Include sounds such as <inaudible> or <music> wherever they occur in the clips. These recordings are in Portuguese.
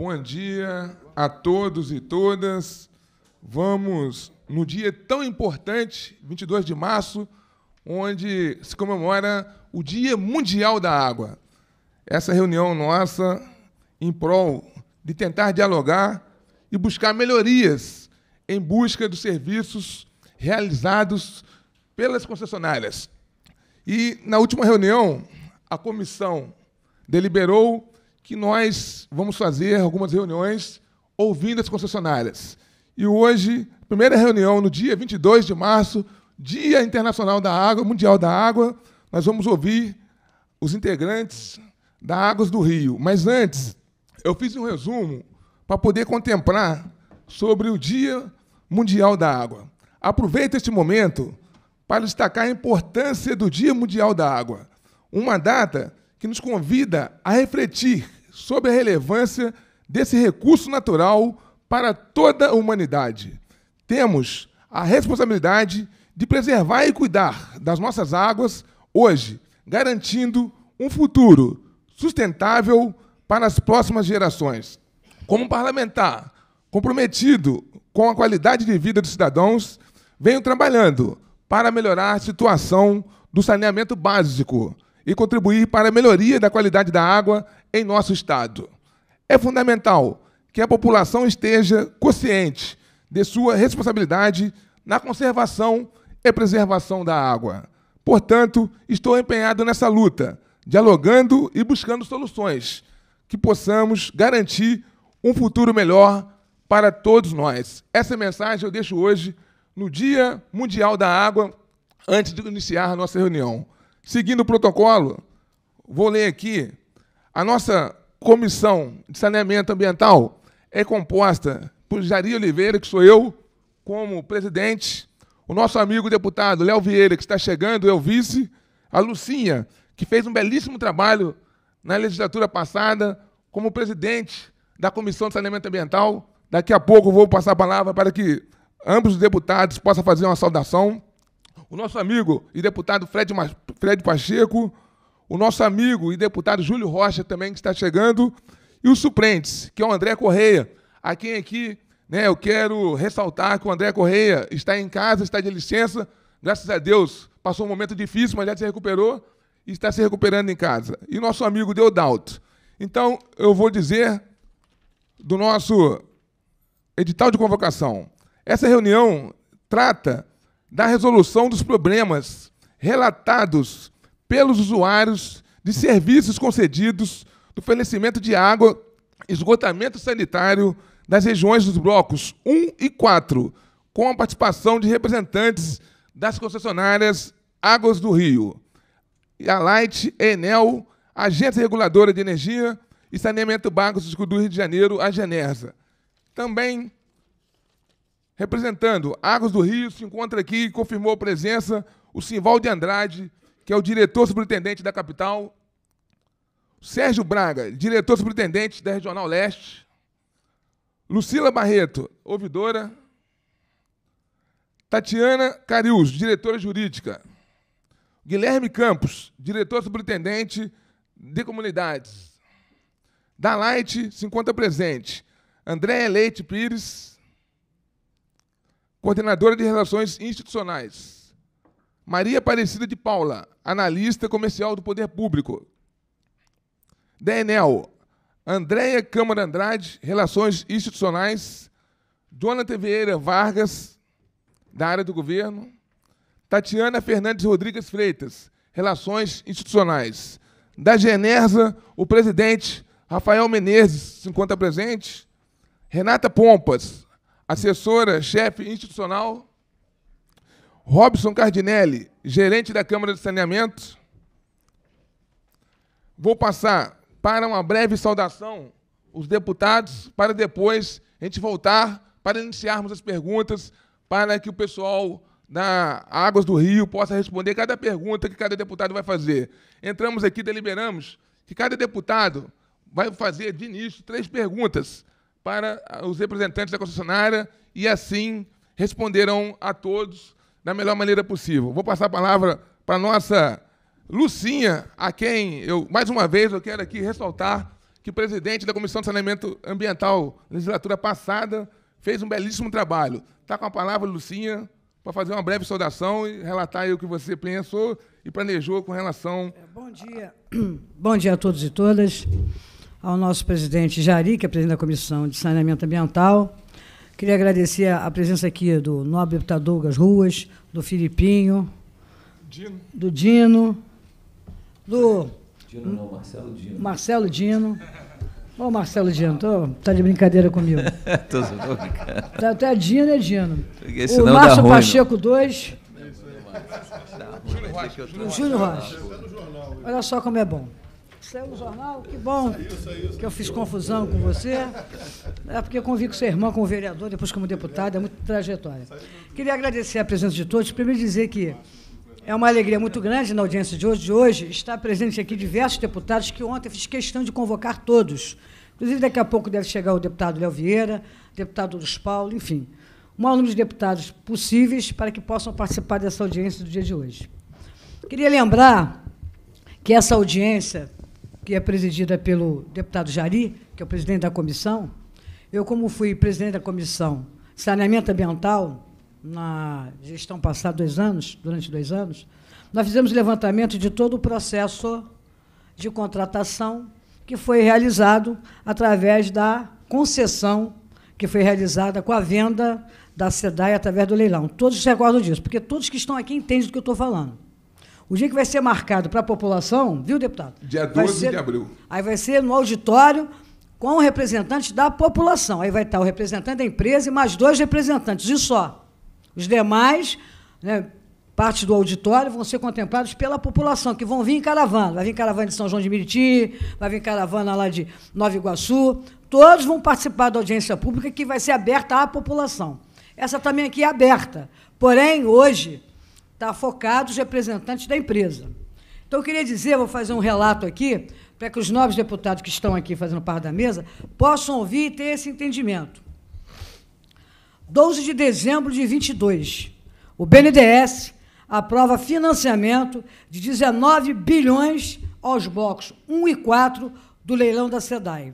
Bom dia a todos e todas. Vamos no dia tão importante, 22 de março, onde se comemora o Dia Mundial da Água. Essa reunião nossa em prol de tentar dialogar e buscar melhorias em busca dos serviços realizados pelas concessionárias. E na última reunião, a comissão deliberou que nós vamos fazer algumas reuniões ouvindo as concessionárias. E hoje, primeira reunião no dia 22 de março, Dia Internacional da Água, Mundial da Água, nós vamos ouvir os integrantes da Águas do Rio. Mas antes, eu fiz um resumo para poder contemplar sobre o Dia Mundial da Água. Aproveito este momento para destacar a importância do Dia Mundial da Água, uma data que nos convida a refletir sobre a relevância desse recurso natural para toda a humanidade. Temos a responsabilidade de preservar e cuidar das nossas águas hoje, garantindo um futuro sustentável para as próximas gerações. Como parlamentar comprometido com a qualidade de vida dos cidadãos, venho trabalhando para melhorar a situação do saneamento básico e contribuir para a melhoria da qualidade da água em nosso Estado. É fundamental que a população esteja consciente de sua responsabilidade na conservação e preservação da água. Portanto, estou empenhado nessa luta, dialogando e buscando soluções que possamos garantir um futuro melhor para todos nós. Essa mensagem eu deixo hoje no Dia Mundial da Água, antes de iniciar a nossa reunião. Seguindo o protocolo, vou ler aqui a nossa comissão de saneamento ambiental é composta por Jari Oliveira, que sou eu, como presidente, o nosso amigo deputado Léo Vieira, que está chegando, é o vice, a Lucinha, que fez um belíssimo trabalho na legislatura passada como presidente da Comissão de Saneamento Ambiental. Daqui a pouco vou passar a palavra para que ambos os deputados possam fazer uma saudação. O nosso amigo e deputado Fred, Fred Pacheco, o nosso amigo e deputado Júlio Rocha também que está chegando, e o suplente, que é o André Correia, a quem aqui né, eu quero ressaltar que o André Correia está em casa, está de licença, graças a Deus, passou um momento difícil, mas já se recuperou e está se recuperando em casa. E nosso amigo Deodalto. Então, eu vou dizer do nosso edital de convocação. Essa reunião trata da resolução dos problemas relatados pelos usuários de serviços concedidos do fornecimento de água, esgotamento sanitário das regiões dos blocos 1 e 4, com a participação de representantes das concessionárias Águas do Rio, a Light, Enel, Agência Reguladora de Energia e Saneamento Básico do Rio de Janeiro, a Genersa. Também representando Águas do Rio, se encontra aqui e confirmou presença o Simval de Andrade, que é o diretor-superintendente da capital, Sérgio Braga, diretor-superintendente da Regional Leste, Lucila Barreto, ouvidora, Tatiana Carius, diretora jurídica, Guilherme Campos, diretor-superintendente de comunidades, se encontra presente, Andréa Leite Pires, coordenadora de relações institucionais, Maria Aparecida de Paula, analista comercial do poder público. DNL, Andréia Câmara Andrade, Relações Institucionais, Jonathan Vieira Vargas, da área do governo, Tatiana Fernandes Rodrigues Freitas, Relações Institucionais. Da Genersa, o presidente Rafael Menezes se encontra presente. Renata Pompas, assessora, chefe institucional. Robson Cardinelli, gerente da Câmara de Saneamento. Vou passar para uma breve saudação os deputados, para depois a gente voltar para iniciarmos as perguntas, para que o pessoal da Águas do Rio possa responder cada pergunta que cada deputado vai fazer. Entramos aqui, deliberamos que cada deputado vai fazer de início três perguntas para os representantes da concessionária e assim responderão a todos da melhor maneira possível. Vou passar a palavra para nossa Lucinha, a quem eu, mais uma vez, eu quero aqui ressaltar que o presidente da Comissão de Saneamento Ambiental, legislatura passada, fez um belíssimo trabalho. Está com a palavra, Lucinha, para fazer uma breve saudação e relatar o que você pensou e planejou com relação. É, bom dia. <clears throat> Bom dia a todos e todas. Ao nosso presidente Jari, que é presidente da Comissão de Saneamento Ambiental, Queria agradecer a presença aqui do nobre deputado Douglas Ruas, do Filipinho, Dino. do Dino, do. Dino não, Marcelo Dino. Marcelo Dino. Ô, oh, Marcelo Dino, tô, tá de brincadeira comigo. <laughs> tô, tô Tá, até Dino é Dino. Né, o Márcio ruim, né? Pacheco 2. É Júlio Rocha. Júlio Rocha. Olha só como é bom. Saiu no jornal? Que bom saiu, saiu, que eu fiz confusão com você. É porque eu convivo com seu irmão como vereador, depois como deputado, é muito trajetória. Queria agradecer a presença de todos. Primeiro dizer que é uma alegria muito grande na audiência de hoje. De hoje está presente aqui diversos deputados que ontem fiz questão de convocar todos. Inclusive, daqui a pouco deve chegar o deputado Léo Vieira, deputado Luiz Paulo, enfim. O maior número de deputados possíveis para que possam participar dessa audiência do dia de hoje. Queria lembrar que essa audiência que é presidida pelo deputado Jari, que é o presidente da comissão, eu, como fui presidente da comissão Saneamento Ambiental, na gestão passada, dois anos, durante dois anos, nós fizemos levantamento de todo o processo de contratação que foi realizado através da concessão que foi realizada com a venda da SEDAI através do leilão. Todos se recordam disso, porque todos que estão aqui entendem do que eu estou falando. O dia que vai ser marcado para a população, viu, deputado? Dia 12 ser, de abril. Aí vai ser no auditório com o representante da população. Aí vai estar o representante da empresa e mais dois representantes, e só. Os demais, né, parte do auditório, vão ser contemplados pela população, que vão vir em caravana. Vai vir caravana de São João de Meriti, vai vir caravana lá de Nova Iguaçu. Todos vão participar da audiência pública que vai ser aberta à população. Essa também aqui é aberta. Porém, hoje, Está focado os representantes da empresa. Então, eu queria dizer, vou fazer um relato aqui, para que os novos deputados que estão aqui fazendo parte da mesa possam ouvir e ter esse entendimento. 12 de dezembro de 22, o BNDES aprova financiamento de 19 bilhões aos blocos 1 e 4 do leilão da SEDAI.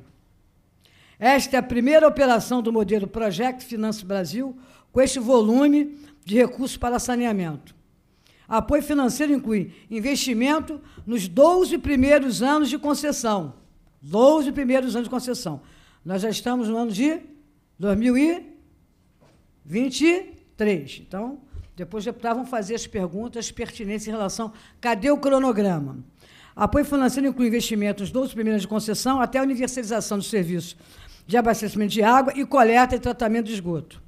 Esta é a primeira operação do modelo Project Finance Brasil com este volume de recursos para saneamento. Apoio financeiro inclui investimento nos 12 primeiros anos de concessão. 12 primeiros anos de concessão. Nós já estamos no ano de 2023. Então, depois os deputados vão fazer as perguntas pertinentes em relação. Cadê o cronograma? Apoio financeiro inclui investimento nos 12 primeiros anos de concessão até a universalização do serviço de abastecimento de água e coleta e tratamento de esgoto.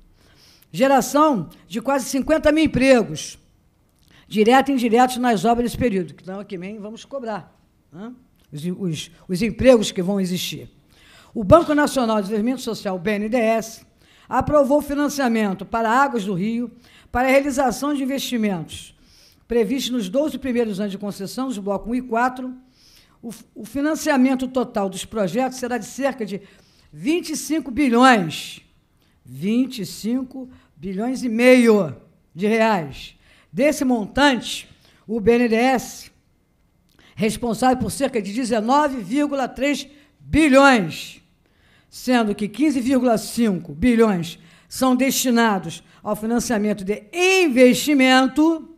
Geração de quase 50 mil empregos direto e indiretos nas obras desse período, que aqui também vamos cobrar né? os, os, os empregos que vão existir. O Banco Nacional de Desenvolvimento Social, BNDES, aprovou financiamento para Águas do Rio para a realização de investimentos previstos nos 12 primeiros anos de concessão, dos blocos 1 e 4. O, o financiamento total dos projetos será de cerca de 25 bilhões, 25 bilhões e meio de reais, Desse montante, o BNDES, responsável por cerca de 19,3 bilhões, sendo que 15,5 bilhões são destinados ao financiamento de investimento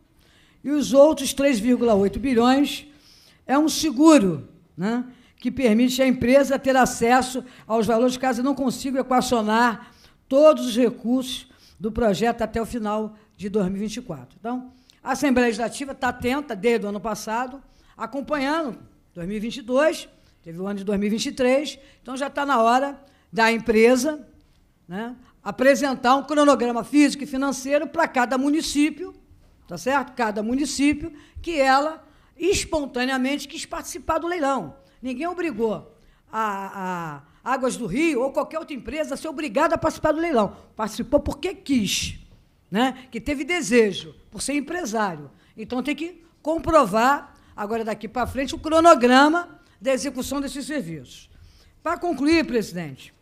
e os outros 3,8 bilhões é um seguro, né, que permite à empresa ter acesso aos valores caso não consiga equacionar todos os recursos do projeto até o final de 2024. Então, a Assembleia Legislativa está atenta desde o ano passado, acompanhando 2022, teve o ano de 2023, então já está na hora da empresa né, apresentar um cronograma físico e financeiro para cada município, tá certo? Cada município que ela espontaneamente quis participar do leilão. Ninguém obrigou a, a Águas do Rio ou qualquer outra empresa a ser obrigada a participar do leilão. Participou porque quis né? que teve desejo por ser empresário. Então tem que comprovar, agora daqui para frente, o cronograma da execução desses serviços. Para concluir, presidente,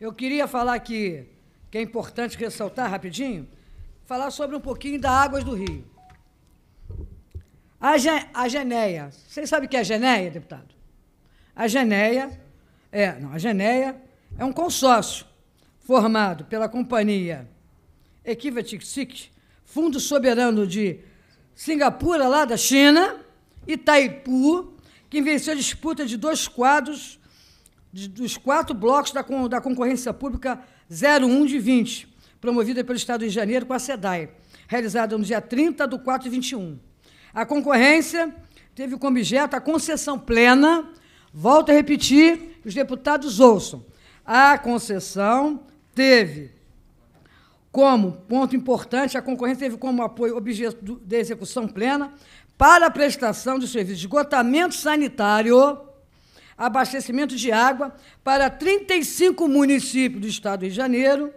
eu queria falar que, que é importante ressaltar rapidinho, falar sobre um pouquinho da Águas do Rio. A, Ge a Geneia. Vocês sabem o que é a Geneia, deputado? A Geneia é, não, a Geneia é um consórcio formado pela companhia Equivatixik, fundo soberano de Singapura, lá da China, e Taipu que venceu a disputa de dois quadros, de, dos quatro blocos da, da concorrência pública 01 de 20, promovida pelo Estado de Janeiro com a SEDAI, realizada no dia 30 de 4 de 21. A concorrência teve como objeto a concessão plena, volto a repetir, os deputados ouçam, a concessão teve como ponto importante, a concorrência teve como apoio objeto de execução plena para a prestação de serviços de esgotamento sanitário, abastecimento de água para 35 municípios do Estado do Rio de Janeiro,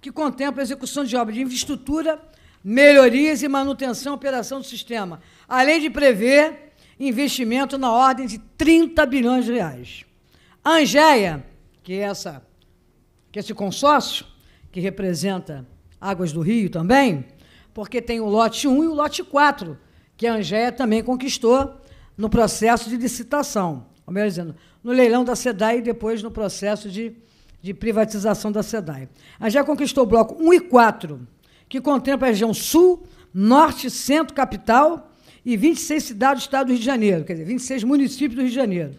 que contempla a execução de obras de infraestrutura, melhorias e manutenção e operação do sistema, além de prever investimento na ordem de 30 bilhões de reais. A Angeia, que é essa, que é esse consórcio, que representa Águas do Rio também, porque tem o lote 1 e o lote 4, que a Angéia também conquistou no processo de licitação, ou melhor dizendo, no leilão da SEDAI e depois no processo de, de privatização da SEDAI. A Angeia conquistou o bloco 1 e 4, que contempla a região sul, norte, centro, capital e 26 cidades do estado do Rio de Janeiro, quer dizer, 26 municípios do Rio de Janeiro,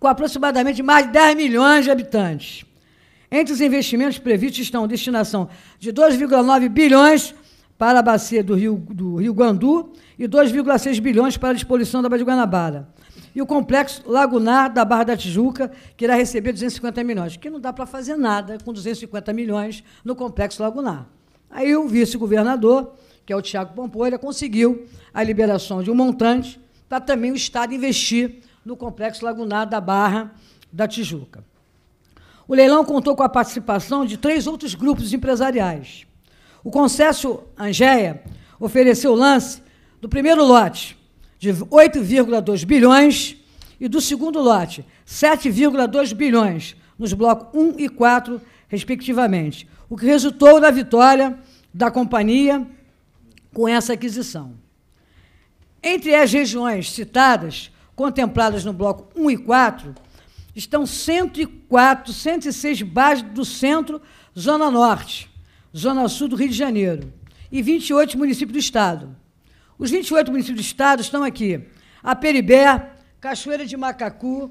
com aproximadamente mais de 10 milhões de habitantes. Entre os investimentos previstos estão a destinação de 2,9 bilhões para a bacia do Rio, do Rio Guandu e 2,6 bilhões para a disposição da Baía de Guanabara. E o complexo lagunar da Barra da Tijuca, que irá receber 250 milhões, que não dá para fazer nada com 250 milhões no complexo lagunar. Aí o vice-governador, que é o Tiago Pompoeira, conseguiu a liberação de um montante para também o Estado investir no complexo lagunar da Barra da Tijuca. O leilão contou com a participação de três outros grupos empresariais. O consórcio Angeia ofereceu o lance do primeiro lote de 8,2 bilhões e do segundo lote 7,2 bilhões nos blocos 1 e 4, respectivamente, o que resultou na vitória da companhia com essa aquisição. Entre as regiões citadas, contempladas no bloco 1 e 4, estão 104, 106 bairros do centro, Zona Norte, Zona Sul do Rio de Janeiro, e 28 municípios do Estado. Os 28 municípios do Estado estão aqui: Aperibé, Cachoeira de Macacu.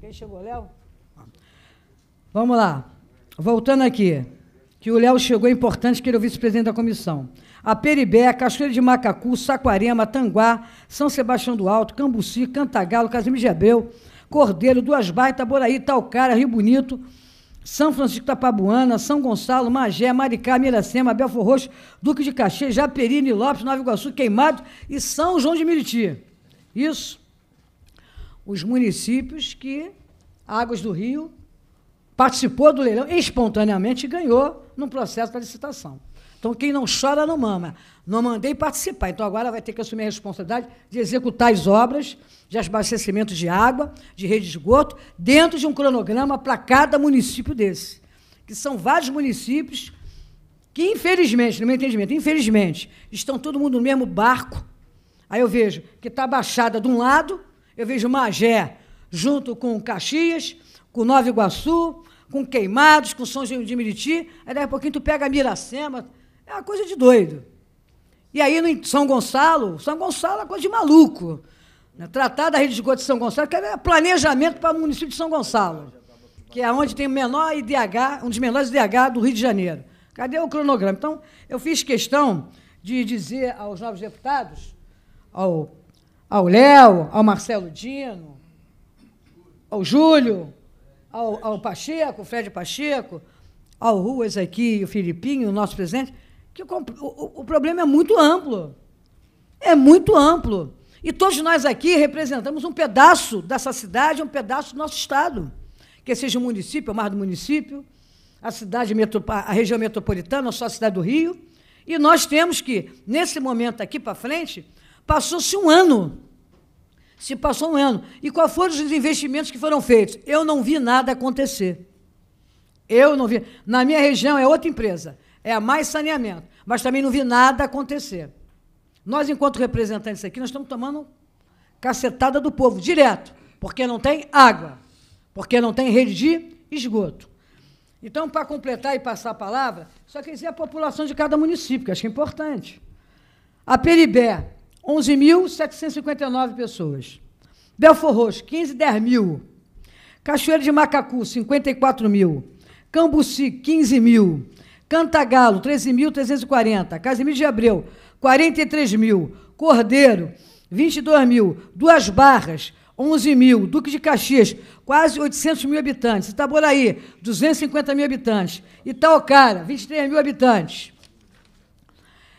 Quem chegou, Léo? Vamos lá. Voltando aqui, que o Léo chegou, é importante que ele é o vice-presidente da comissão. Aperibé, Cachoeira de Macacu, Saquarema, Tanguá, São Sebastião do Alto, Cambuci, Cantagalo, Casimiro de Abreu, Cordeiro, Duas Barras, Boraí, Talcara, Rio Bonito, São Francisco da Pabuana, São Gonçalo, Magé, Maricá, Miracema, Belfor Roxo, Duque de Caxias, Japeri, Nilópolis, Nova Iguaçu, Queimado e São João de Meriti. Isso. Os municípios que Águas do Rio participou do leilão espontaneamente e ganhou num processo da licitação. Então, quem não chora não mama. Não mandei participar. Então, agora vai ter que assumir a responsabilidade de executar as obras de abastecimento de água, de rede de esgoto, dentro de um cronograma para cada município desse. Que são vários municípios que, infelizmente, no meu entendimento, infelizmente, estão todo mundo no mesmo barco. Aí eu vejo que está Baixada de um lado, eu vejo Magé junto com Caxias, com Nova Iguaçu, com Queimados, com São João de Meriti. Aí, daqui a pouquinho, tu pega Miracema, é uma coisa de doido. E aí, no São Gonçalo, São Gonçalo é coisa de maluco. Né? Tratar da rede de esgoto de São Gonçalo, que é planejamento para o município de São Gonçalo, que é onde tem o menor IDH, um dos menores IDH do Rio de Janeiro. Cadê o cronograma? Então, eu fiz questão de dizer aos novos deputados, ao Léo, ao, ao Marcelo Dino, ao Júlio, ao, ao Pacheco, Fred Pacheco, ao Ruas aqui, o Filipinho, o nosso presidente, que o, o, o problema é muito amplo. É muito amplo. E todos nós aqui representamos um pedaço dessa cidade, um pedaço do nosso Estado. Que seja o município, o mar do município, a cidade, a região metropolitana, só a cidade do Rio. E nós temos que, nesse momento aqui para frente, passou-se um ano. Se passou um ano. E quais foram os investimentos que foram feitos? Eu não vi nada acontecer. Eu não vi. Na minha região é outra empresa. É, mais saneamento. Mas também não vi nada acontecer. Nós, enquanto representantes aqui, nós estamos tomando cacetada do povo, direto, porque não tem água, porque não tem rede de esgoto. Então, para completar e passar a palavra, só quer dizer a população de cada município, que acho que é importante. A Peribé, 11.759 pessoas. Belfor Roxo, 15, 10 mil. Cachoeiro de Macacu, 54 mil. Cambuci, 15 mil. Cantagalo, 13.340. Casimiro de Abreu, 43 mil. Cordeiro, 22 mil. Duas Barras, 11 mil. Duque de Caxias, quase 800 mil habitantes. Itaboraí, 250 mil habitantes. Itaocara, 23 mil habitantes.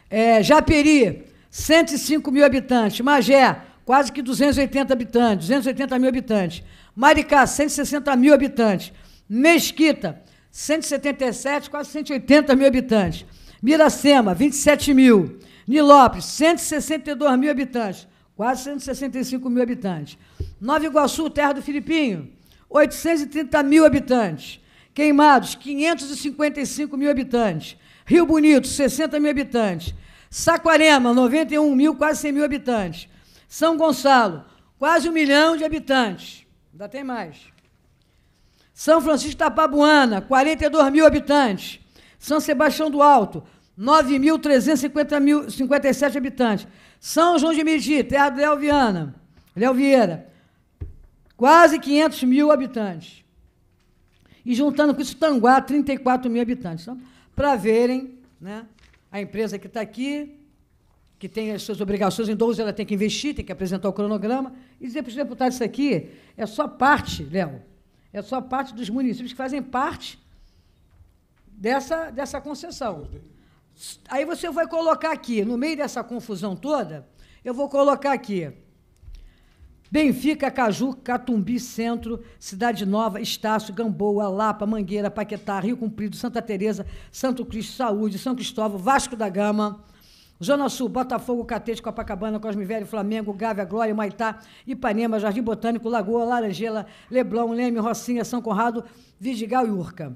É, Japeri, 105 mil habitantes. Magé, quase que 280 habitantes, 280 mil habitantes. Maricá, 160 mil habitantes. Mesquita, 177, quase 180 mil habitantes. Miracema, 27 mil. Nilópolis, 162 mil habitantes, quase 165 mil habitantes. Nova Iguaçu, terra do Filipinho, 830 mil habitantes. Queimados, 555 mil habitantes. Rio Bonito, 60 mil habitantes. Saquarema, 91 mil, quase 100 mil habitantes. São Gonçalo, quase um milhão de habitantes. Ainda tem mais. São Francisco da Pabuana, 42 mil habitantes. São Sebastião do Alto, 9.357 habitantes. São João de Meriti, terra do Léo Viana, Léo Vieira, quase 500 mil habitantes. E juntando com isso, Tanguá, 34 mil habitantes. Então, Para verem, né, a empresa que está aqui, que tem as suas obrigações em 12, ela tem que investir, tem que apresentar o cronograma, e dizer para os deputados isso aqui é só parte, Léo, é só parte dos municípios que fazem parte dessa, dessa concessão. Aí você vai colocar aqui, no meio dessa confusão toda, eu vou colocar aqui. Benfica, Caju, Catumbi, Centro, Cidade Nova, Estácio, Gamboa, Lapa, Mangueira, Paquetá, Rio Cumprido, Santa Teresa, Santo Cristo, Saúde, São Cristóvão, Vasco da Gama, Zona Sul, Botafogo, Catete, Copacabana, Cosme Velho, Flamengo, Gávea, Glória, Maitá, Ipanema, Jardim Botânico, Lagoa, Laranjela, Leblon, Leme, Rocinha, São Conrado, Vidigal e Urca.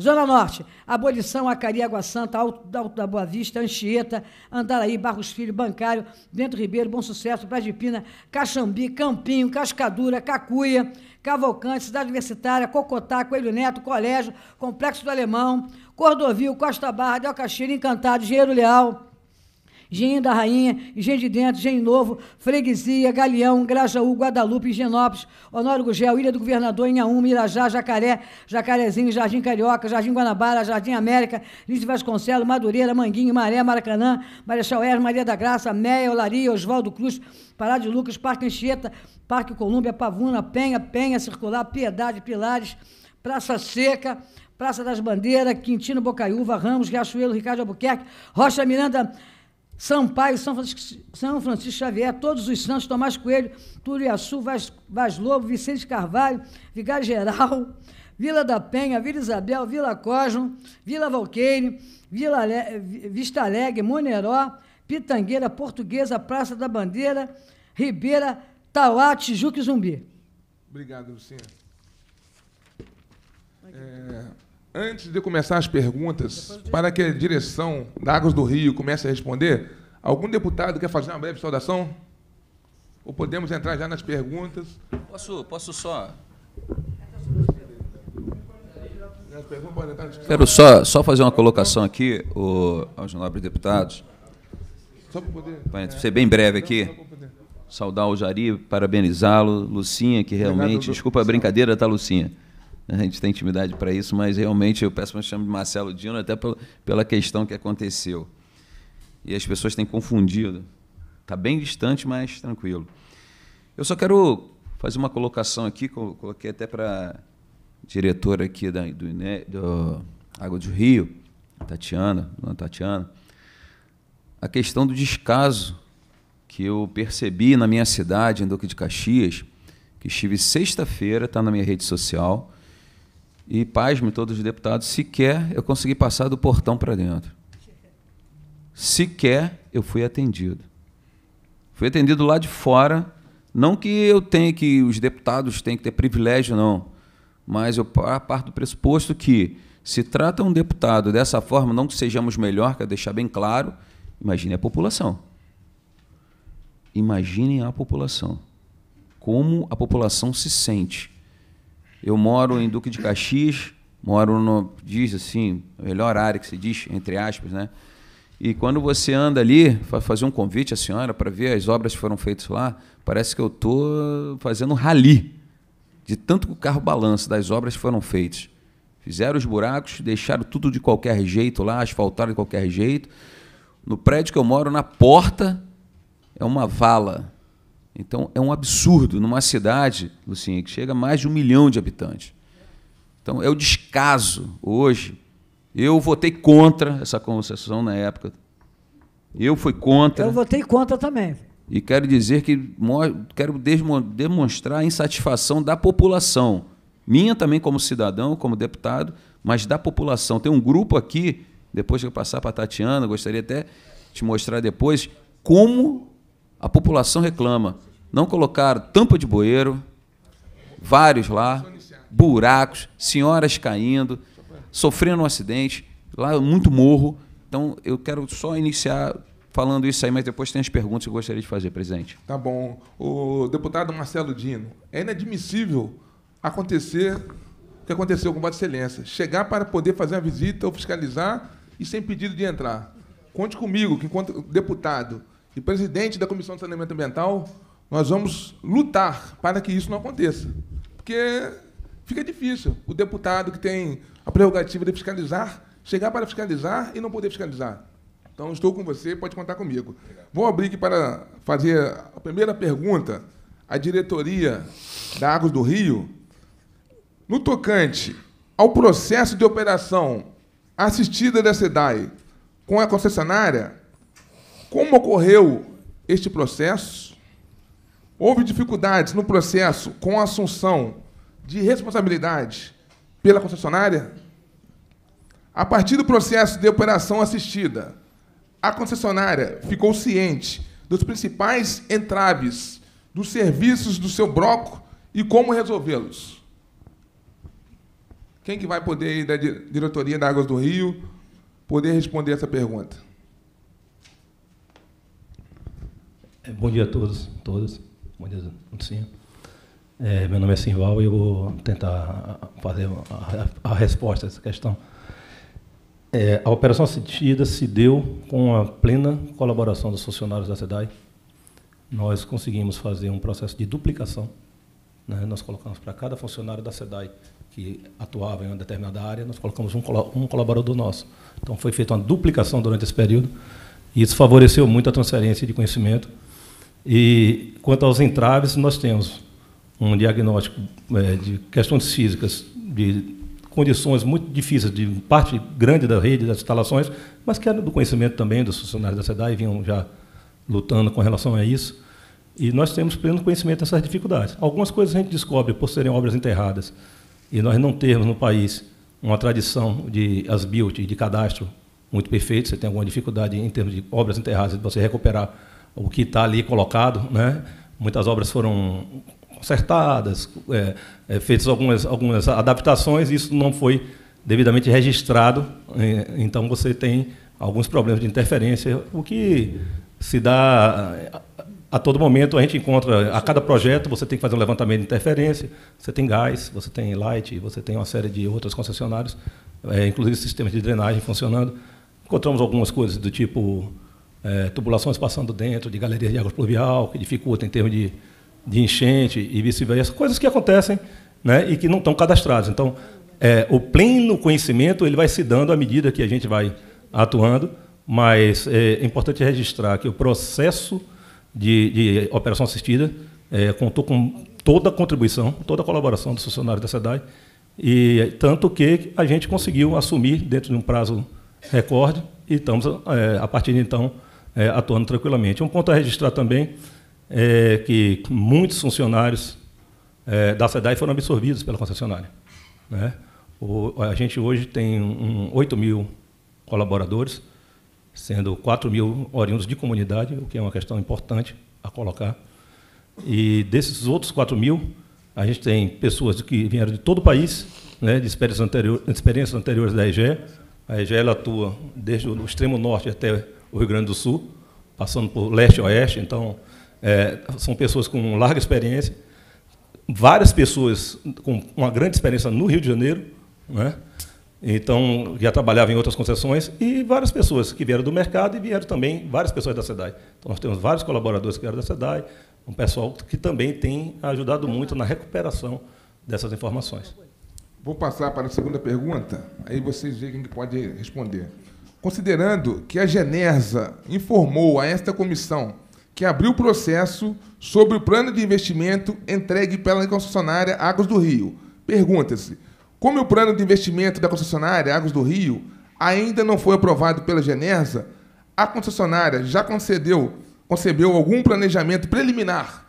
Zona Norte, Abolição, Acari, Água Santa, Alto, Alto da Boa Vista, Anchieta, Andaraí, Barros Filho, Bancário, Bento Ribeiro, Bom Sucesso, Praia de Pina, Caxambi, Campinho, Cascadura, Cacuia, Cavalcante, Cidade Universitária, Cocotá, Coelho Neto, Colégio, Complexo do Alemão, Cordovil, Costa Barra, Del Caxira, Encantado, Dinheiro Leal, Gin da Rainha, Engenho de Dentro, Engenho Novo, Freguesia, Galeão, Grajaú, Guadalupe, Higienópolis, Honório Gugel, Ilha do Governador, Inhaúma, Irajá, Jacaré, Jacarezinho, Jardim Carioca, Jardim Guanabara, Jardim América, de Vasconcelos, Madureira, Manguinho, Maré, Maracanã, Marechal Hermes, Maria da Graça, Meia, Olaria, Oswaldo Cruz, Pará de Lucas, Parque Anchieta, Parque Colúmbia, Pavuna, Penha, Penha Circular, Piedade, Pilares, Praça Seca, Praça das Bandeiras, Quintino Bocaiúva, Ramos, Riachuelo, Ricardo Albuquerque, Rocha Miranda, Sampaio, São Francisco, São Francisco Xavier, todos os santos, Tomás Coelho, Turiaçu, Vaz, Vaz Lobo, Vicente Carvalho, Vigar Geral, Vila da Penha, Vila Isabel, Vila Cosmo, Vila Valqueire, Vila Ale... Vista Alegre, Moneró, Pitangueira, Portuguesa, Praça da Bandeira, Ribeira, Tauá, Tijuca e Zumbi. Obrigado, Luciano. É... Antes de começar as perguntas, para que a direção da Águas do Rio comece a responder, algum deputado quer fazer uma breve saudação? Ou podemos entrar já nas perguntas? Posso, posso só. Quero só, só fazer uma colocação aqui o, aos nobres deputados. Só para poder. Para ser bem breve aqui. Saudar o Jari, parabenizá-lo. Lucinha, que realmente. Desculpa a brincadeira, tá, Lucinha? a gente tem intimidade para isso, mas realmente eu peço uma chama de Marcelo Dino até pela, pela questão que aconteceu. E as pessoas têm confundido. Está bem distante, mas tranquilo. Eu só quero fazer uma colocação aqui, coloquei até para diretora aqui da, do, né, do Água do Rio, Tatiana, dona Tatiana, a questão do descaso que eu percebi na minha cidade, em Duque de Caxias, que estive sexta-feira, está na minha rede social, e, pasme todos os deputados, sequer eu consegui passar do portão para dentro. Sequer eu fui atendido. Fui atendido lá de fora. Não que eu tenha que os deputados tenham que ter privilégio, não. Mas eu parto do pressuposto que se trata um deputado dessa forma, não que sejamos melhor, quero deixar bem claro, imagine a população. Imaginem a população. Como a população se sente eu moro em Duque de Caxias, moro no, diz assim, melhor área que se diz, entre aspas, né? E quando você anda ali, para fazer um convite à senhora para ver as obras que foram feitas lá, parece que eu tô fazendo um rali de tanto que o carro balança das obras que foram feitas. Fizeram os buracos, deixaram tudo de qualquer jeito lá, asfaltaram de qualquer jeito. No prédio que eu moro, na porta, é uma vala então é um absurdo numa cidade, Lucinha, que chega a mais de um milhão de habitantes. Então é o descaso hoje. Eu votei contra essa concessão na época. Eu fui contra. Eu votei contra também. E quero dizer que quero demonstrar a insatisfação da população. Minha também como cidadão, como deputado, mas da população. Tem um grupo aqui, depois que eu passar para a Tatiana, gostaria até de te mostrar depois, como a população reclama. Não colocaram tampa de bueiro, vários lá, buracos, senhoras caindo, sofrendo um acidente, lá muito morro. Então, eu quero só iniciar falando isso aí, mas depois tem as perguntas que eu gostaria de fazer, presidente. Tá bom. O deputado Marcelo Dino, é inadmissível acontecer o que aconteceu com Vossa Excelência. Chegar para poder fazer uma visita ou fiscalizar e sem pedido de entrar. Conte comigo, que enquanto deputado, e presidente da Comissão de Saneamento Ambiental, nós vamos lutar para que isso não aconteça. Porque fica difícil o deputado que tem a prerrogativa de fiscalizar, chegar para fiscalizar e não poder fiscalizar. Então, estou com você, pode contar comigo. Vou abrir aqui para fazer a primeira pergunta à diretoria da Águas do Rio. No tocante ao processo de operação assistida da SEDAI com a concessionária, como ocorreu este processo? Houve dificuldades no processo com a assunção de responsabilidade pela concessionária? A partir do processo de operação assistida, a concessionária ficou ciente dos principais entraves dos serviços do seu bloco e como resolvê-los. Quem que vai poder, da diretoria da Águas do Rio, poder responder essa pergunta? É, bom dia a todos, todas. Bom dia, Lucinho. É, meu nome é Simval e eu vou tentar fazer a, a, a resposta a essa questão. É, a operação assistida se deu com a plena colaboração dos funcionários da SEDAI. Nós conseguimos fazer um processo de duplicação. Né? Nós colocamos para cada funcionário da SEDAI que atuava em uma determinada área, nós colocamos um, um colaborador nosso. Então foi feita uma duplicação durante esse período e isso favoreceu muito a transferência de conhecimento e quanto aos entraves, nós temos um diagnóstico é, de questões físicas, de condições muito difíceis de parte grande da rede, das instalações, mas que era é do conhecimento também dos funcionários da SEDAI, vinham já lutando com relação a isso. E nós temos pleno conhecimento dessas dificuldades. Algumas coisas a gente descobre por serem obras enterradas e nós não termos no país uma tradição de as e de cadastro muito perfeito, você tem alguma dificuldade em termos de obras enterradas, de você recuperar o que está ali colocado. Né? Muitas obras foram consertadas, é, é, feitas algumas, algumas adaptações, isso não foi devidamente registrado, é, então você tem alguns problemas de interferência, o que se dá a todo momento, a gente encontra, a cada projeto você tem que fazer um levantamento de interferência, você tem gás, você tem light, você tem uma série de outros concessionários, é, inclusive sistemas de drenagem funcionando. Encontramos algumas coisas do tipo é, tubulações passando dentro de galerias de água pluvial, que dificulta em termos de, de enchente e vice-versa, coisas que acontecem né, e que não estão cadastradas. Então, é, o pleno conhecimento ele vai se dando à medida que a gente vai atuando, mas é, é importante registrar que o processo de, de operação assistida é, contou com toda a contribuição, toda a colaboração dos funcionários da SEDAI, e tanto que a gente conseguiu assumir dentro de um prazo recorde, e estamos, é, a partir de então, é, atuando tranquilamente. É um ponto a registrar também é que muitos funcionários é, da SEDAI foram absorvidos pela concessionária. Né? O, a gente hoje tem um, 8 mil colaboradores, sendo 4 mil oriundos de comunidade, o que é uma questão importante a colocar. E desses outros 4 mil, a gente tem pessoas que vieram de todo o país, né, de experiências, experiências anteriores da EGE. A EGE ela atua desde o extremo norte até o Rio Grande do Sul, passando por leste e oeste. Então, é, são pessoas com larga experiência, várias pessoas com uma grande experiência no Rio de Janeiro, né? então já trabalhavam em outras concessões, e várias pessoas que vieram do mercado e vieram também várias pessoas da SEDAI. Então, nós temos vários colaboradores que vieram da SEDAI, um pessoal que também tem ajudado muito na recuperação dessas informações. Vou passar para a segunda pergunta, aí vocês veem quem pode responder considerando que a Genersa informou a esta comissão que abriu o processo sobre o plano de investimento entregue pela concessionária Águas do Rio. Pergunta-se, como o plano de investimento da concessionária Águas do Rio ainda não foi aprovado pela Genersa, a concessionária já concedeu, concebeu algum planejamento preliminar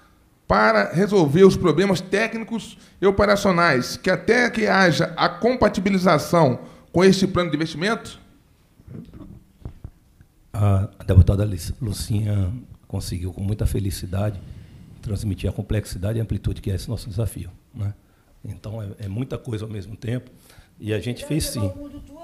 para resolver os problemas técnicos e operacionais que até que haja a compatibilização com este plano de investimento? a deputada Lucinha conseguiu, com muita felicidade, transmitir a complexidade e amplitude que é esse nosso desafio. Né? Então, é, é, muita coisa ao mesmo tempo. E a gente fez sim. Então,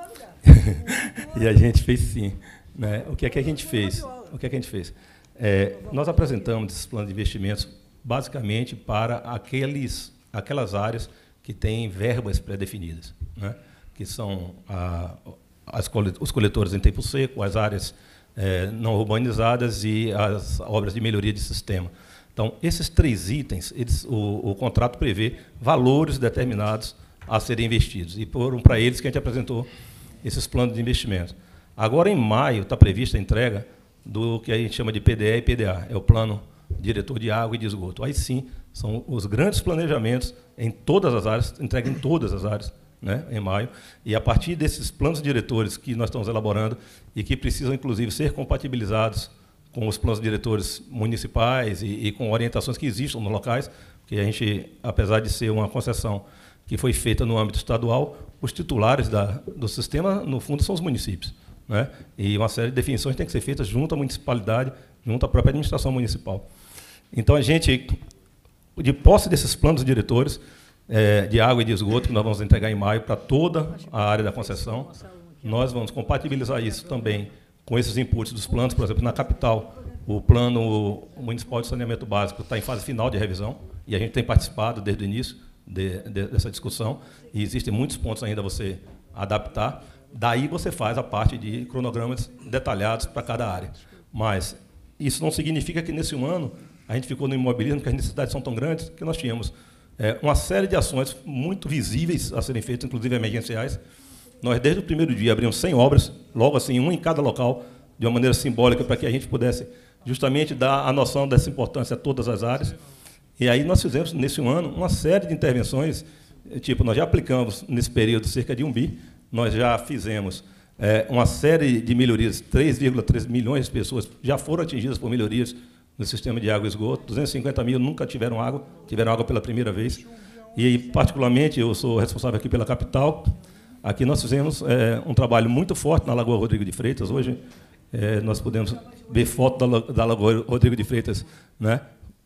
<laughs> e a gente fez sim. Né? O que é que a gente fez? O que é que a gente fez? É, nós apresentamos esses planos de investimentos basicamente para aqueles, aquelas áreas que têm verbas pré-definidas, né? que são a, as, os coletores em tempo seco, as áreas é, não urbanizadas e as obras de melhoria de sistema. Então, esses três itens, eles, o, o, contrato prevê valores determinados a serem investidos. E foram para eles que a gente apresentou esses planos de investimento. Agora, em maio, está prevista a entrega do que a gente chama de PDE e PDA, é o Plano Diretor de Água e de Esgoto. Aí sim, são os grandes planejamentos em todas as áreas, entregue em todas as áreas né, em maio, e a partir desses planos diretores que nós estamos elaborando e que precisam, inclusive, ser compatibilizados com os planos diretores municipais e, e com orientações que existam nos locais, porque a gente, apesar de ser uma concessão que foi feita no âmbito estadual, os titulares da, do sistema, no fundo, são os municípios. Né? E uma série de definições tem que ser feitas junto à municipalidade, junto à própria administração municipal. Então, a gente, de posse desses planos diretores, é, de água e de esgoto, que nós vamos entregar em maio para toda a área da concessão. Nós vamos compatibilizar isso também com esses inputs dos planos, por exemplo, na capital, o plano municipal de saneamento básico está em fase final de revisão e a gente tem participado desde o início de, de, dessa discussão e existem muitos pontos ainda a você adaptar. Daí você faz a parte de cronogramas detalhados para cada área. Mas isso não significa que nesse um ano a gente ficou no imobilismo, que as necessidades são tão grandes que nós tínhamos é, uma série de ações muito visíveis a serem feitas, inclusive emergenciais. Nós, desde o primeiro dia, abrimos 100 obras, logo assim, uma em cada local, de uma maneira simbólica, para que a gente pudesse justamente dar a noção dessa importância a todas as áreas. E aí nós fizemos, nesse ano, uma série de intervenções, eh, tipo, nós já aplicamos, nesse período, cerca de um bi, nós já fizemos é, uma série de melhorias, 3,3 milhões de pessoas já foram atingidas por melhorias, no sistema de água e esgoto. 250 mil nunca tiveram água, tiveram água pela primeira vez. E, particularmente, eu sou responsável aqui pela capital. Aqui nós fizemos é, um trabalho muito forte na Lagoa Rodrigo de Freitas. Hoje é, nós podemos ver foto da, da Lagoa Rodrigo de Freitas né,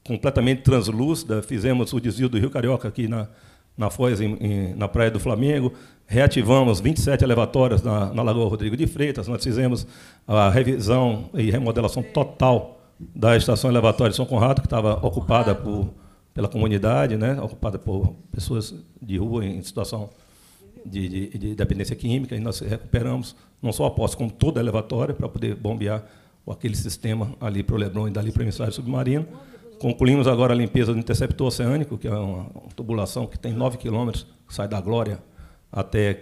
completamente translúcida. Fizemos o desvio do Rio Carioca aqui na, na Foz, em, em, na Praia do Flamengo. Reativamos 27 elevatórias na, na Lagoa Rodrigo de Freitas. Nós fizemos a revisão e remodelação total da estação elevatória de São Conrado, que estava ocupada por, pela comunidade, né, ocupada por pessoas de rua em situação de, de, de dependência química, e nós recuperamos não só a posse, como toda a elevatória, para poder bombear aquele sistema ali para o Leblon e dali para o emissário submarino. Concluímos agora a limpeza do interceptor oceânico, que é uma tubulação que tem 9 quilômetros, sai da Glória até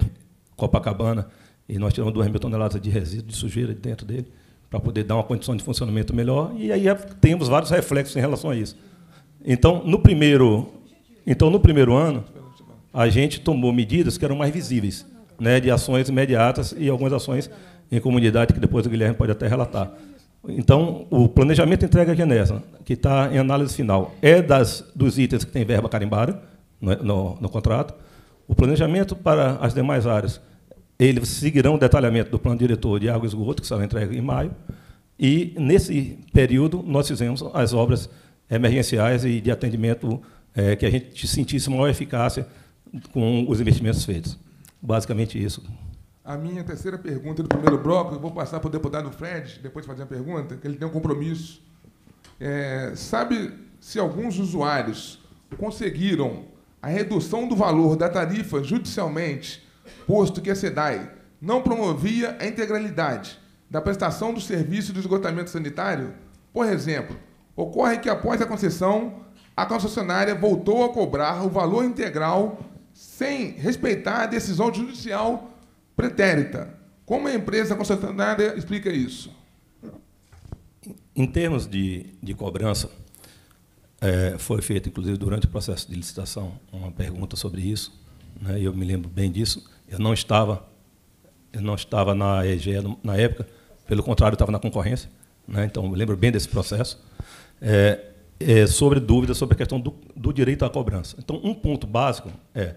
Copacabana, e nós tiramos 2 mil toneladas de resíduo de sujeira dentro dele para poder dar uma condição de funcionamento melhor, e aí é, temos vários reflexos em relação a isso. Então, no primeiro, então, no primeiro ano, a gente tomou medidas que eram mais visíveis, né, de ações imediatas e algumas ações em comunidade, que depois o Guilherme pode até relatar. Então, o planejamento entrega aqui nessa, que está em análise final, é das, dos itens que tem verba carimbada no, né, no, no contrato. O planejamento para as demais áreas eles seguirão o detalhamento do plano diretor de água e esgoto, que será entregue em maio, e, nesse período, nós fizemos as obras emergenciais e de atendimento é, que a gente sentisse maior eficácia com os investimentos feitos. Basicamente isso. A minha terceira pergunta do primeiro bloco, eu vou passar para o deputado Fred, depois de fazer a pergunta, que ele tem um compromisso. É, sabe se alguns usuários conseguiram a redução do valor da tarifa judicialmente posto que a SEDAI não promovia a integralidade da prestação do serviço de esgotamento sanitário, por exemplo, ocorre que após a concessão, a concessionária voltou a cobrar o valor integral sem respeitar a decisão judicial pretérita. Como a empresa concessionária explica isso? Em termos de, de cobrança, é, foi feita, inclusive, durante o processo de licitação, uma pergunta sobre isso, né, eu me lembro bem disso. Eu não estava, eu não estava na EGE na época, pelo contrário, eu estava na concorrência. Né? Então, eu lembro bem desse processo. É, é, sobre dúvidas sobre a questão do, do, direito à cobrança. Então, um ponto básico é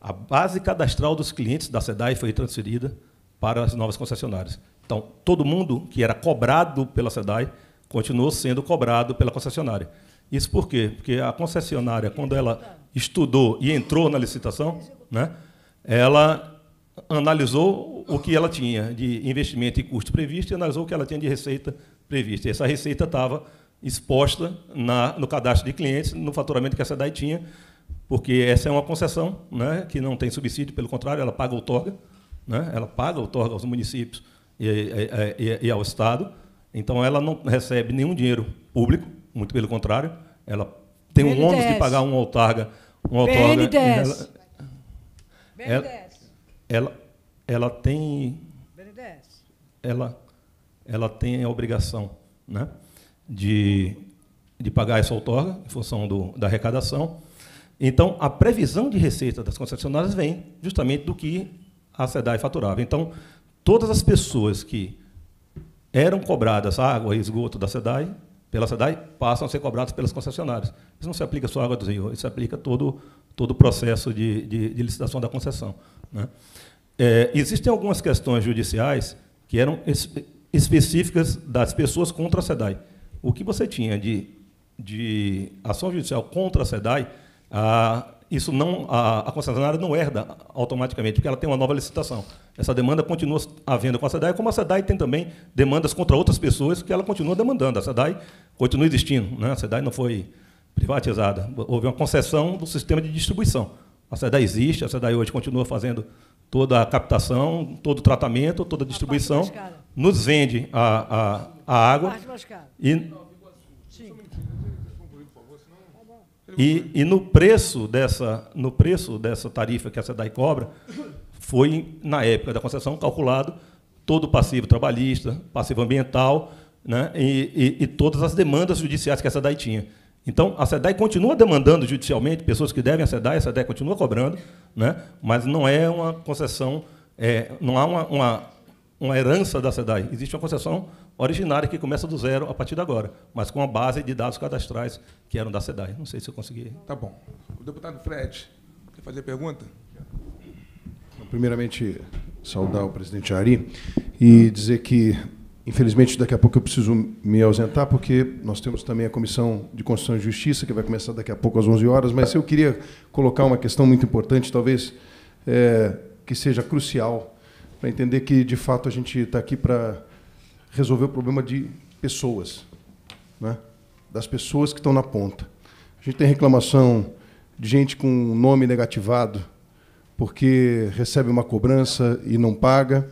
a base cadastral dos clientes da SEDAI foi transferida para as novas concessionárias. Então, todo mundo que era cobrado pela SEDAI continuou sendo cobrado pela concessionária. Isso por quê? Porque a concessionária, quando ela estudou e entrou na licitação, né, ela analisou o que ela tinha de investimento e custo previsto e analisou o que ela tinha de receita prevista. E essa receita estava exposta na, no cadastro de clientes, no faturamento que a SEDAI tinha, porque essa é uma concessão né, que não tem subsídio, pelo contrário, ela paga outorga, né, ela paga outorga aos municípios e, e, e, e ao Estado, então ela não recebe nenhum dinheiro público, muito pelo contrário, ela tem o um ônus de pagar uma outorga. Uma outorga ela, é, ela, ela tem. Ela, ela tem a obrigação né, de, de pagar essa outorga, em função do, da arrecadação. Então, a previsão de receita das concessionárias vem justamente do que a SEDAI faturava. Então, todas as pessoas que eram cobradas água e esgoto da SEDAI, pela SEDAI, passam a ser cobradas pelas concessionárias. Isso não se aplica só à água do Rio, isso se aplica a todo todo o processo de, de, de licitação da concessão. Né? É, existem algumas questões judiciais que eram específicas das pessoas contra a SEDAI. O que você tinha de, de ação judicial contra a SEDAI, a, isso não, a, a, concessionária não herda automaticamente, porque ela tem uma nova licitação. Essa demanda continua havendo com a SEDAI, como a SEDAI tem também demandas contra outras pessoas que ela continua demandando. A SEDAI continua existindo. Né? A SEDAI não foi privatizada. Houve uma concessão do sistema de distribuição. A SEDA existe, a SEDA hoje continua fazendo toda a captação, todo o tratamento, toda a distribuição, a nos vende a, a, a água. A e, e, e, no preço dessa no preço dessa tarifa que a SEDAI cobra, foi, na época da concessão, calculado todo o passivo trabalhista, passivo ambiental né, e, e, e todas as demandas judiciais que a SEDAI tinha. Então, a SEDAI continua demandando judicialmente pessoas que devem a SEDAI, a SEDAI continua cobrando, né? mas não é uma concessão, é, não há uma, uma, uma, herança da SEDAI. Existe uma concessão originária que começa do zero a partir de agora, mas com a base de dados cadastrais que eram da SEDAI. Não sei se eu consegui. Tá bom. O deputado Fred, quer fazer pergunta? Primeiramente, saudar o presidente Ari e dizer que Infelizmente, daqui a pouco eu preciso me ausentar, porque nós temos também a Comissão de Constituição e Justiça, que vai começar daqui a pouco às 11 horas, mas eu queria colocar uma questão muito importante, talvez é, que seja crucial, para entender que, de fato, a gente está aqui para resolver o problema de pessoas, né? das pessoas que estão na ponta. A gente tem reclamação de gente com nome negativado, porque recebe uma cobrança e não paga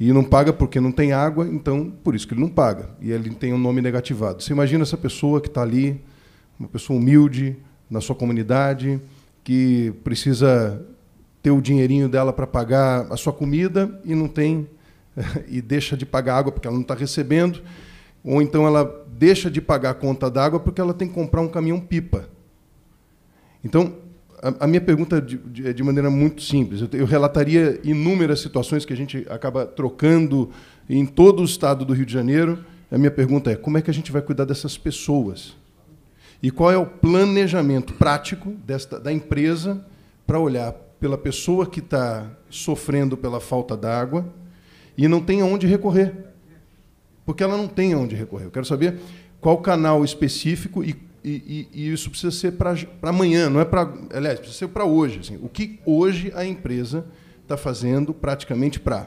e não paga porque não tem água, então por isso que ele não paga. E ele tem um nome negativado. Você imagina essa pessoa que está ali, uma pessoa humilde, na sua comunidade, que precisa ter o dinheirinho dela para pagar a sua comida e não tem, <laughs> e deixa de pagar água porque ela não está recebendo. Ou então ela deixa de pagar a conta d'água porque ela tem que comprar um caminhão pipa. Então, a, a minha pergunta de, de, de, maneira muito simples. Eu, eu, relataria inúmeras situações que a gente acaba trocando em todo o estado do Rio de Janeiro. A minha pergunta é: como é que a gente vai cuidar dessas pessoas? E qual é o planejamento prático desta, da empresa para olhar pela pessoa que está sofrendo pela falta d'água e não tem aonde recorrer? Porque ela não tem aonde recorrer. Eu quero saber qual canal específico e e, e, e isso precisa ser para amanhã, não é para. Aliás, precisa ser para hoje. Assim, o que hoje a empresa está fazendo praticamente para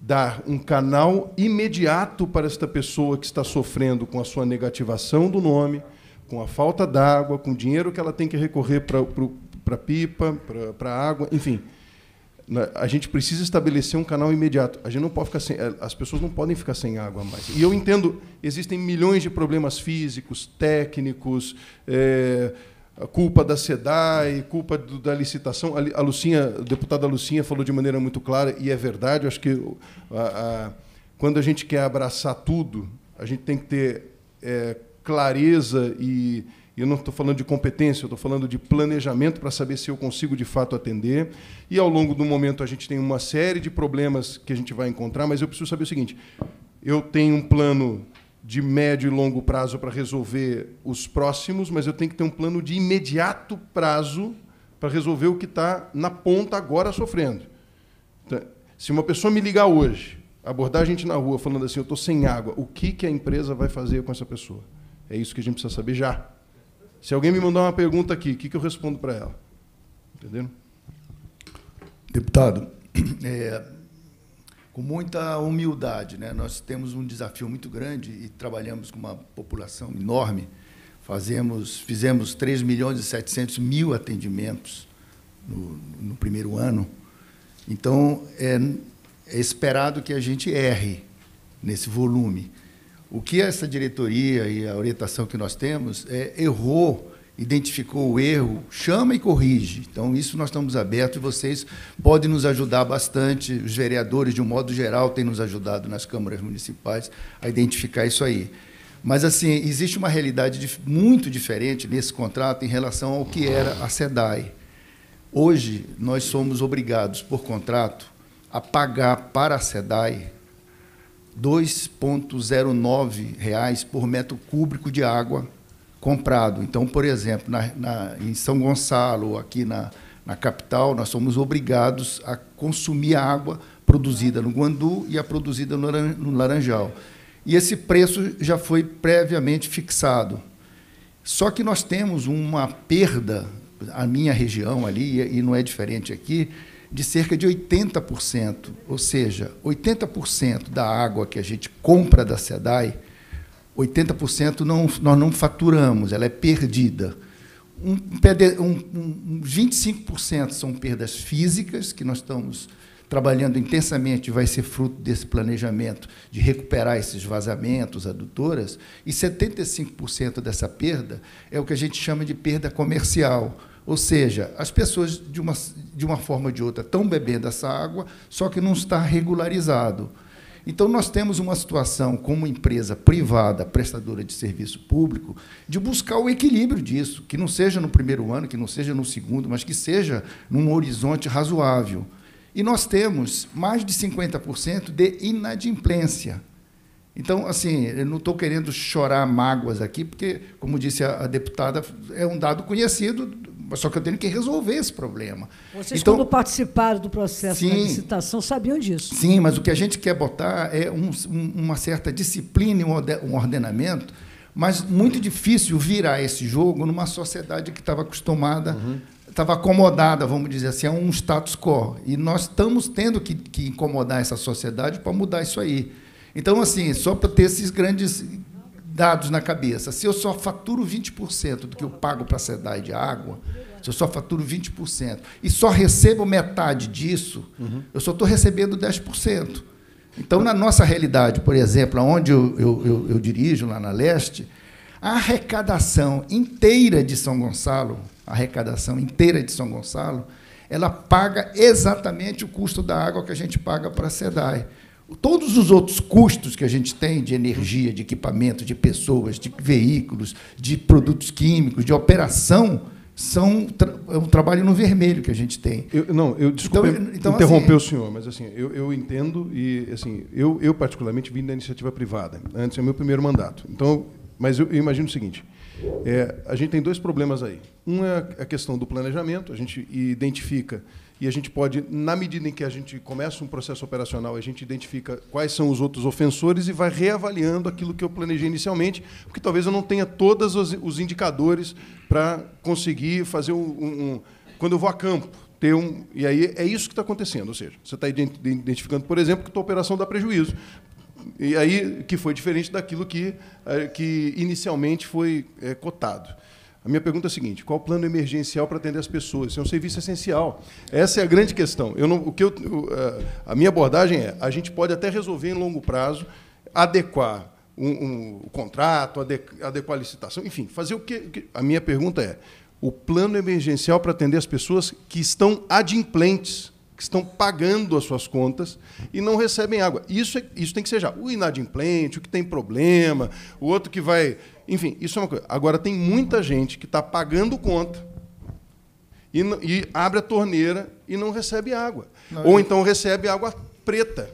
dar um canal imediato para esta pessoa que está sofrendo com a sua negativação do nome, com a falta d'água, com o dinheiro que ela tem que recorrer para pipa, para água, enfim né, a gente precisa estabelecer um canal imediato. A gente não pode ficar sem, eh, as pessoas não podem ficar sem água mais. E eu entendo, existem milhões de problemas físicos, técnicos, é, culpa da SEDAI, culpa do, da licitação. A, Lucinha, a deputada Lucinha falou de maneira muito clara, e é verdade, eu acho que a, a, quando a gente quer abraçar tudo, a gente tem que ter é, clareza e e eu não estou falando de competência, eu estou falando de planejamento para saber se eu consigo de fato atender. E ao longo do momento a gente tem uma série de problemas que a gente vai encontrar, mas eu preciso saber o seguinte: eu tenho um plano de médio e longo prazo para resolver os próximos, mas eu tenho que ter um plano de imediato prazo para resolver o que está na ponta agora sofrendo. Então, se uma pessoa me ligar hoje, abordar a gente na rua falando assim, eu estou sem água, o que, que a empresa vai fazer com essa pessoa? É isso que a gente precisa saber já. Se alguém me mandar uma pergunta aqui, o que, que eu respondo para ela? Entenderam? Deputado, <clears throat> é, com muita humildade, né? nós temos um desafio muito grande e trabalhamos com uma população enorme. Fazemos, fizemos 3 milhões e 700 mil atendimentos no, no primeiro ano. Então, é, é esperado que a gente erre nesse volume. O que essa diretoria e a orientação que nós temos é, errou, identificou o erro, chama e corrige. Então, isso nós estamos abertos e vocês podem nos ajudar bastante. Os vereadores, de um modo geral, têm nos ajudado nas câmaras municipais a identificar isso aí. Mas, assim, existe uma realidade muito diferente nesse contrato em relação ao que era a SEDAI. Hoje, nós somos obrigados, por contrato, a pagar para a SEDAI 2,09 reais por metro cúbico de água comprado. Então, por exemplo, na, na, em São Gonçalo, aqui na, na capital, nós somos obrigados a consumir água produzida no Guandu e a produzida no, no Laranjal. E esse preço já foi previamente fixado. Só que nós temos uma perda, a minha região ali, e não é diferente aqui, de cerca de 80%, ou seja, 80% da água que a gente compra da SEDAI, 80% não, nós não faturamos, ela é perdida. Um, um, 25% são perdas físicas, que nós estamos trabalhando intensamente, vai ser fruto desse planejamento de recuperar esses vazamentos, adutoras, e 75% dessa perda é o que a gente chama de perda comercial ou seja, as pessoas, de uma, de uma forma ou de outra, estão bebendo essa água, só que não está regularizado. Então, nós temos uma situação, como empresa privada, prestadora de serviço público, de buscar o equilíbrio disso, que não seja no primeiro ano, que não seja no segundo, mas que seja num horizonte razoável. E nós temos mais de 50% de inadimplência. Então, assim, eu não estou querendo chorar mágoas aqui, porque, como disse a, a, deputada, é um dado conhecido só que eu tenho que resolver esse problema. Vocês, então, quando participaram do processo sim, da licitação, sabiam disso. Sim, mas o que a gente quer botar é um, uma certa disciplina e um ordenamento, mas muito difícil virar esse jogo numa sociedade que estava acostumada, uhum. estava uhum. acomodada, vamos dizer assim, a um status quo. E nós estamos tendo que, que incomodar essa sociedade para mudar isso aí. Então, assim, só para ter esses grandes dados na cabeça. Se eu só faturo 20% do que eu pago para a SEDAI de água, se eu só faturo 20% e só recebo metade disso, uhum. eu só estou recebendo 10%. Então, na nossa realidade, por exemplo, onde eu, eu, eu, eu dirijo, lá na Leste, a arrecadação inteira de São Gonçalo, a arrecadação inteira de São Gonçalo, ela paga exatamente o custo da água que a gente paga para a SEDAI. Todos os outros custos que a gente tem de energia, de equipamento, de pessoas, de veículos, de produtos químicos, de operação, são é um trabalho no vermelho que a gente tem. Eu, não, eu desculpe então, então, interromper assim, o senhor, mas assim eu, eu entendo e assim eu, eu particularmente vim da iniciativa privada. Antes é meu primeiro mandato. Então, mas eu, eu imagino o seguinte: é, a gente tem dois problemas aí. Um é a questão do planejamento. A gente identifica e a gente pode, na medida em que a gente começa um processo operacional, a gente identifica quais são os outros ofensores e vai reavaliando aquilo que eu planejei inicialmente, porque talvez eu não tenha todos os, indicadores para conseguir fazer um, um, Quando eu vou a campo, ter um. E aí é isso que está acontecendo, ou seja, você está identificando, por exemplo, que tua operação dá prejuízo. E aí que foi diferente daquilo que, eh, que inicialmente foi é, cotado. A minha pergunta é a seguinte: qual o plano emergencial para atender as pessoas? Isso é um serviço essencial. Essa é a grande questão. Eu não, o que eu, a minha abordagem é: a gente pode até resolver em longo prazo, adequar um, um, o contrato, adequar a licitação, enfim, fazer o que. A minha pergunta é: o plano emergencial para atender as pessoas que estão adimplentes, que estão pagando as suas contas e não recebem água. Isso, é, isso tem que ser já. O inadimplente, o que tem problema, o outro que vai enfim, isso é uma coisa. Agora, tem muita gente que está pagando conta e, e, abre a torneira e não recebe água. Não, Ou então recebe água preta.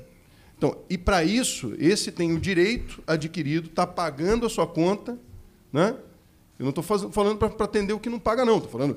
Então, e para isso, esse tem o direito adquirido, está pagando a sua conta. Né? Eu não estou falando para atender o que não paga, não. Estou falando.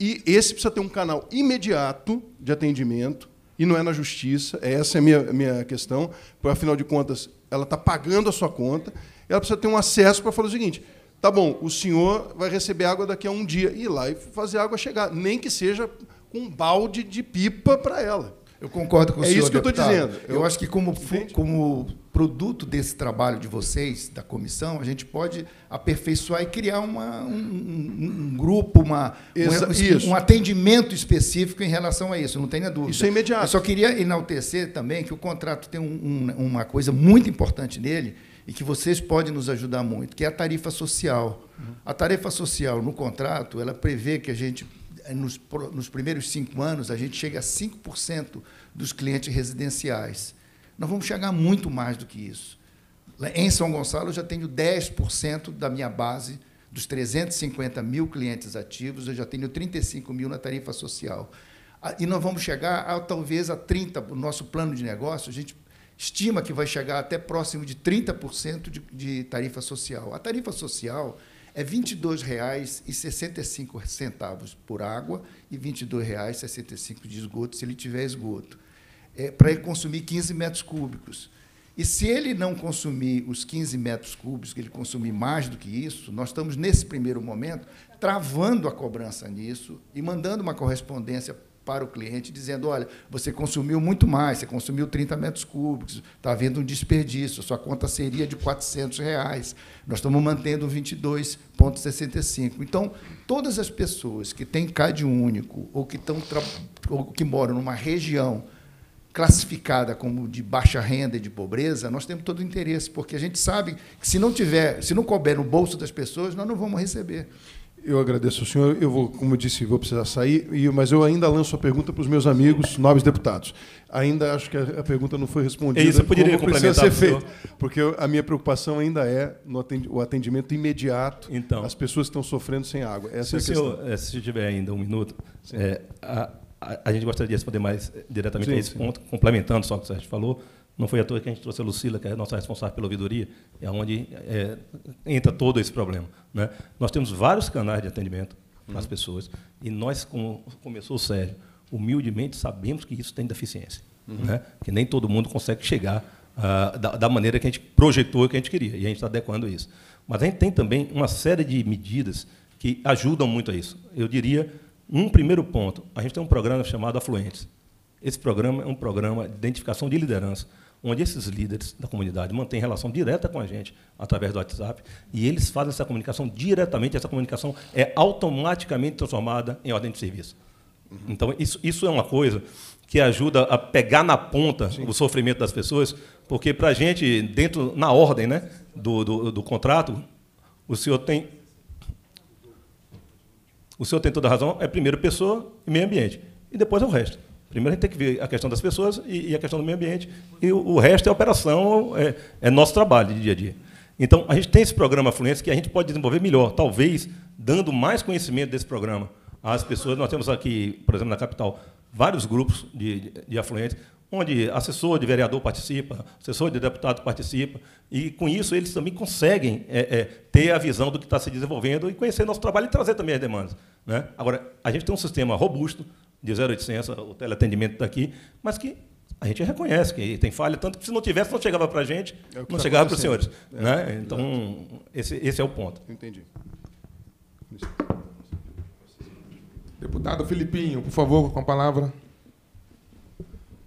E esse precisa ter um canal imediato de atendimento, e não é na justiça. Essa é a minha, minha questão. Porque, afinal de contas, ela está pagando a sua conta ela precisa ter um acesso para falar o seguinte: tá bom, o senhor vai receber água daqui a um dia. ir lá e fazer a água chegar, nem que seja com um balde de pipa para ela. Eu concordo com o é senhor. É isso que deputado. eu estou dizendo. Eu, eu, acho que, como, como produto desse trabalho de vocês, da comissão, a gente pode aperfeiçoar e criar uma, um, um, um, grupo, uma, um, um, atendimento específico em relação a isso, não tenha dúvida. Isso é imediato. Eu só queria enaltecer também que o contrato tem uma coisa muito importante nele, e que vocês podem nos ajudar muito, que é a tarifa social. Uhum. A tarifa social no contrato, ela prevê que a gente, eh, nos, nos primeiros cinco anos, a gente chega a 5% dos clientes residenciais. Nós vamos chegar muito mais do que isso. Em São Gonçalo, eu já tenho 10% da minha base, dos 350 mil clientes ativos, eu já tenho 35 mil na tarifa social. E nós vamos chegar, a, talvez, a 30%. O nosso plano de negócio, a gente estima que vai chegar até próximo de 30% de, de tarifa social. A tarifa social é R$ 22,65 por água e R$ 22,65 de esgoto, se ele tiver esgoto, é, para consumir 15 metros cúbicos. E se ele não consumir os 15 metros cúbicos, que ele consumir mais do que isso, nós estamos, nesse primeiro momento, travando a cobrança nisso e mandando uma correspondência para o cliente dizendo: olha, você consumiu muito mais, você consumiu 30 metros cúbicos, está havendo um desperdício, sua conta seria de R$ reais, nós estamos mantendo 22,65. Então, todas as pessoas que têm CAD único ou que, estão ou que moram numa região classificada como de baixa renda e de pobreza, nós temos todo o interesse, porque a gente sabe que se não tiver, se não couber no bolso das pessoas, nós não vamos receber. Eu agradeço ao senhor. Eu vou, como eu disse, vou precisar sair, mas eu ainda lanço a pergunta para os meus amigos, nobres deputados. Ainda acho que a, pergunta não foi respondida. Isso eu poderia como complementar, ser feito, porque a minha preocupação ainda é o atendimento imediato então, às pessoas que estão sofrendo sem água. Essa se é a questão. Senhor, se tiver ainda um minuto, é, a, a, a, gente gostaria de responder mais eh, diretamente sim, a esse sim. ponto, complementando só o que o Sérgio falou não foi à toa que a gente trouxe a Lucila, que é a nossa responsável pela ouvidoria, é onde é, entra todo esse problema. Né? Nós temos vários canais de atendimento uhum. às pessoas, e nós, como começou o Sérgio, humildemente sabemos que isso tem deficiência, uhum. né? que nem todo mundo consegue chegar ah, da, da, maneira que a gente projetou e que a gente queria, e a gente está adequando isso. Mas a gente tem também uma série de medidas que ajudam muito a isso. Eu diria, um primeiro ponto, a gente tem um programa chamado Afluentes. Esse programa é um programa de identificação de liderança onde esses líderes da comunidade mantêm relação direta com a gente através do WhatsApp e eles fazem essa comunicação diretamente, essa comunicação é automaticamente transformada em ordem de serviço. Uhum. Então, isso, isso é uma coisa que ajuda a pegar na ponta Sim. o sofrimento das pessoas, porque para a gente, dentro, na ordem né, do, do, do contrato, o senhor tem o senhor tem toda a razão, é primeiro pessoa e meio ambiente. E depois é o resto. Primeiro a gente tem que ver a questão das pessoas e, e a questão do meio ambiente, e o, o resto é operação, é, é, nosso trabalho de dia a dia. Então, a gente tem esse programa Fluência que a gente pode desenvolver melhor, talvez dando mais conhecimento desse programa às pessoas. Nós temos aqui, por exemplo, na capital, vários grupos de, de, de afluentes, onde assessor de vereador participa, assessor de deputado participa, e com isso eles também conseguem é, é, ter a visão do que está se desenvolvendo e conhecer nosso trabalho e trazer também as demandas. Né? Agora, a gente tem um sistema robusto, de 0800, o teleatendimento daqui, mas que a gente reconhece que tem falha, tanto que se não tivesse, não chegava para a gente, é não tá chegava para os senhores. É, né? Então, esse, esse é o ponto. Entendi. Deputado Filipinho, por favor, com a palavra.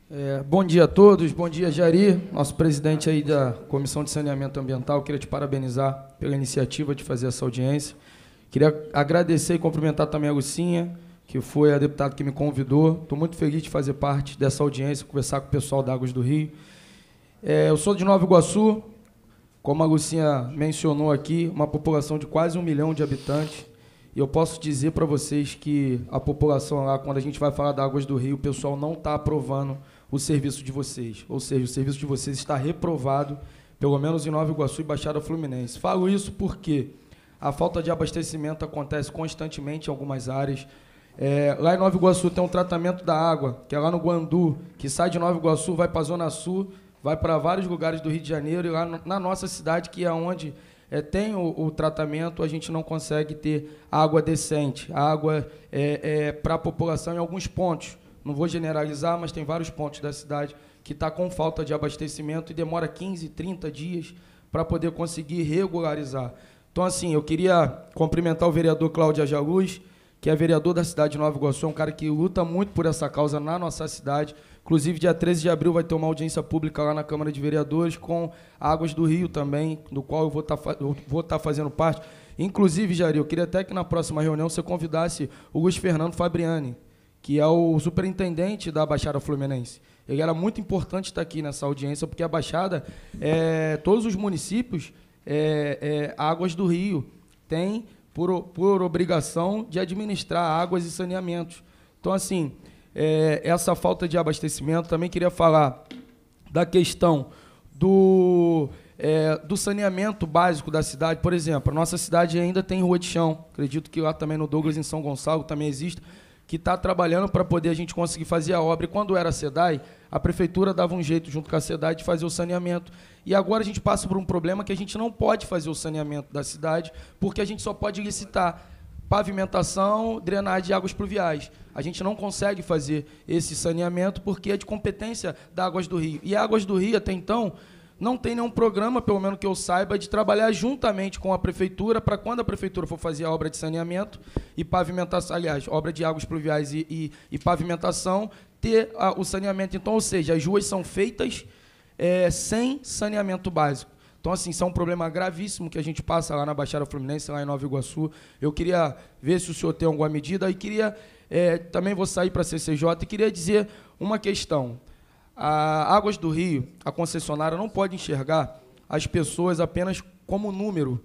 É, bom dia a todos, bom dia Jari, nosso presidente aí da Comissão de Saneamento Ambiental, queria te parabenizar pela iniciativa de fazer essa audiência. Queria agradecer e cumprimentar também a Lucinha, que foi a deputada que me convidou. Estou muito feliz de fazer parte dessa audiência, conversar com o pessoal da Águas do Rio. É, eu sou de Nova Iguaçu, como a Lucinha mencionou aqui, uma população de quase um milhão de habitantes. E eu posso dizer para vocês que a população lá, quando a gente vai falar da Águas do Rio, o pessoal não está aprovando o serviço de vocês. Ou seja, o serviço de vocês está reprovado, pelo menos em Nova Iguaçu e Baixada Fluminense. Falo isso porque a falta de abastecimento acontece constantemente em algumas áreas. É, lá em Nova Iguaçu tem um tratamento da água, que é lá no Guandu, que sai de Nova Iguaçu, vai para a Zona Sul, vai para vários lugares do Rio de Janeiro, e lá no, na nossa cidade, que é onde é, tem o, o, tratamento, a gente não consegue ter água decente, água é, é para a população em alguns pontos. Não vou generalizar, mas tem vários pontos da cidade que está com falta de abastecimento e demora 15, 30 dias para poder conseguir regularizar. Então, assim, eu queria cumprimentar o vereador Cláudio Ajaluz, que é vereador da cidade de Nova Iguaçu, é um cara que luta muito por essa causa na nossa cidade. Inclusive, dia 13 de abril vai ter uma audiência pública lá na Câmara de Vereadores com Águas do Rio também, do qual eu vou estar tá, tá fazendo parte. Inclusive, Jari, eu queria até que na próxima reunião você convidasse o Luiz Fernando Fabriani, que é o superintendente da Baixada Fluminense. Ele era muito importante estar aqui nessa audiência, porque a Baixada, é, todos os municípios, é, é, Águas do Rio, tem por, por obrigação de administrar águas e saneamentos. Então, assim, é, essa falta de abastecimento, também queria falar da questão do, é, do saneamento básico da cidade. Por exemplo, a nossa cidade ainda tem rua de chão. Acredito que lá também no Douglas, em São Gonçalo, também existe que está trabalhando para poder a gente conseguir fazer a obra. E quando era a SEDAI, a prefeitura dava um jeito, junto com a SEDAI, de fazer o saneamento. E agora a gente passa por um problema que a gente não pode fazer o saneamento da cidade, porque a gente só pode licitar pavimentação, drenagem de águas pluviais. A gente não consegue fazer esse saneamento porque é de competência da Águas do Rio. E a Águas do Rio, até então, não tem nenhum programa, pelo menos que eu saiba, de trabalhar juntamente com a prefeitura para quando a prefeitura for fazer a obra de saneamento e pavimentação, aliás, obra de águas pluviais e, e, e pavimentação, ter a, o saneamento. Então, ou seja, as ruas são feitas é, sem saneamento básico. Então, assim, isso é um problema gravíssimo que a gente passa lá na Baixada Fluminense, lá em Nova Iguaçu. Eu queria ver se o senhor tem alguma medida e queria, é, também vou sair para a CCJ, e queria dizer uma questão. A Águas do Rio, a concessionária, não pode enxergar as pessoas apenas como número.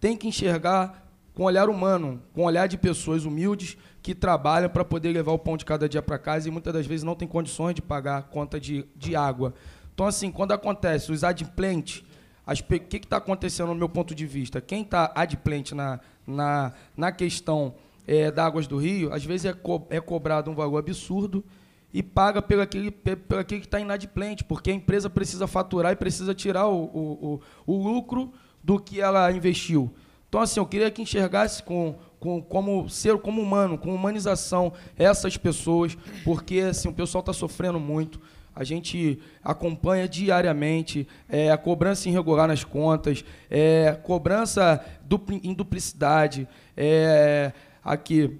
Tem que enxergar com olhar humano, com olhar de pessoas humildes que trabalham para poder levar o pão de cada dia para casa e muitas das vezes não tem condições de pagar conta de, de água. Então, assim, quando acontece os adimplentes, o que está acontecendo no meu ponto de vista? Quem está adimplente na, na, na questão é, da Águas do Rio, às vezes é, co é cobrado um valor absurdo e paga pelo aquele, pelo aquele que está inadimplente, porque a empresa precisa faturar e precisa tirar o, o, o, o, lucro do que ela investiu. Então, assim, eu queria que enxergasse com, com, como ser, como humano, com humanização, essas pessoas, porque assim, o pessoal está sofrendo muito. A gente acompanha diariamente é, a cobrança irregular nas contas, é, cobrança dupli, em duplicidade. É, aqui,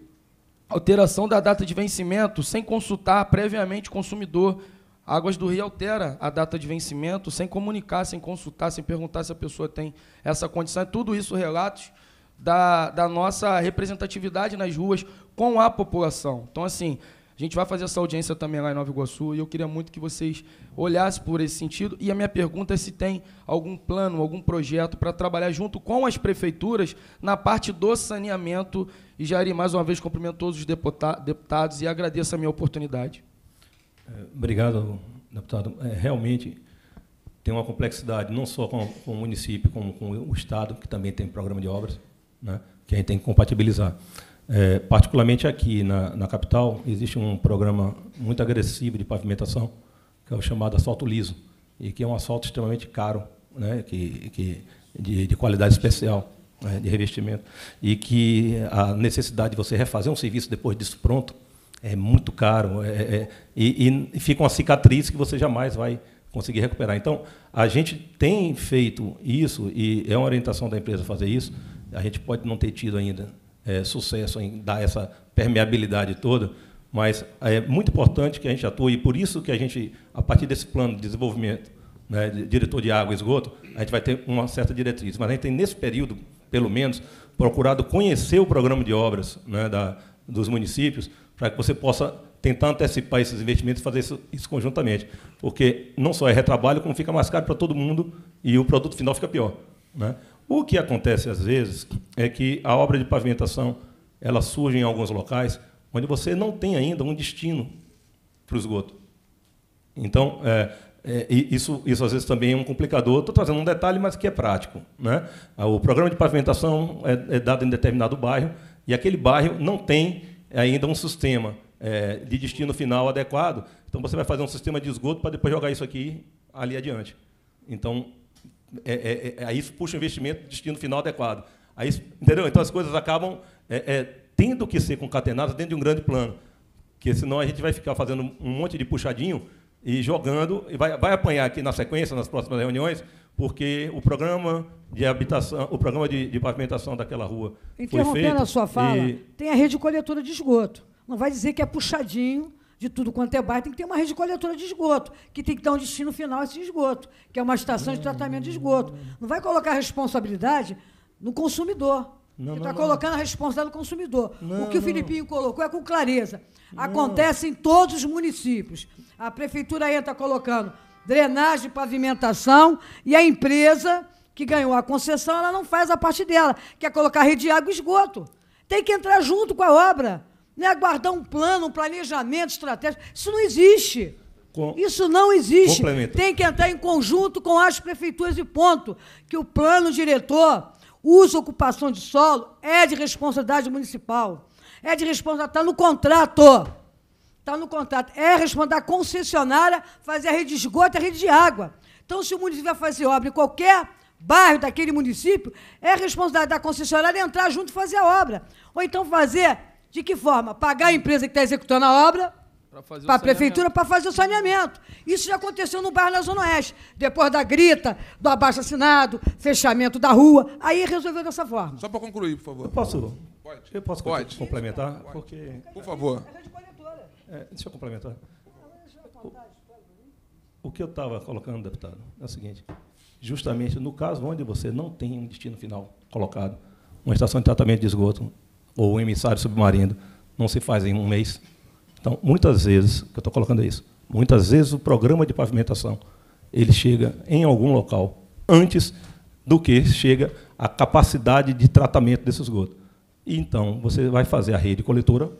alteração da data de vencimento sem consultar previamente o consumidor. Águas do Rio altera a data de vencimento sem comunicar, sem consultar, sem perguntar se a pessoa tem essa condição. É tudo isso relatos da, da nossa representatividade nas ruas com a população. Então, assim, a gente vai fazer essa audiência também lá em Nova Iguaçu e eu queria muito que vocês olhassem por esse sentido. E a minha pergunta é se tem algum plano, algum projeto para trabalhar junto com as prefeituras na parte do saneamento. E Jairi, mais uma vez, cumprimento todos os deputados e agradeço a minha oportunidade. É, obrigado, deputado. É, realmente tem uma complexidade, não só com, com o município, como com o Estado, que também tem programa de obras, né, que a gente tem que compatibilizar. É, particularmente aqui na, na capital, existe um programa muito agressivo de pavimentação, que é o chamado asfalto liso, e que é um asfalto extremamente caro, né, que, que, de, de qualidade especial, né, de revestimento, e que a necessidade de você refazer um serviço depois disso pronto é muito caro, é, é, é e, e fica uma cicatriz que você jamais vai conseguir recuperar. Então, a gente tem feito isso, e é uma orientação da empresa fazer isso, a gente pode não ter tido ainda é, sucesso em dar essa permeabilidade toda, mas é muito importante que a gente atue, e por isso que a gente, a partir desse plano de desenvolvimento, né, diretor de água e esgoto, a gente vai ter uma certa diretriz. Mas a gente tem, nesse período, pelo menos, procurado conhecer o programa de obras né, da, dos municípios, para que você possa tentar antecipar esses investimentos e fazer isso, isso, conjuntamente. Porque não só é retrabalho, como fica mais caro para todo mundo e o produto final fica pior. Né? O que acontece às vezes é que a obra de pavimentação ela surge em alguns locais onde você não tem ainda um destino para o esgoto. Então, é, é, isso, isso às vezes também é um complicador. Estou trazendo um detalhe, mas que é prático. Né? Ah, o programa de pavimentação é, é dado em determinado bairro e aquele bairro não tem ainda um sistema é, de destino final adequado. Então você vai fazer um sistema de esgoto para depois jogar isso aqui ali adiante. Então é, é, é, aí isso puxa o investimento destino final adequado. Aí, entendeu? Então as coisas acabam é, é, tendo que ser concatenadas dentro de um grande plano. Porque senão a gente vai ficar fazendo um monte de puxadinho e jogando, e vai, vai apanhar aqui na sequência, nas próximas reuniões, porque o programa de habitação, o programa de, de pavimentação daquela rua. Interrompendo foi feito, a sua fala, e... tem a rede coletora de esgoto. Não vai dizer que é puxadinho de tudo quanto é bairro, tem que ter uma rede coletora de esgoto, que tem que dar um destino final a esse esgoto, que é uma estação de tratamento de esgoto. Não vai colocar a responsabilidade no consumidor. Não, está colocando a responsabilidade no consumidor. Não, o que o Filipinho colocou é com clareza. Acontece em todos os municípios. A prefeitura entra tá colocando drenagem, pavimentação e a empresa que ganhou a concessão, ela não faz a parte dela, que é colocar rede de água e esgoto. Tem que entrar junto com a obra né aguardar guardar um plano, um planejamento estratégico. Isso não existe. Com... Isso não existe. Tem que entrar em conjunto com as prefeituras e ponto. Que o plano diretor, uso ocupação de solo, é de responsabilidade municipal. É de responsabilidade. Está no contrato. Está no contrato. É responsabilidade da concessionária fazer a rede de esgoto e a rede de água. Então, se o município vai fazer obra em qualquer bairro daquele município, é responsabilidade da concessionária entrar junto e fazer a obra. Ou então fazer de que forma? Pagar a empresa que está executando a obra para a prefeitura para fazer o saneamento. Isso já aconteceu no bairro na Zona Oeste. Depois da grita, do abaixo-assinado, fechamento da rua. Aí é resolveu dessa forma. Só para concluir, por favor. Eu posso, Pode. Eu posso Pode. complementar? Pode. Porque... Por favor. É, é deixa eu complementar. O, o que eu estava colocando, deputado, é o seguinte. Justamente no caso onde você não tem um destino final colocado, uma estação de tratamento de esgoto, ou emissário submarino não se faz em um mês. Então, muitas vezes, que eu estou colocando é isso, muitas vezes o programa de pavimentação ele chega em algum local antes do que chega a capacidade de tratamento desse esgoto. E, então, você vai fazer a rede coletora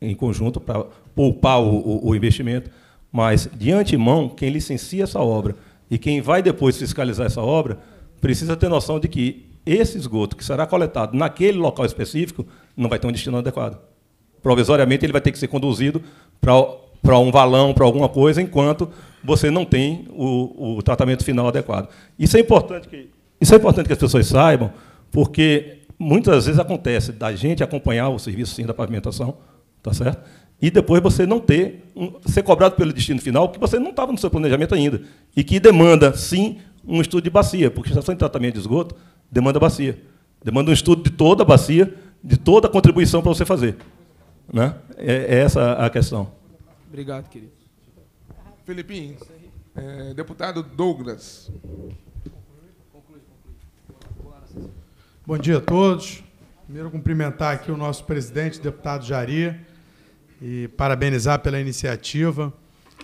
em conjunto para poupar o, o, o investimento, mas, de antemão, quem licencia essa obra e quem vai depois fiscalizar essa obra precisa ter noção de que esse esgoto que será coletado naquele local específico não vai ter um destino adequado. Provisoriamente, ele vai ter que ser conduzido para um valão, para alguma coisa, enquanto você não tem o, o tratamento final adequado. Isso é, importante que, isso é importante que as pessoas saibam, porque muitas vezes acontece da gente acompanhar o serviço sim, da pavimentação, tá certo? e depois você não ter um, ser cobrado pelo destino final que você não estava no seu planejamento ainda e que demanda sim um estudo de bacia, porque a estação de tratamento de esgoto demanda bacia. Demanda um estudo de toda a bacia, de toda a contribuição para você fazer. Né? É, é essa a questão. Obrigado, querido. Felipinho, é, deputado Douglas. Bom dia a todos. Primeiro, cumprimentar aqui o nosso presidente, deputado Jari, e parabenizar pela iniciativa,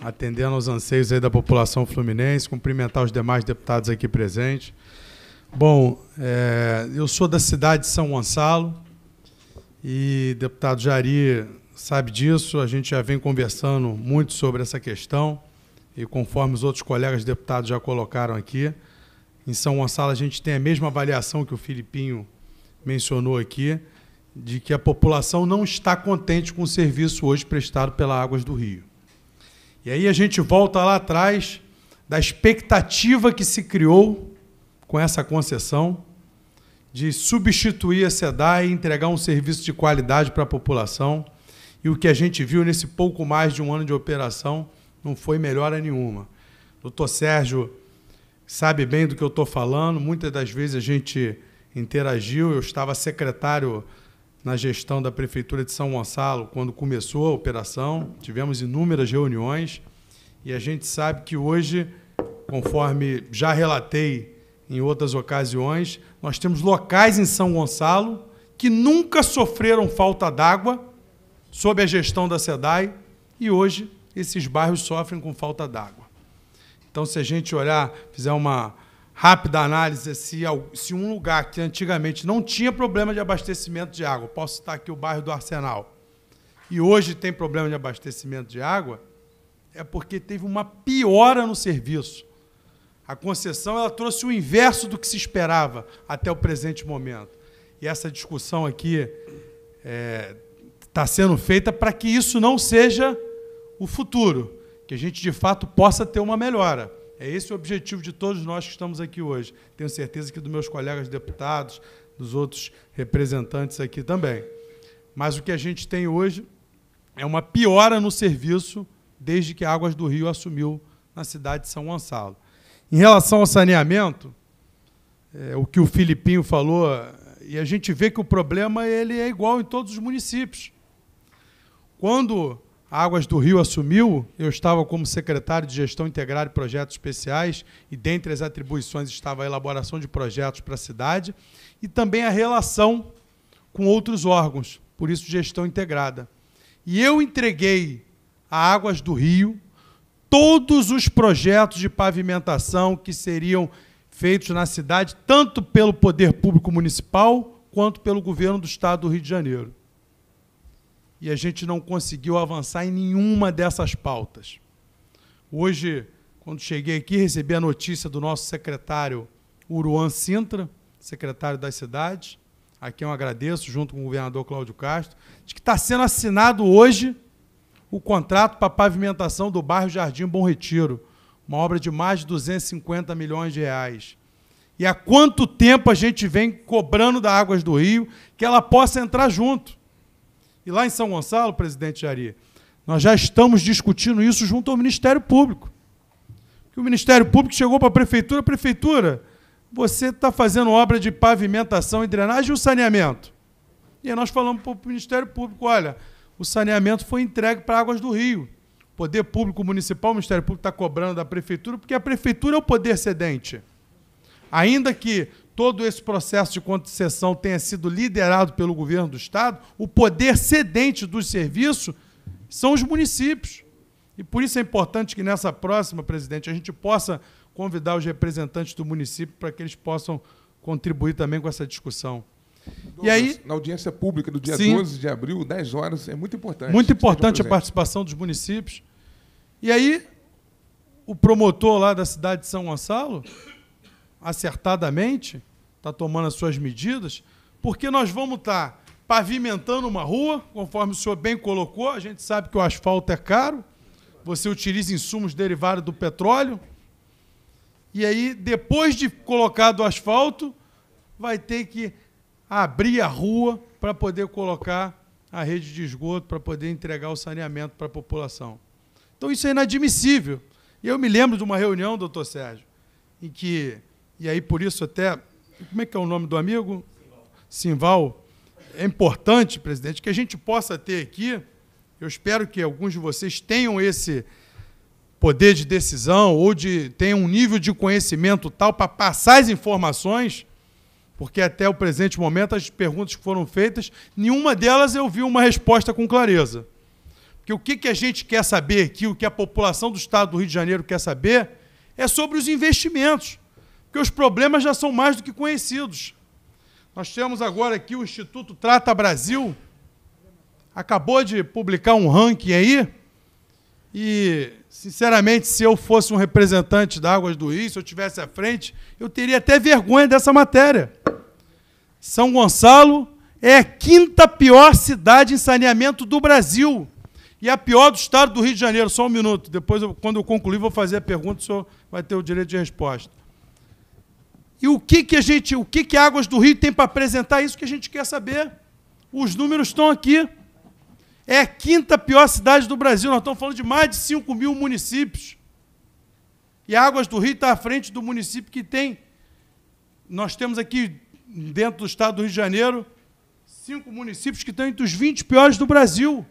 atendendo aos anseios da população fluminense, cumprimentar os demais deputados aqui presentes. Bom, é, eu sou da cidade de São Gonçalo e deputado Jari sabe disso, a gente já vem conversando muito sobre essa questão e conforme os outros colegas deputados já colocaram aqui, em São Gonçalo a gente tem a mesma avaliação que o Filipinho mencionou aqui, de que a população não está contente com o serviço hoje prestado pela Águas do Rio. E aí a gente volta lá atrás da expectativa que se criou com essa concessão de substituir a SEDAI e entregar um serviço de qualidade para a população. E o que a gente viu nesse pouco mais de um ano de operação não foi melhora nenhuma. Doutor Sérgio sabe bem do que eu estou falando. Muitas das vezes a gente interagiu. Eu estava secretário na gestão da Prefeitura de São Gonçalo quando começou a operação. Tivemos inúmeras reuniões e a gente sabe que hoje, conforme já relatei em outras ocasiões. Nós temos locais em São Gonçalo que nunca sofreram falta d'água sob a gestão da SEDAI e hoje esses bairros sofrem com falta d'água. Então, se a gente olhar, fizer uma rápida análise, se, se um lugar que antigamente não tinha problema de abastecimento de água, posso citar aqui o bairro do Arsenal, e hoje tem problema de abastecimento de água, é porque teve uma piora no serviço. A concessão ela trouxe o inverso do que se esperava até o presente momento. E essa discussão aqui está é, tá sendo feita para que isso não seja o futuro, que a gente de fato possa ter uma melhora. É esse o objetivo de todos nós que estamos aqui hoje. Tenho certeza que dos meus colegas deputados, dos outros representantes aqui também. Mas o que a gente tem hoje é uma piora no serviço desde que Águas do Rio assumiu na cidade de São Gonçalo. Em relação ao saneamento, é, o que o Filipinho falou, e a gente vê que o problema ele é igual em todos os municípios. Quando Águas do Rio assumiu, eu estava como secretário de Gestão Integrada e Projetos Especiais, e dentre as atribuições estava a elaboração de projetos para a cidade e também a relação com outros órgãos, por isso gestão integrada. E eu entreguei a Águas do Rio todos os projetos de pavimentação que seriam feitos na cidade, tanto pelo poder público municipal quanto pelo governo do estado do Rio de Janeiro. E a gente não conseguiu avançar em nenhuma dessas pautas. Hoje, quando cheguei aqui, recebi a notícia do nosso secretário Uruan Sintra, secretário das cidades, a quem eu agradeço, junto com o governador Cláudio Castro, de que está sendo assinado hoje o contrato para pavimentação do bairro Jardim Bom Retiro, uma obra de mais de 250 milhões de reais. E há quanto tempo a gente vem cobrando da Águas do Rio que ela possa entrar junto? E lá em São Gonçalo, presidente Jari, nós já estamos discutindo isso junto ao Ministério Público. Que o Ministério Público chegou para a prefeitura, prefeitura, você está fazendo obra de pavimentação e drenagem e o saneamento. E aí nós falamos para o Ministério Público, olha, o saneamento foi entregue para Águas do Rio. O poder Público Municipal, o Ministério Público está cobrando da Prefeitura, porque a Prefeitura é o poder cedente. Ainda que todo esse processo de concessão tenha sido liderado pelo governo do Estado, o poder cedente dos serviços são os municípios. E por isso é importante que nessa próxima, presidente, a gente possa convidar os representantes do município para que eles possam contribuir também com essa discussão e aí, na audiência pública do dia sim, 12 de abril, 10 horas, é muito importante. Muito importante a participação dos municípios. E aí, o promotor lá da cidade de São Gonçalo, acertadamente, está tomando as suas medidas, porque nós vamos estar tá pavimentando uma rua, conforme o senhor bem colocou, a gente sabe que o asfalto é caro, você utiliza insumos derivados do petróleo, e aí, depois de colocado o asfalto, vai ter que abrir a rua para poder colocar a rede de esgoto, para poder entregar o saneamento para a população. Então isso é inadmissível. E eu me lembro de uma reunião, doutor Sérgio, em que, e aí por isso até, como é que é o nome do amigo? Simval. É importante, presidente, que a gente possa ter aqui, eu espero que alguns de vocês tenham esse poder de decisão ou de tenham um nível de conhecimento tal para passar as informações porque até o presente momento, as perguntas que foram feitas, nenhuma delas eu vi uma resposta com clareza. Porque o que, que a gente quer saber, que o que a população do estado do Rio de Janeiro quer saber, é sobre os investimentos. Porque os problemas já são mais do que conhecidos. Nós temos agora aqui o Instituto Trata Brasil, acabou de publicar um ranking aí, e Sinceramente, se eu fosse um representante da Águas do Rio, se eu tivesse à frente, eu teria até vergonha dessa matéria. São Gonçalo é a quinta pior cidade em saneamento do Brasil e a pior do estado do Rio de Janeiro. Só um minuto, depois, eu, quando eu concluir, vou fazer a pergunta, o senhor vai ter o direito de resposta. E o que, que a gente, o que, que Águas do Rio tem para apresentar isso que a gente quer saber? Os números estão aqui é a quinta pior cidade do Brasil. Nós estamos falando de mais de 5 mil municípios. E Águas do Rio está à frente do município que tem. Nós temos aqui, dentro do estado do Rio de Janeiro, cinco municípios que estão entre os 20 piores do Brasil.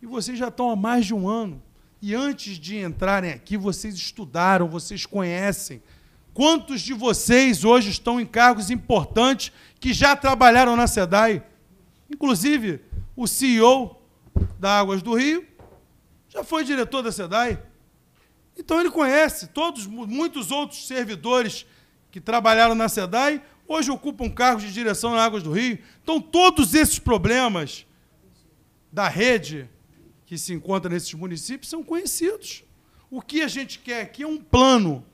E vocês já estão há mais de um ano. E antes de entrarem aqui, vocês estudaram, vocês conhecem. Quantos de vocês hoje estão em cargos importantes que já trabalharam na SEDAI? Inclusive, o CEO da Águas do Rio, já foi diretor da SEDAI. Então ele conhece todos, muitos outros servidores que trabalharam na SEDAI, hoje ocupam cargos de direção na Águas do Rio. Então todos esses problemas da rede que se encontra nesses municípios são conhecidos. O que a gente quer aqui é um plano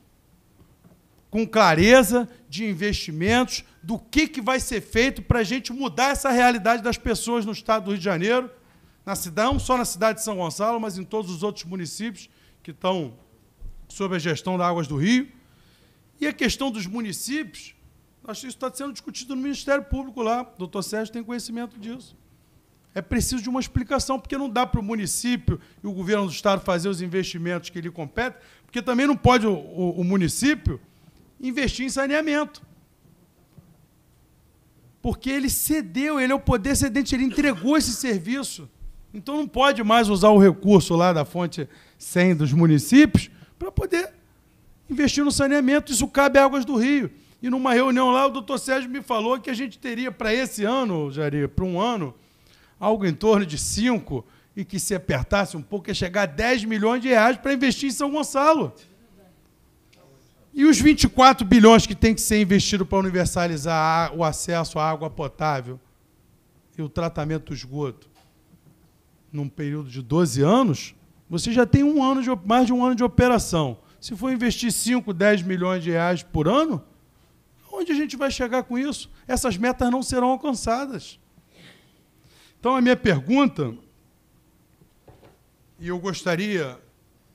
com clareza de investimentos do que, que vai ser feito para a gente mudar essa realidade das pessoas no estado do Rio de Janeiro, na cidade, não só na cidade de São Gonçalo, mas em todos os outros municípios que estão sob a gestão da Águas do Rio. E a questão dos municípios, acho isso está sendo discutido no Ministério Público lá, o doutor Sérgio tem conhecimento disso. É preciso de uma explicação, porque não dá para o município e o governo do Estado fazer os investimentos que lhe competem, porque também não pode o, o, o município investir em saneamento porque ele cedeu, ele é o poder cedente, ele entregou esse serviço. Então não pode mais usar o recurso lá da fonte 100 dos municípios para poder investir no saneamento. Isso cabe a Águas do Rio. E numa reunião lá, o doutor Sérgio me falou que a gente teria para esse ano, Jair, para um ano, algo em torno de 5 e que se apertasse um pouco, ia chegar a 10 milhões de reais para investir em São Gonçalo. E os 24 bilhões que tem que ser investido para universalizar o acesso à água potável e o tratamento do esgoto num período de 12 anos, você já tem um ano de, mais de um ano de operação. Se for investir 5, 10 milhões de reais por ano, onde a gente vai chegar com isso? Essas metas não serão alcançadas. Então, a minha pergunta, e eu gostaria,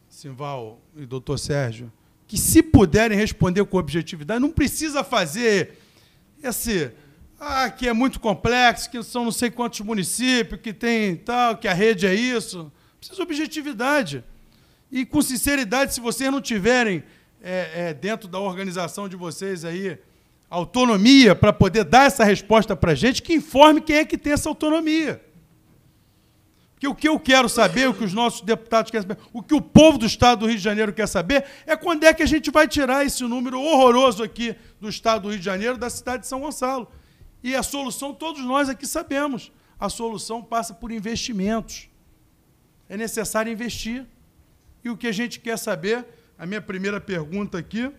Simval e doutor Sérgio, que, se puderem responder com objetividade, não precisa fazer esse. Ah, que é muito complexo, que são não sei quantos municípios, que tem tal, que a rede é isso. Precisa objetividade. E com sinceridade, se vocês não tiverem é, é, dentro da organização de vocês aí autonomia para poder dar essa resposta para a gente, que informe quem é que tem essa autonomia que o que eu quero saber, o que os nossos deputados querem saber, o que o povo do Estado do Rio de Janeiro quer saber, é quando é que a gente vai tirar esse número horroroso aqui do Estado do Rio de Janeiro, da cidade de São Gonçalo. E a solução, todos nós aqui sabemos, a solução passa por investimentos. É necessário investir. E o que a gente quer saber, a minha primeira pergunta aqui,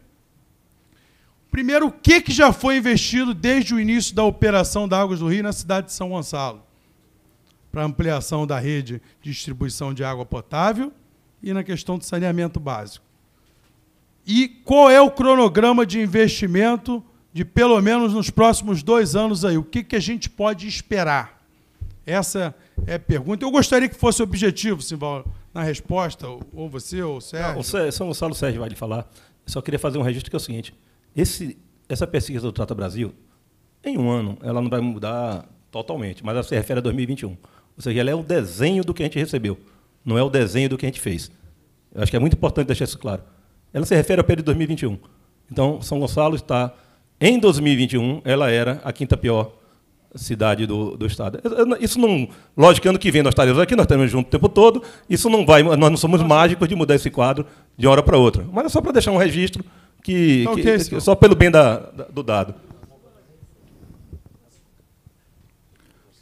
primeiro, o que, que já foi investido desde o início da operação da Águas do Rio na cidade de São Gonçalo? para ampliação da rede de distribuição de água potável e na questão do saneamento básico. E qual é o cronograma de investimento de pelo menos nos próximos dois anos aí? O que, que a gente pode esperar? Essa é a pergunta. Eu gostaria que fosse objetivo, Simval, na resposta, ou você, ou o Sérgio. Não, o Sérgio, São Gonçalo Sérgio vai lhe falar. Eu só queria fazer um registro que é o seguinte: esse, essa pesquisa do Trata Brasil, em um ano, ela não vai mudar totalmente, mas ela se refere a 2021. Ou seja, ela é o desenho do que a gente recebeu, não é o desenho do que a gente fez. Eu acho que é muito importante deixar isso claro. Ela se refere ao período de 2021. Então, São Gonçalo está, em 2021, ela era a quinta pior cidade do, do estado. Isso não, lógico que ano que vem nós estaremos aqui, nós estaremos juntos o tempo todo. Isso não vai, nós não somos mágicos de mudar esse quadro de uma hora para outra. Mas é só para deixar um registro que, então, que, que é só pelo bem da, da, do dado.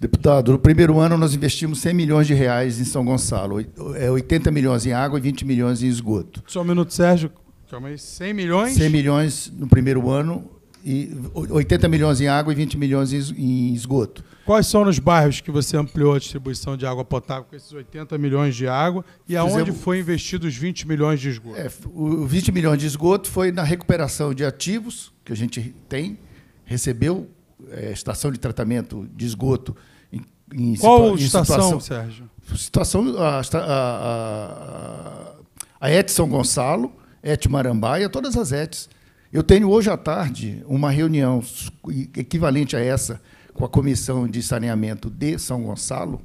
Deputado, no primeiro ano nós investimos 100 milhões de reais em São Gonçalo, é 80 milhões em água e 20 milhões em esgoto. Só um minuto, Sérgio. Calma aí, 100 milhões? 100 milhões no primeiro ano, e 80 milhões em água e 20 milhões em esgoto. Quais são os bairros que você ampliou a distribuição de água potável com esses 80 milhões de água e aonde Fizemos... foi investido os 20 milhões de esgoto? É, o 20 milhões de esgoto foi na recuperação de ativos que a gente tem, recebeu é, estação de tratamento de esgoto em Qual a estação, situação, Sérgio? Situação, a, a, a ET São Gonçalo, ET Marambaia, todas as ETs. Eu tenho hoje à tarde uma reunião equivalente a essa com a Comissão de Saneamento de São Gonçalo,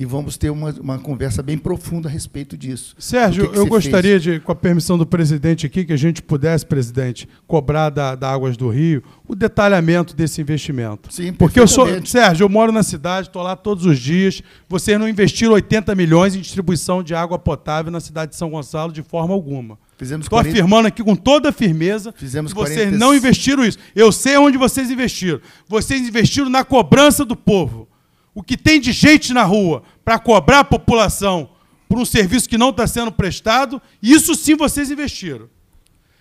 e vamos ter uma, uma conversa bem profunda a respeito disso. Sérgio, que que eu gostaria fez. de, com a permissão do presidente aqui, que a gente pudesse, presidente, cobrar da, da Águas do Rio o detalhamento desse investimento. Sim, Porque eu sou. Sérgio, eu moro na cidade, estou lá todos os dias. Vocês não investiram 80 milhões em distribuição de água potável na cidade de São Gonçalo de forma alguma. Estou 40... afirmando aqui com toda firmeza Fizemos que vocês 40... não investiram isso. Eu sei onde vocês investiram. Vocês investiram na cobrança do povo o que tem de gente na rua para cobrar a população por um serviço que não está sendo prestado, isso sim vocês investiram.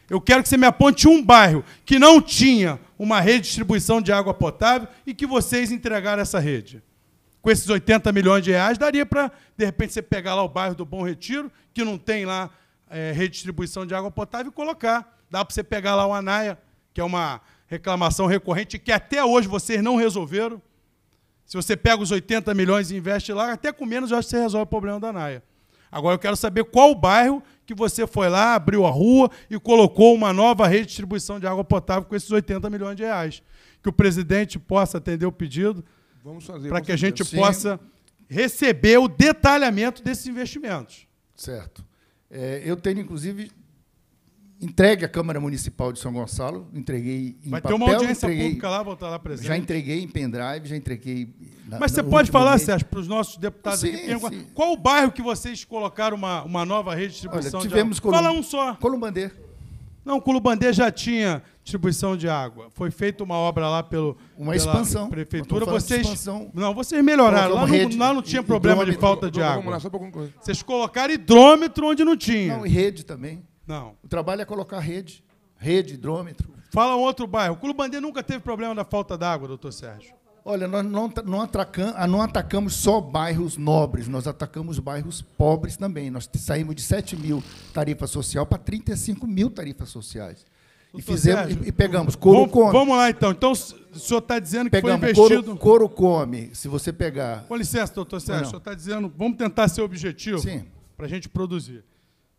Eu quero que você me aponte um bairro que não tinha uma redistribuição de água potável e que vocês entregaram essa rede. Com esses 80 milhões de reais, daria para, de repente, você pegar lá o bairro do Bom Retiro, que não tem lá é, redistribuição de água potável, e colocar. Dá para você pegar lá o ANAIA, que é uma reclamação recorrente que até hoje vocês não resolveram. Se você pega os 80 milhões e investe lá, até com menos eu acho que você resolve o problema da Naia. Agora eu quero saber qual bairro que você foi lá, abriu a rua e colocou uma nova redistribuição de água potável com esses 80 milhões de reais. Que o presidente possa atender o pedido para que a gente Sim. possa receber o detalhamento desses investimentos. Certo. É, eu tenho, inclusive, entregue à Câmara Municipal de São Gonçalo, entreguei em Vai papel, ter uma audiência pública lá, vou estar lá presente. Já entreguei em pendrive, já entreguei... Na, Mas você pode falar, mês. Sérgio, para os nossos deputados sim, aqui, sim. qual o bairro que vocês colocaram uma, uma nova redistribuição Olha, tivemos de água? Fala um só. Columbandê. Não, Columbandê já tinha distribuição de água. Foi feita uma obra lá pelo uma expansão. prefeitura. Vocês expansão, não, vocês melhoraram. Lá, rede, não, lá não, tinha problema de falta de água. Vocês colocaram hidrômetro onde não tinha. Não, e rede também. Não. O trabalho é colocar rede, rede, hidrômetro. Fala um outro bairro. O nunca teve problema da falta d'água, doutor Sérgio. Olha, nós não, não, ah, não atacamos só bairros nobres, nós atacamos bairros pobres também. Nós saímos de 7 mil tarifas sociais para 35 mil tarifas sociais. e fizemos Sérgio, e pegamos couro vamos, come. Vamos lá então. Então o senhor está dizendo que pegamos foi investido. Couro, couro come, se você pegar. Com licença, doutor Sérgio, não. o senhor está dizendo. Vamos tentar ser objetivo para a gente produzir.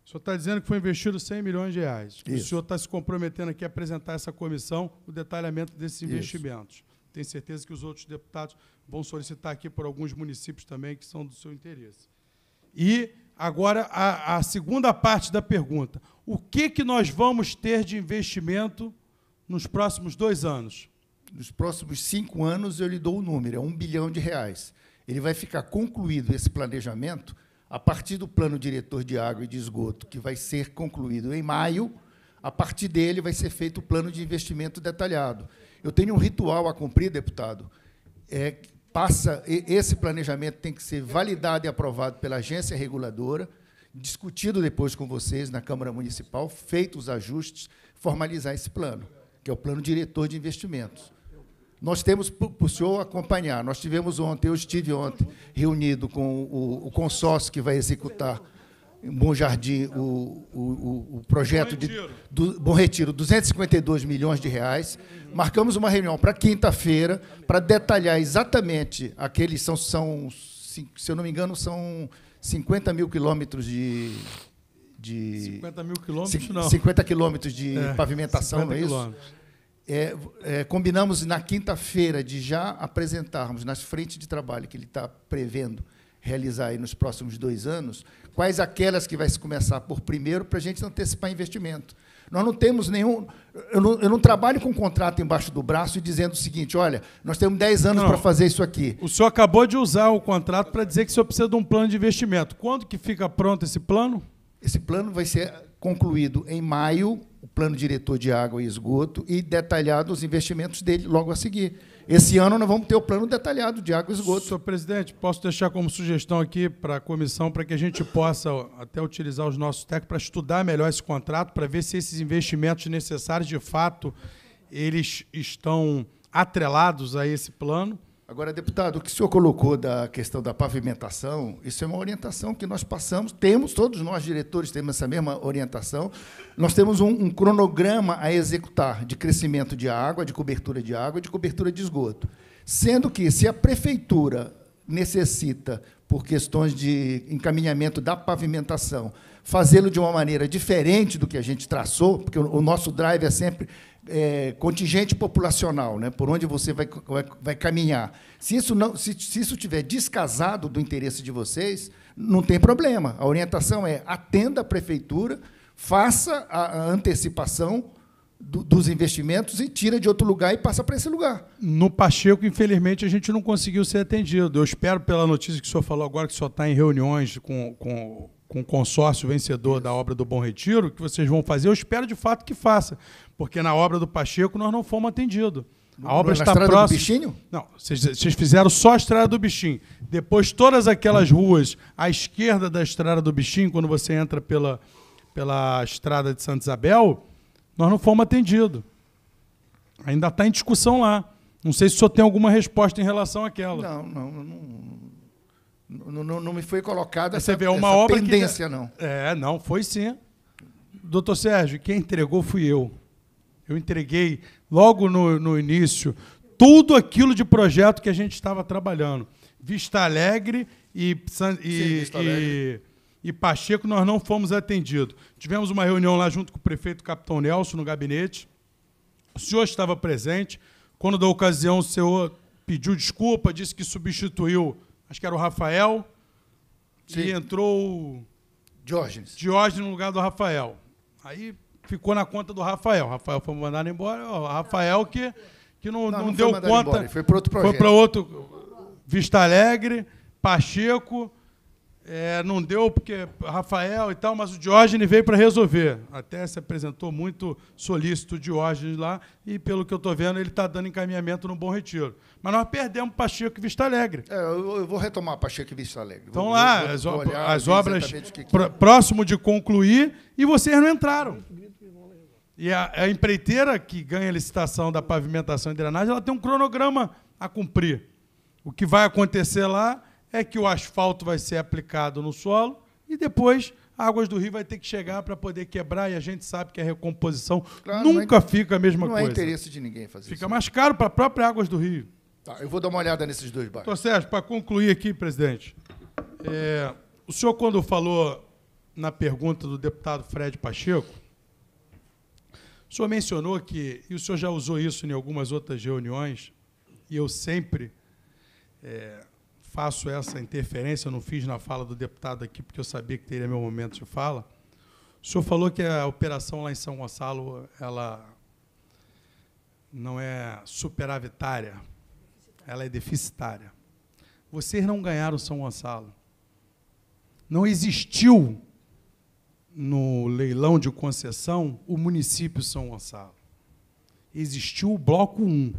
O senhor está dizendo que foi investido 100 milhões de reais. Isso. O senhor está se comprometendo aqui a apresentar essa comissão o detalhamento desses investimentos. Isso. Tenho certeza que os outros deputados vão solicitar aqui por alguns municípios também que são do seu interesse. E agora a, a segunda parte da pergunta: o que, que nós vamos ter de investimento nos próximos dois anos? Nos próximos cinco anos, eu lhe dou o número, é um bilhão de reais. Ele vai ficar concluído esse planejamento a partir do plano diretor de água e de esgoto, que vai ser concluído em maio, a partir dele vai ser feito o plano de investimento detalhado. Eu tenho um ritual a cumprir, deputado. É, passa esse planejamento tem que ser validado e aprovado pela agência reguladora, discutido depois com vocês na Câmara Municipal, feitos os ajustes, formalizar esse plano, que é o plano diretor de investimentos. Nós temos para o senhor acompanhar. Nós tivemos ontem, eu estive ontem reunido com o, o consórcio que vai executar em Bom Jardim o, o, o projeto de do, Bom Retiro, 252 milhões de reais. Marcamos uma reunião para quinta-feira para detalhar exatamente aqueles são, são, se eu não me engano, são 50 mil quilômetros de, de. 50 mil quilômetros, não. 50 quilômetros de é, pavimentação, não é isso? Quilômetros é, é, combinamos na quinta-feira de já apresentarmos nas frentes de trabalho que ele está prevendo realizar aí nos próximos dois anos, quais aquelas que vai se começar por primeiro para a gente antecipar investimento. Nós não temos nenhum. Eu não, eu não, trabalho com um contrato embaixo do braço e dizendo o seguinte: olha, nós temos 10 anos para fazer isso aqui. O senhor acabou de usar o contrato para dizer que o senhor precisa de um plano de investimento. Quando que fica pronto esse plano? Esse plano vai ser concluído em maio plano diretor de água e esgoto e detalhado os investimentos dele logo a seguir. Esse ano nós vamos ter o plano detalhado de água e esgoto. Senhor presidente, posso deixar como sugestão aqui para a comissão para que a gente possa até utilizar os nossos técnicos para estudar melhor esse contrato, para ver se esses investimentos necessários de fato eles estão atrelados a esse plano Agora, deputado, o que o senhor colocou da questão da pavimentação, isso é uma orientação que nós passamos, temos, todos nós diretores temos essa mesma orientação. Nós temos um, um cronograma a executar de crescimento de água, de cobertura de água, de cobertura de esgoto. Sendo que, se a prefeitura necessita, por questões de encaminhamento da pavimentação, fazê-lo de uma maneira diferente do que a gente traçou, porque o nosso drive é sempre é, contingente populacional, né, por onde você vai, vai, vai caminhar. Se isso não, se, se, isso tiver descasado do interesse de vocês, não tem problema. A orientação é atenda a prefeitura, faça a, a antecipação do, dos investimentos e tira de outro lugar e passa para esse lugar. No Pacheco, infelizmente, a gente não conseguiu ser atendido. Eu espero pela notícia que o senhor falou agora, que só está em reuniões com, com com o consórcio vencedor da obra do Bom Retiro, que vocês vão fazer, eu espero de fato que faça porque na obra do Pacheco nós não fomos atendidos. A obra na está próxima. Do bichinho? Não, vocês fizeram só a estrada do bichinho. Depois, todas aquelas ruas à esquerda da estrada do bichinho, quando você entra pela, pela estrada de Santa Isabel, nós não fomos atendidos. Ainda está em discussão lá. Não sei se o senhor tem alguma resposta em relação àquela. Não, não, não, não, não me foi colocada essa, vê, é uma essa obra pendência, que... não. É, não, foi sim. Doutor Sérgio, quem entregou fui eu eu entreguei logo no, no início tudo aquilo de projeto que a gente estava trabalhando. Vista Alegre e, e, Sim, Vista Alegre. e, e Pacheco, nós não fomos atendidos. Tivemos uma reunião lá junto com o prefeito Capitão Nelson no gabinete. O senhor estava presente. Quando da ocasião, o senhor pediu desculpa, disse que substituiu, acho que era o Rafael, Sim. e entrou o. Diógenes. Diógenes no lugar do Rafael. Aí ficou na conta do Rafael. O Rafael foi mandado embora. O Rafael que, que não, não, não, não deu conta. Embora, foi para outro projeto. Foi para outro. Vista Alegre, Pacheco. É, não deu porque Rafael e tal, mas o Diógenes veio para resolver. Até se apresentou muito solícito o Diógenes lá, e pelo que eu estou vendo, ele está dando encaminhamento no Bom Retiro. Mas nós perdemos Pacheco e Vista Alegre. É, eu, eu, vou retomar Pacheco e Vista Alegre. Então lá, vou, as, vou as obras que que... É. próximo de concluir, e vocês não entraram. E a, a, empreiteira que ganha a licitação da pavimentação e drenagem, ela tem um cronograma a cumprir. O que vai acontecer lá é que o asfalto vai ser aplicado no solo e depois Águas do Rio vai ter que chegar para poder quebrar e a gente sabe que a recomposição claro, é nunca é, fica a mesma não é coisa. Não é interesse de ninguém fazer fica isso. Fica mais caro para a própria Águas do Rio. Tá, eu vou dar uma olhada nesses dois bairros. Então, Sérgio, para concluir aqui, presidente, é, o senhor, quando falou na pergunta do deputado Fred Pacheco, o senhor mencionou que, e o senhor já usou isso em algumas outras reuniões, e eu sempre é, faço essa interferência, não fiz na fala do deputado aqui, porque eu sabia que teria meu momento de fala. O senhor falou que a operação lá em São Gonçalo ela não é superavitária, ela é deficitária. Vocês não ganharam São Gonçalo. Não existiu no leilão de concessão o município São Gonçalo. Existiu o Bloco 1.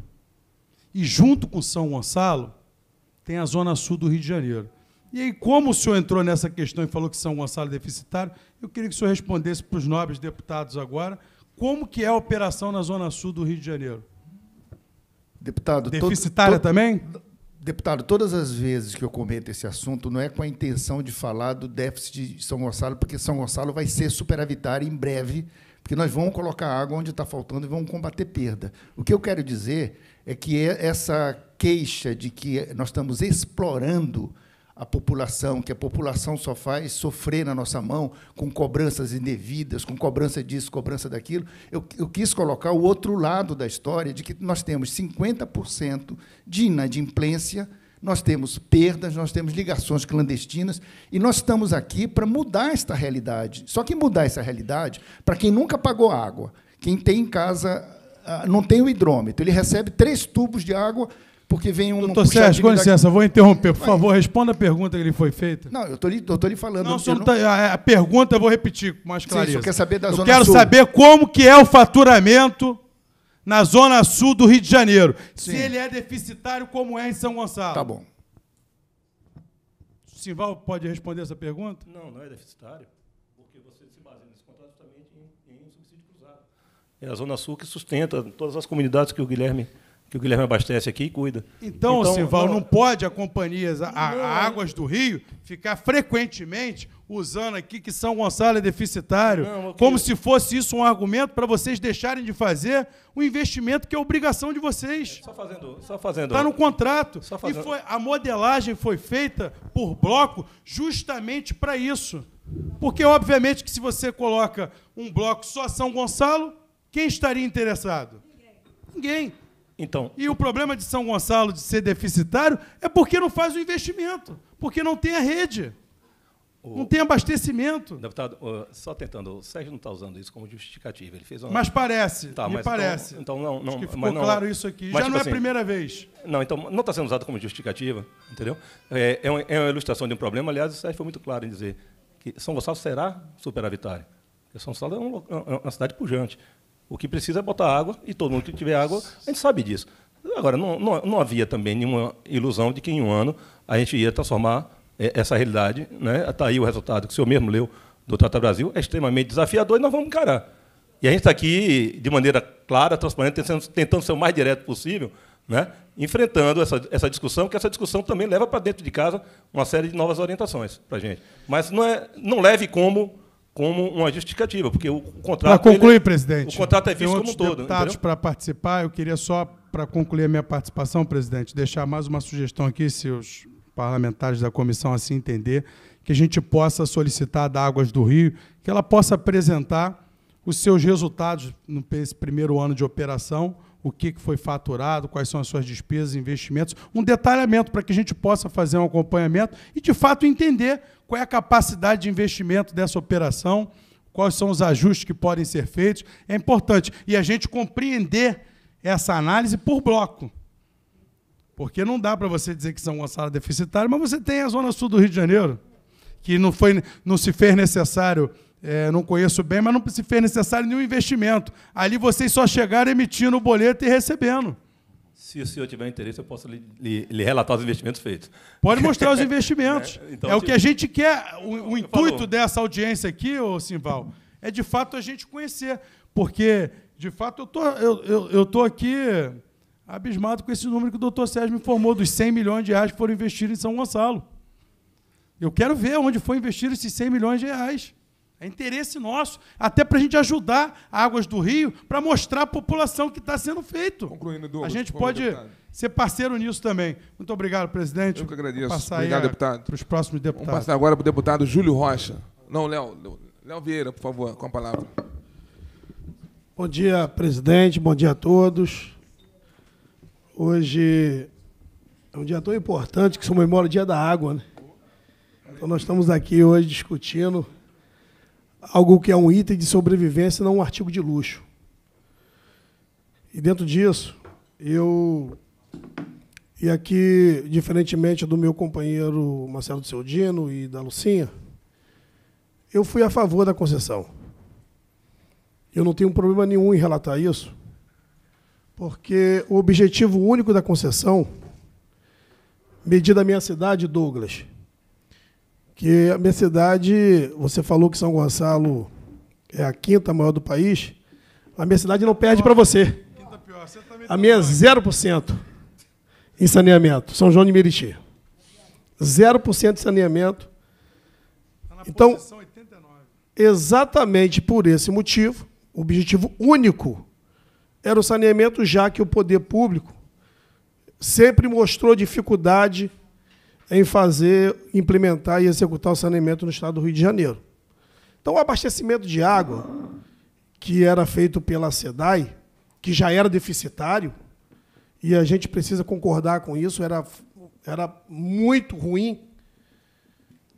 E junto com São Gonçalo tem a Zona Sul do Rio de Janeiro. E aí, como o senhor entrou nessa questão e falou que São Gonçalo é deficitário, eu queria que o senhor respondesse para os nobres deputados agora como que é a operação na Zona Sul do Rio de Janeiro. Deputado... Deficitária todo, todo... também? Deputado, todas as vezes que eu comento esse assunto, não é com a intenção de falar do déficit de São Gonçalo, porque São Gonçalo vai ser superavitário em breve, porque nós vamos colocar água onde está faltando e vamos combater perda. O que eu quero dizer é que é essa queixa de que nós estamos explorando a população, que a população só faz sofrer na nossa mão com cobranças indevidas, com cobrança disso, cobrança daquilo. Eu, eu quis colocar o outro lado da história de que nós temos 50% de inadimplência, nós temos perdas, nós temos ligações clandestinas e nós estamos aqui para mudar esta realidade. Só que mudar essa realidade para quem nunca pagou água, quem tem em casa ah, não tem o hidrômetro, ele recebe três tubos de água porque vem um. Doutor Sérgio, com licença, vou interromper. Por favor, responda a pergunta que lhe foi feita. Não, eu estou lhe, falando. Não, senhor não... Tá, a pergunta eu vou repetir com mais clareza. Sim, quer saber da eu Zona quero Sul. saber como que é o faturamento na Zona Sul do Rio de Janeiro. Sim. Se ele é deficitário, como é em São Gonçalo. Tá bom. Simval pode responder essa pergunta? Não, não é deficitário, porque você se baseia nesse contrato também em subsídio cruzado. É a Zona Sul que sustenta todas as comunidades que o Guilherme que o Guilherme abastece aqui e cuida. Então, então Sival, não... não, pode a companhia a, a Águas do Rio ficar frequentemente usando aqui que São Gonçalo é deficitário, não, como se fosse isso um argumento para vocês deixarem de fazer um investimento que é obrigação de vocês. É, só fazendo, só fazendo. Está no contrato. Só fazendo. E foi, a modelagem foi feita por bloco justamente para isso. Porque, obviamente, que se você coloca um bloco só São Gonçalo, quem estaria interessado? Ninguém. Ninguém. Então, e o problema de São Gonçalo de ser deficitário é porque não faz o investimento, porque não tem a rede, o... não tem abastecimento. Deputado, só tentando, o Sérgio não está usando isso como justificativa. Ele fez uma... Mas parece, tá, me mas então, parece. Então, então não, não, Acho que ficou não, claro isso aqui. Mas, Já tipo não é a assim, primeira vez. Não, então não está sendo usado como justificativa, entendeu? É, é, uma, é uma ilustração de um problema. Aliás, o Sérgio foi muito claro em dizer que São Gonçalo será superavitário. Porque São Gonçalo é é uma cidade pujante. O que precisa é botar água, e todo mundo que tiver água, a gente sabe disso. Agora, não, não, não havia também nenhuma ilusão de que em um ano a gente ia transformar é, essa realidade. Né? Está aí o resultado que o senhor mesmo leu do Trata Brasil, é extremamente desafiador e nós vamos encarar. E a gente está aqui, de maneira clara, transparente, tentando ser o mais direto possível, né? enfrentando essa, essa discussão, que essa discussão também leva para dentro de casa uma série de novas orientações para a gente. Mas não, é, não leve como como uma justificativa, porque o contrato. Para concluir, ele, presidente. O contrato é visto como um todo. deputados para participar, eu queria só, para concluir a minha participação, presidente, deixar mais uma sugestão aqui, se os parlamentares da comissão assim entender, que a gente possa solicitar da Águas do Rio que ela possa apresentar os seus resultados nesse primeiro ano de operação, o que foi faturado, quais são as suas despesas, investimentos, um detalhamento para que a gente possa fazer um acompanhamento e, de fato, entender qual é a capacidade de investimento dessa operação, quais são os ajustes que podem ser feitos. É importante. E a gente compreender essa análise por bloco. Porque não dá para você dizer que São Gonçalo é deficitário, mas você tem a Zona Sul do Rio de Janeiro, que não, foi, não se fez necessário, é, não conheço bem, mas não se fez necessário nenhum investimento. Ali vocês só chegaram emitindo o boleto e recebendo se o senhor tiver interesse, eu posso lhe, lhe, lhe relatar os investimentos feitos. Pode mostrar os investimentos. <laughs> é, então, é o que a gente quer. O, o intuito dessa audiência aqui, ô Simval, é de fato a gente conhecer. Porque, de fato, eu tô, eu, eu, eu tô aqui abismado com esse número que o doutor Sérgio me informou, dos 100 milhões de reais que foram investidos em São Gonçalo. Eu quero ver onde foi investido esses 100 milhões de reais. É interesse nosso, até para a gente ajudar Águas do Rio, para mostrar à população que está sendo feito. Concluindo, Douglas, a gente pode deputado. ser parceiro nisso também. Muito obrigado, presidente. Eu que agradeço. passar obrigado, deputado. Para os próximos deputados. Vamos passar agora para o deputado Júlio Rocha. Não, Léo. Léo Vieira, por favor, com a palavra. Bom dia, presidente. Bom dia a todos. Hoje é um dia tão importante que se comemora o Dia da Água, né? Então nós estamos aqui hoje discutindo algo que é um item de sobrevivência, não um artigo de luxo. E dentro disso, eu e aqui, diferentemente do meu companheiro Marcelo Seudino e da Lucinha, eu fui a favor da concessão. Eu não tenho problema nenhum em relatar isso, porque o objetivo único da concessão, medida a minha cidade, Douglas, que a minha cidade, você falou que São Gonçalo é a quinta maior do país, a minha cidade não perde para você. A tá minha é 0% em saneamento, São João de Meriti. 0% de saneamento. Tá então, exatamente por esse motivo, o objetivo único era o saneamento, já que o poder público sempre mostrou dificuldade em fazer, implementar e executar o saneamento no estado do Rio de Janeiro. Então, o abastecimento de água, que era feito pela SEDAI, que já era deficitário, e a gente precisa concordar com isso, era, era muito ruim,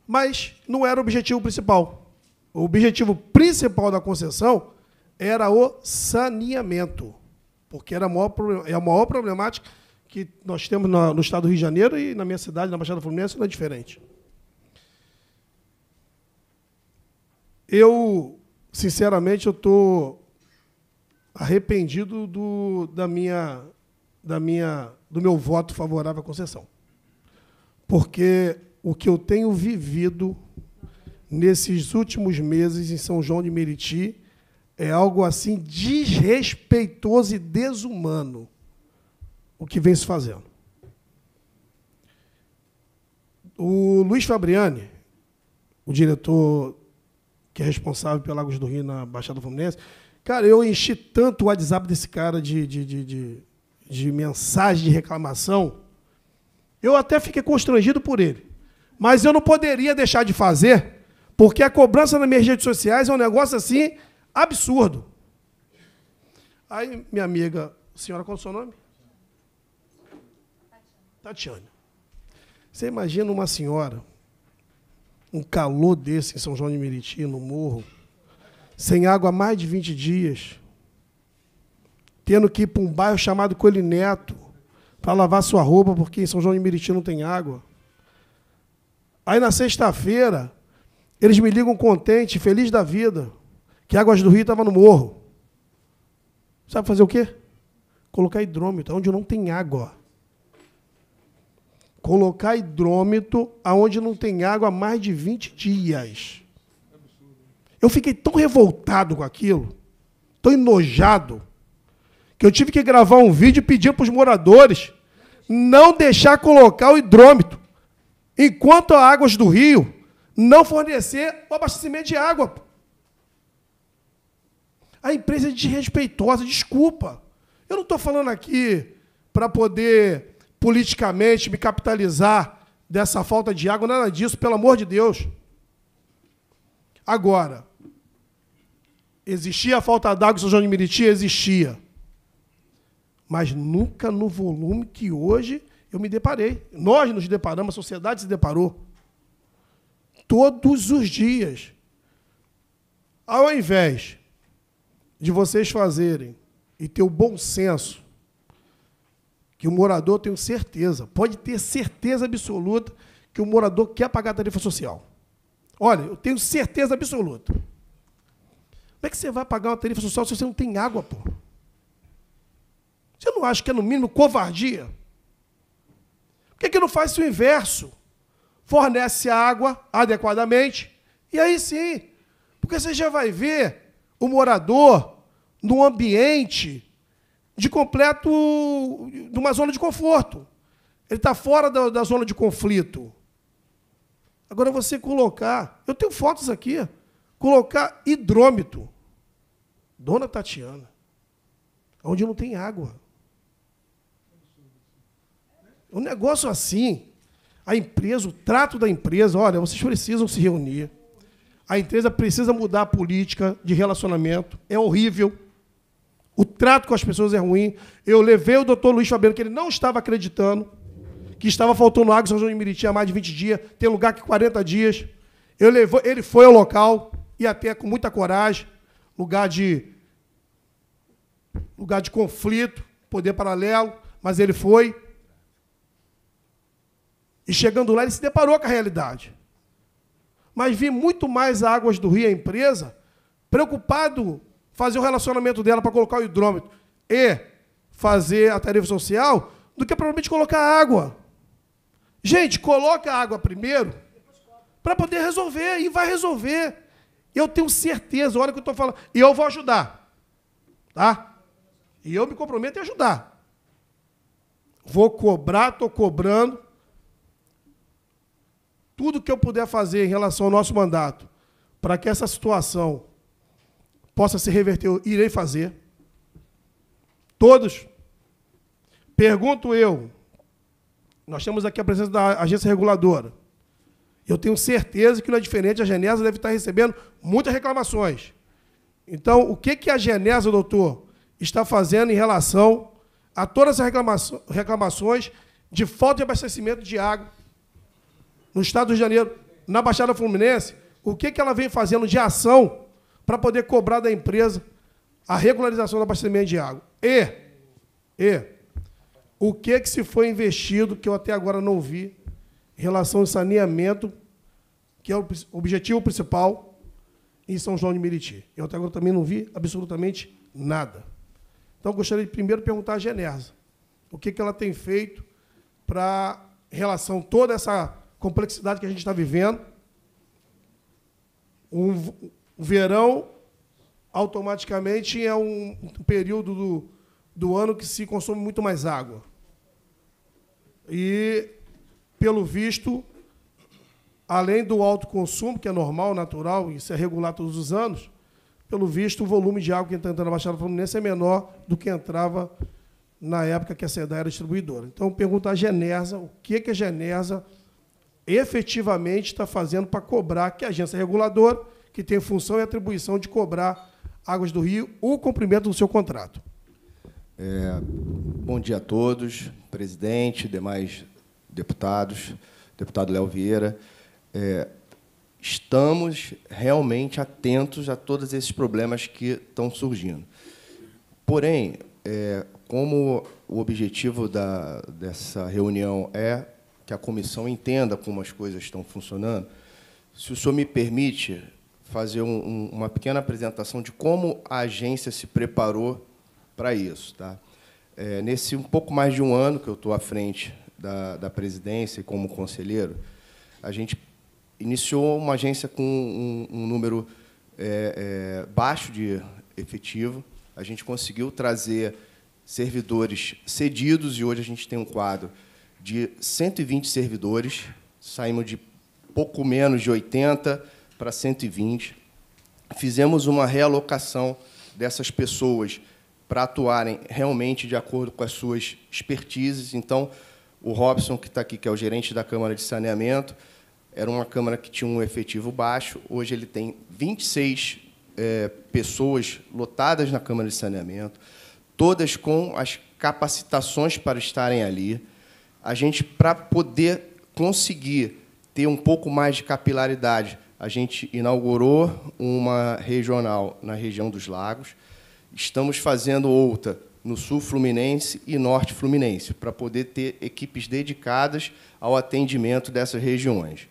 mas não era o objetivo principal. O objetivo principal da concessão era o saneamento, porque era a maior, é a maior problemática que nós temos no estado do Rio de Janeiro e na minha cidade, na Baixada Fluminense, não é diferente. Eu, sinceramente, eu estou arrependido do, da minha, da minha, do meu voto favorável à concessão. Porque o que eu tenho vivido nesses últimos meses em São João de Meriti é algo assim desrespeitoso e desumano o que vem se fazendo. O Luiz Fabriani, o diretor que é responsável pela Águas do Rio na Baixada Fluminense, cara, eu enchi tanto o WhatsApp desse cara de, de, de, de, de mensagem de reclamação, eu até fiquei constrangido por ele. Mas eu não poderia deixar de fazer, porque a cobrança nas minhas redes sociais é um negócio assim absurdo. Aí, minha amiga, senhora, qual é o seu nome? Tatiane, você imagina uma senhora, um calor desse em São João de Meriti, no morro, sem água há mais de 20 dias, tendo que ir para um bairro chamado Colineto para lavar sua roupa, porque em São João de Meriti não tem água. Aí na sexta-feira, eles me ligam contente, feliz da vida, que Águas do Rio estava no morro. Sabe fazer o quê? Colocar hidrômetro, onde não tem água colocar hidrômetro aonde não tem água há mais de 20 dias. Eu fiquei tão revoltado com aquilo, tão enojado, que eu tive que gravar um vídeo e pedir para os moradores não deixar colocar o hidrômetro, enquanto as águas do rio não fornecer o abastecimento de água. A empresa é desrespeitosa, desculpa. Eu não estou falando aqui para poder politicamente, me capitalizar dessa falta de água, nada disso, pelo amor de Deus. Agora, existia a falta d'água em São João de Meriti? Existia. Mas nunca no volume que hoje eu me deparei. Nós nos deparamos, a sociedade se deparou. Todos os dias. Ao invés de vocês fazerem e ter o bom senso que o morador, tenho certeza, pode ter certeza absoluta que o morador quer pagar a tarifa social. Olha, eu tenho certeza absoluta. Como é que você vai pagar uma tarifa social se você não tem água, pô? Você não acha que é, no mínimo, covardia? Por que, que não faz o inverso? Fornece água adequadamente, e aí sim. Porque você já vai ver o morador no ambiente de completo de uma zona de conforto. Ele está fora da, da, zona de conflito. Agora você colocar, eu tenho fotos aqui, colocar hidrômetro, Dona Tatiana, onde não tem água. Um negócio assim, a empresa, o trato da empresa, olha, vocês precisam se reunir. A empresa precisa mudar a política de relacionamento. É horrível trato com as pessoas é ruim. Eu levei o doutor Luiz Fabiano, que ele não estava acreditando, que estava faltando água em São João de Meriti há mais de 20 dias, tem lugar que 40 dias. Eu levou, ele foi ao local, e até com muita coragem, lugar de lugar de conflito, poder paralelo, mas ele foi. E chegando lá, ele se deparou com a realidade. Mas vi muito mais águas do Rio, a empresa, preocupado fazer o relacionamento dela para colocar o hidrômetro e fazer a tarifa social do que provavelmente colocar água. Gente, coloca a água primeiro para poder resolver e vai resolver. Eu tenho certeza, olha o que eu estou falando. E eu vou ajudar. Tá? E eu me comprometo a ajudar. Vou cobrar, estou cobrando. Tudo que eu puder fazer em relação ao nosso mandato para que essa situação possa se reverter, eu irei fazer. Todos. Pergunto eu, nós temos aqui a presença da agência reguladora. Eu tenho certeza que não é diferente, a Genesa deve estar recebendo muitas reclamações. Então, o que, que a Genesa, doutor, está fazendo em relação a todas as reclamações de falta de abastecimento de água no Estado do Rio de Janeiro, na Baixada Fluminense? O que, que ela vem fazendo de ação para poder cobrar da empresa a regularização do abastecimento de água. E, e o que, que se foi investido, que eu até agora não vi, em relação ao saneamento, que é o objetivo principal, em São João de Meriti. Eu até agora também não vi absolutamente nada. Então, eu gostaria de primeiro perguntar à Genesa o que, que ela tem feito para, em relação a toda essa complexidade que a gente está vivendo, um, o verão, automaticamente, é um, período do, do ano que se consome muito mais água. E, pelo visto, além do alto consumo, que é normal, natural, isso é regular todos os anos, pelo visto, o volume de água que está entrando na Baixada Fluminense é menor do que entrava na época que a SEDAI era distribuidora. Então, pergunta à Genesa: o que, que a Genesa efetivamente está fazendo para cobrar que a agência reguladora que tem função e atribuição de cobrar Águas do Rio o cumprimento do seu contrato. É, bom dia a todos, presidente, demais deputados, deputado Léo Vieira. É, estamos realmente atentos a todos esses problemas que estão surgindo. Porém, é, como o objetivo da, dessa reunião é que a comissão entenda como as coisas estão funcionando, se o senhor me permite, fazer um, uma pequena apresentação de como a agência se preparou para isso. Tá? É, nesse um pouco mais de um ano que eu estou à frente da, da presidência e como conselheiro, a gente iniciou uma agência com um, um número é, é, baixo de efetivo. A gente conseguiu trazer servidores cedidos e hoje a gente tem um quadro de 120 servidores. Saímos de pouco menos de 80 para 120. Fizemos uma realocação dessas pessoas para atuarem realmente de acordo com as suas expertises. Então, o Robson, que está aqui, que é o gerente da Câmara de Saneamento, era uma Câmara que tinha um efetivo baixo. Hoje ele tem 26 é, pessoas lotadas na Câmara de Saneamento, todas com as capacitações para estarem ali. A gente, para poder conseguir ter um pouco mais de capilaridade, a gente inaugurou uma regional na região dos Lagos. Estamos fazendo outra no Sul Fluminense e Norte Fluminense, para poder ter equipes dedicadas ao atendimento dessas regiões.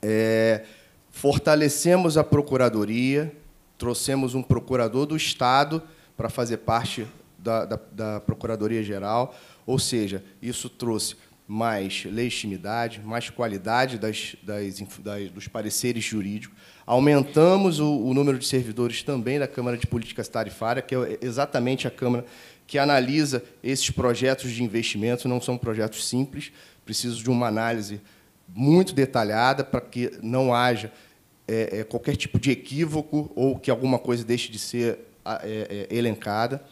É, fortalecemos a Procuradoria, trouxemos um procurador do Estado para fazer parte da, da, da Procuradoria Geral, ou seja, isso trouxe mais legitimidade, mais qualidade das, das, das, dos pareceres jurídicos. Aumentamos o, o, número de servidores também da Câmara de Política Tarifária, que é exatamente a Câmara que analisa esses projetos de investimento, não são projetos simples, preciso de uma análise muito detalhada para que não haja é, é qualquer tipo de equívoco ou que alguma coisa deixe de ser é, é, elencada.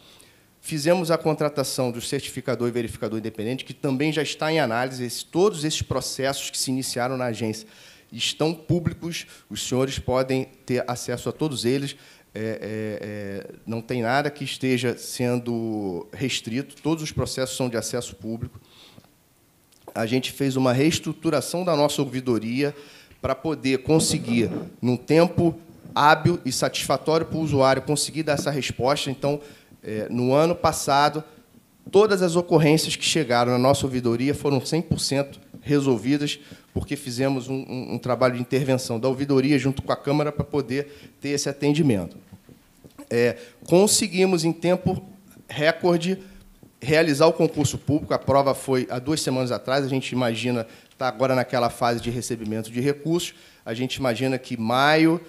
Fizemos a contratação do certificador e verificador independente, que também já está em análise. todos esses processos que se iniciaram na agência estão públicos, os senhores podem ter acesso a todos eles. É, é, é, não tem nada que esteja sendo restrito, todos os processos são de acesso público. A gente fez uma reestruturação da nossa ouvidoria para poder conseguir, num tempo hábil e satisfatório para o usuário, conseguir dar essa resposta. Então, é, no ano passado, todas as ocorrências que chegaram na nossa ouvidoria foram 100% resolvidas, porque fizemos um, um, um, trabalho de intervenção da ouvidoria junto com a Câmara para poder ter esse atendimento. É, conseguimos, em tempo recorde, realizar o concurso público. A prova foi há duas semanas atrás, a gente imagina, está agora naquela fase de recebimento de recursos, a gente imagina que maio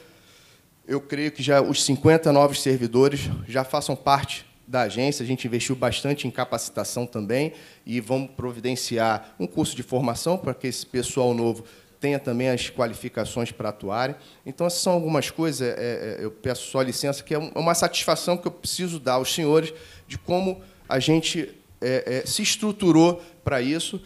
eu creio que já os 50 novos servidores já façam parte da agência. A gente investiu bastante em capacitação também e vamos providenciar um curso de formação para que esse pessoal novo tenha também as qualificações para atuarem. Então, essas são algumas coisas, é, é, é eu peço só licença, que é, é uma satisfação que eu preciso dar aos senhores de como a gente é, é, se estruturou para isso.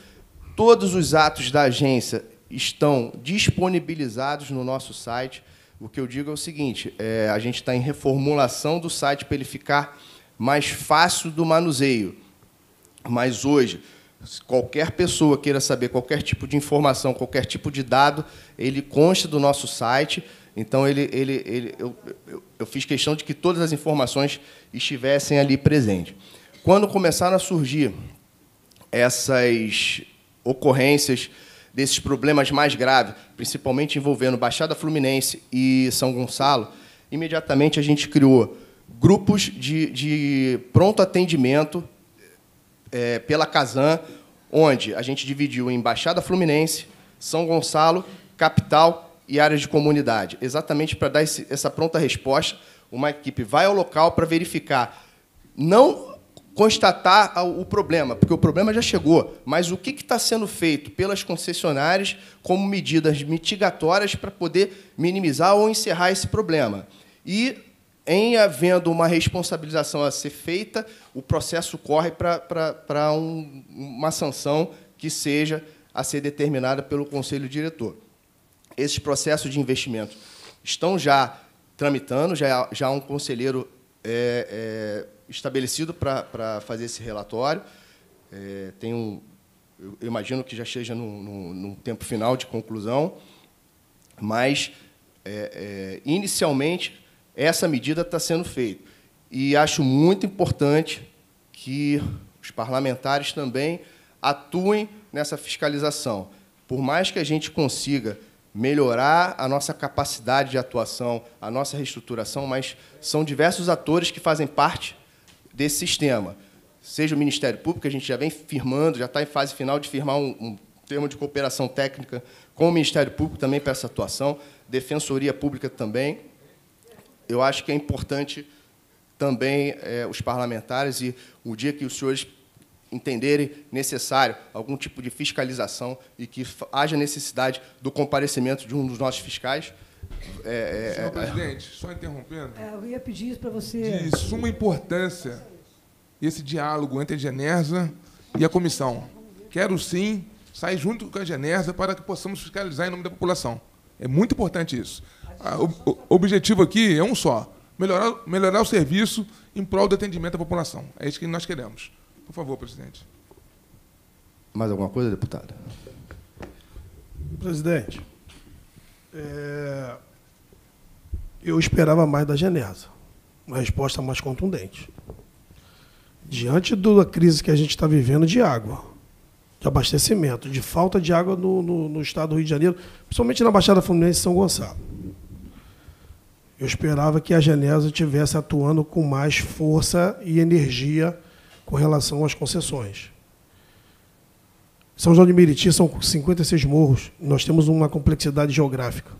Todos os atos da agência estão disponibilizados no nosso site. O que eu digo é o seguinte: é, a gente está em reformulação do site para ele ficar mais fácil do manuseio. Mas hoje, qualquer pessoa queira saber qualquer tipo de informação, qualquer tipo de dado, ele consta do nosso site. Então, ele, ele, ele eu, eu, eu, fiz questão de que todas as informações estivessem ali presentes. Quando começaram a surgir essas ocorrências desses problemas mais graves, principalmente envolvendo Baixada Fluminense e São Gonçalo, imediatamente a gente criou grupos de, de pronto atendimento é, pela Casan, onde a gente dividiu em Baixada Fluminense, São Gonçalo, capital e áreas de comunidade, exatamente para dar esse, essa pronta resposta. Uma equipe vai ao local para verificar não constatar o problema, porque o problema já chegou, mas o que está sendo feito pelas concessionárias como medidas mitigatórias para poder minimizar ou encerrar esse problema? E, em havendo uma responsabilização a ser feita, o processo corre para, para, para um, uma sanção que seja a ser determinada pelo Conselho Diretor. Esses processos de investimento estão já tramitando, já, é já um conselheiro é, é, estabelecido para fazer esse relatório. É, tem um, eu imagino que já esteja no no tempo final de conclusão, mas, é, é, inicialmente, essa medida está sendo feita. E acho muito importante que os parlamentares também atuem nessa fiscalização. Por mais que a gente consiga melhorar a nossa capacidade de atuação, a nossa reestruturação, mas são diversos atores que fazem parte desse sistema. Seja o Ministério Público, a gente já vem firmando, já está em fase final de firmar um, um termo de cooperação técnica com o Ministério Público também para essa atuação, Defensoria Pública também. Eu acho que é importante também é, os parlamentares e o dia que os senhores entenderem necessário algum tipo de fiscalização e que haja necessidade do comparecimento de um dos nossos fiscais, é, é, Senhor é, é. presidente, só interrompendo. É, eu ia pedir isso para você. De suma importância esse diálogo entre a Genersa e a comissão. Quero sim sair junto com a Genersa para que possamos fiscalizar em nome da população. É muito importante isso. Ah, o, o objetivo aqui é um só: melhorar, melhorar o serviço em prol do atendimento à população. É isso que nós queremos. Por favor, presidente. Mais alguma coisa, deputada? Presidente, é, eu esperava mais da Genesa, uma resposta mais contundente. Diante da crise que a gente está vivendo de água, de abastecimento, de falta de água no, no, no estado do Rio de Janeiro, principalmente na Baixada Fluminense e São Gonçalo. Eu esperava que a Genesa estivesse atuando com mais força e energia com relação às concessões. São João de Meriti são 56 morros. Nós temos uma complexidade geográfica.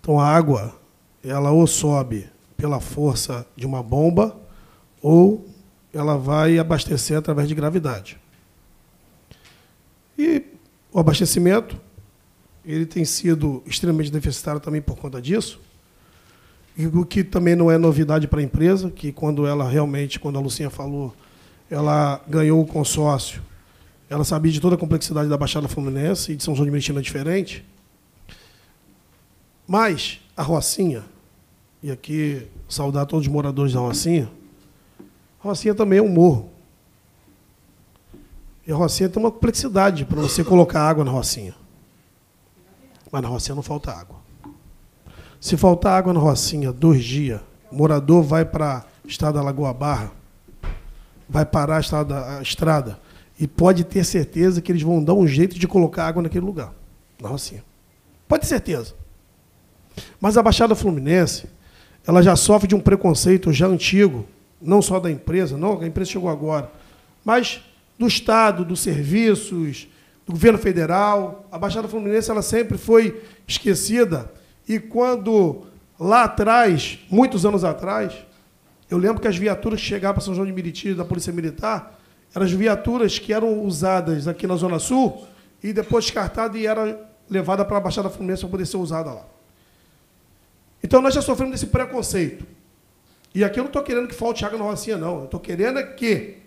Então a água, ela ou sobe pela força de uma bomba ou ela vai abastecer através de gravidade. E o abastecimento, ele tem sido extremamente deficitário também por conta disso. o que também não é novidade para a empresa, que quando ela realmente, quando a Lucinha falou, ela ganhou o consórcio ela sabia de toda a complexidade da Baixada Fluminense e de São João de Meritina diferente. Mas a Rocinha, e aqui saudar todos os moradores da Rocinha, a Rocinha também é um morro. E a Rocinha tem uma complexidade para você colocar água na Rocinha. Mas na Rocinha não falta água. Se faltar água na Rocinha dois dias, o morador vai para a estrada Lagoa Barra, vai parar a estrada, a estrada e pode ter certeza que eles vão dar um jeito de colocar água naquele lugar, na Rocinha. Pode ter certeza. Mas a Baixada Fluminense, ela já sofre de um preconceito já antigo, não só da empresa, não, a empresa chegou agora, mas do Estado, dos serviços, do governo federal. A Baixada Fluminense ela sempre foi esquecida. E quando lá atrás, muitos anos atrás, eu lembro que as viaturas que chegavam para São João de Meriti da Polícia Militar, eram as viaturas que eram usadas aqui na Zona Sul e depois descartada e era levada para a Baixada Fluminense para poder ser usada lá. Então nós já sofremos desse preconceito. E aqui eu não estou querendo que falte água na rocinha, não. Eu estou querendo é que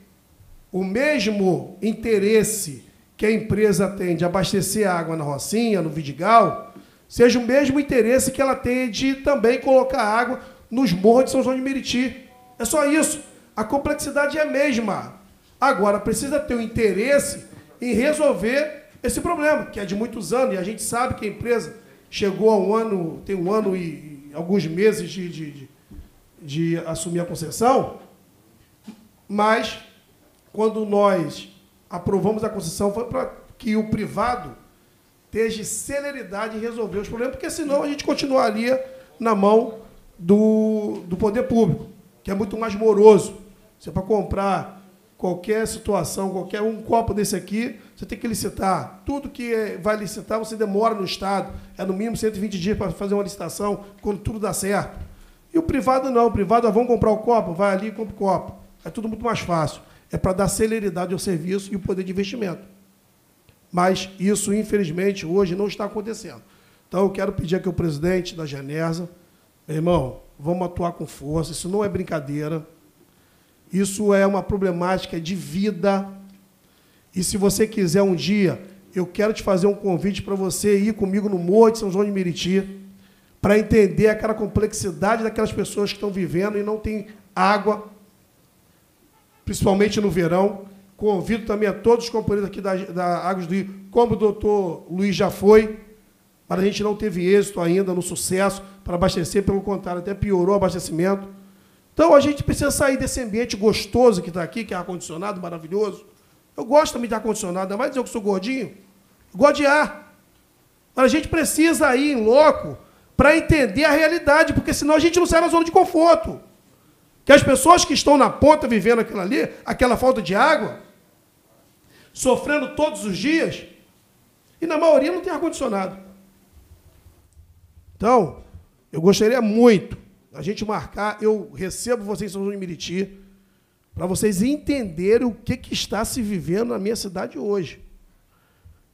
o mesmo interesse que a empresa tem de abastecer água na rocinha, no Vidigal, seja o mesmo interesse que ela tem de também colocar água nos morros de São João de Meriti. É só isso. A complexidade é a mesma. Agora, precisa ter o um interesse em resolver esse problema, que é de muitos anos, e a gente sabe que a empresa chegou a um ano, tem um ano e alguns meses de, de, de, de assumir a concessão, mas quando nós aprovamos a concessão foi para que o privado esteja celeridade em resolver os problemas, porque senão a gente continuaria na mão do, do poder público, que é muito mais moroso. Você é para comprar qualquer situação, qualquer um copo desse aqui, você tem que licitar. Tudo que é, vai licitar, você demora no Estado. É no mínimo 120 dias para fazer uma licitação, quando tudo dá certo. E o privado não. O privado, ah, vamos comprar o copo? Vai ali e compra o copo. É tudo muito mais fácil. É para dar celeridade ao serviço e o poder de investimento. Mas isso, infelizmente, hoje não está acontecendo. Então, eu quero pedir aqui ao presidente da Genesa, meu irmão, vamos atuar com força, isso não é brincadeira. Isso é uma problemática de vida. E se você quiser um dia, eu quero te fazer um convite para você ir comigo no Morro de São João de Meriti, para entender aquela complexidade daquelas pessoas que estão vivendo e não tem água, principalmente no verão. Convido também a todos os companheiros aqui da, da Águas do Rio, como o doutor Luiz já foi, mas a gente não teve êxito ainda no sucesso para abastecer, pelo contrário, até piorou o abastecimento. Então a gente precisa sair desse ambiente gostoso que está aqui, que é ar-condicionado, maravilhoso. Eu gosto também de ar-condicionado, ainda mais eu que sou gordinho. Eu gosto de ar. Mas a gente precisa ir em loco para entender a realidade, porque senão a gente não sai da zona de conforto. Que as pessoas que estão na ponta vivendo aquilo ali, aquela falta de água, sofrendo todos os dias, e na maioria não tem ar-condicionado. Então, eu gostaria muito a gente marcar, eu recebo vocês em São João de Meriti, para vocês entenderem o que, que está se vivendo na minha cidade hoje.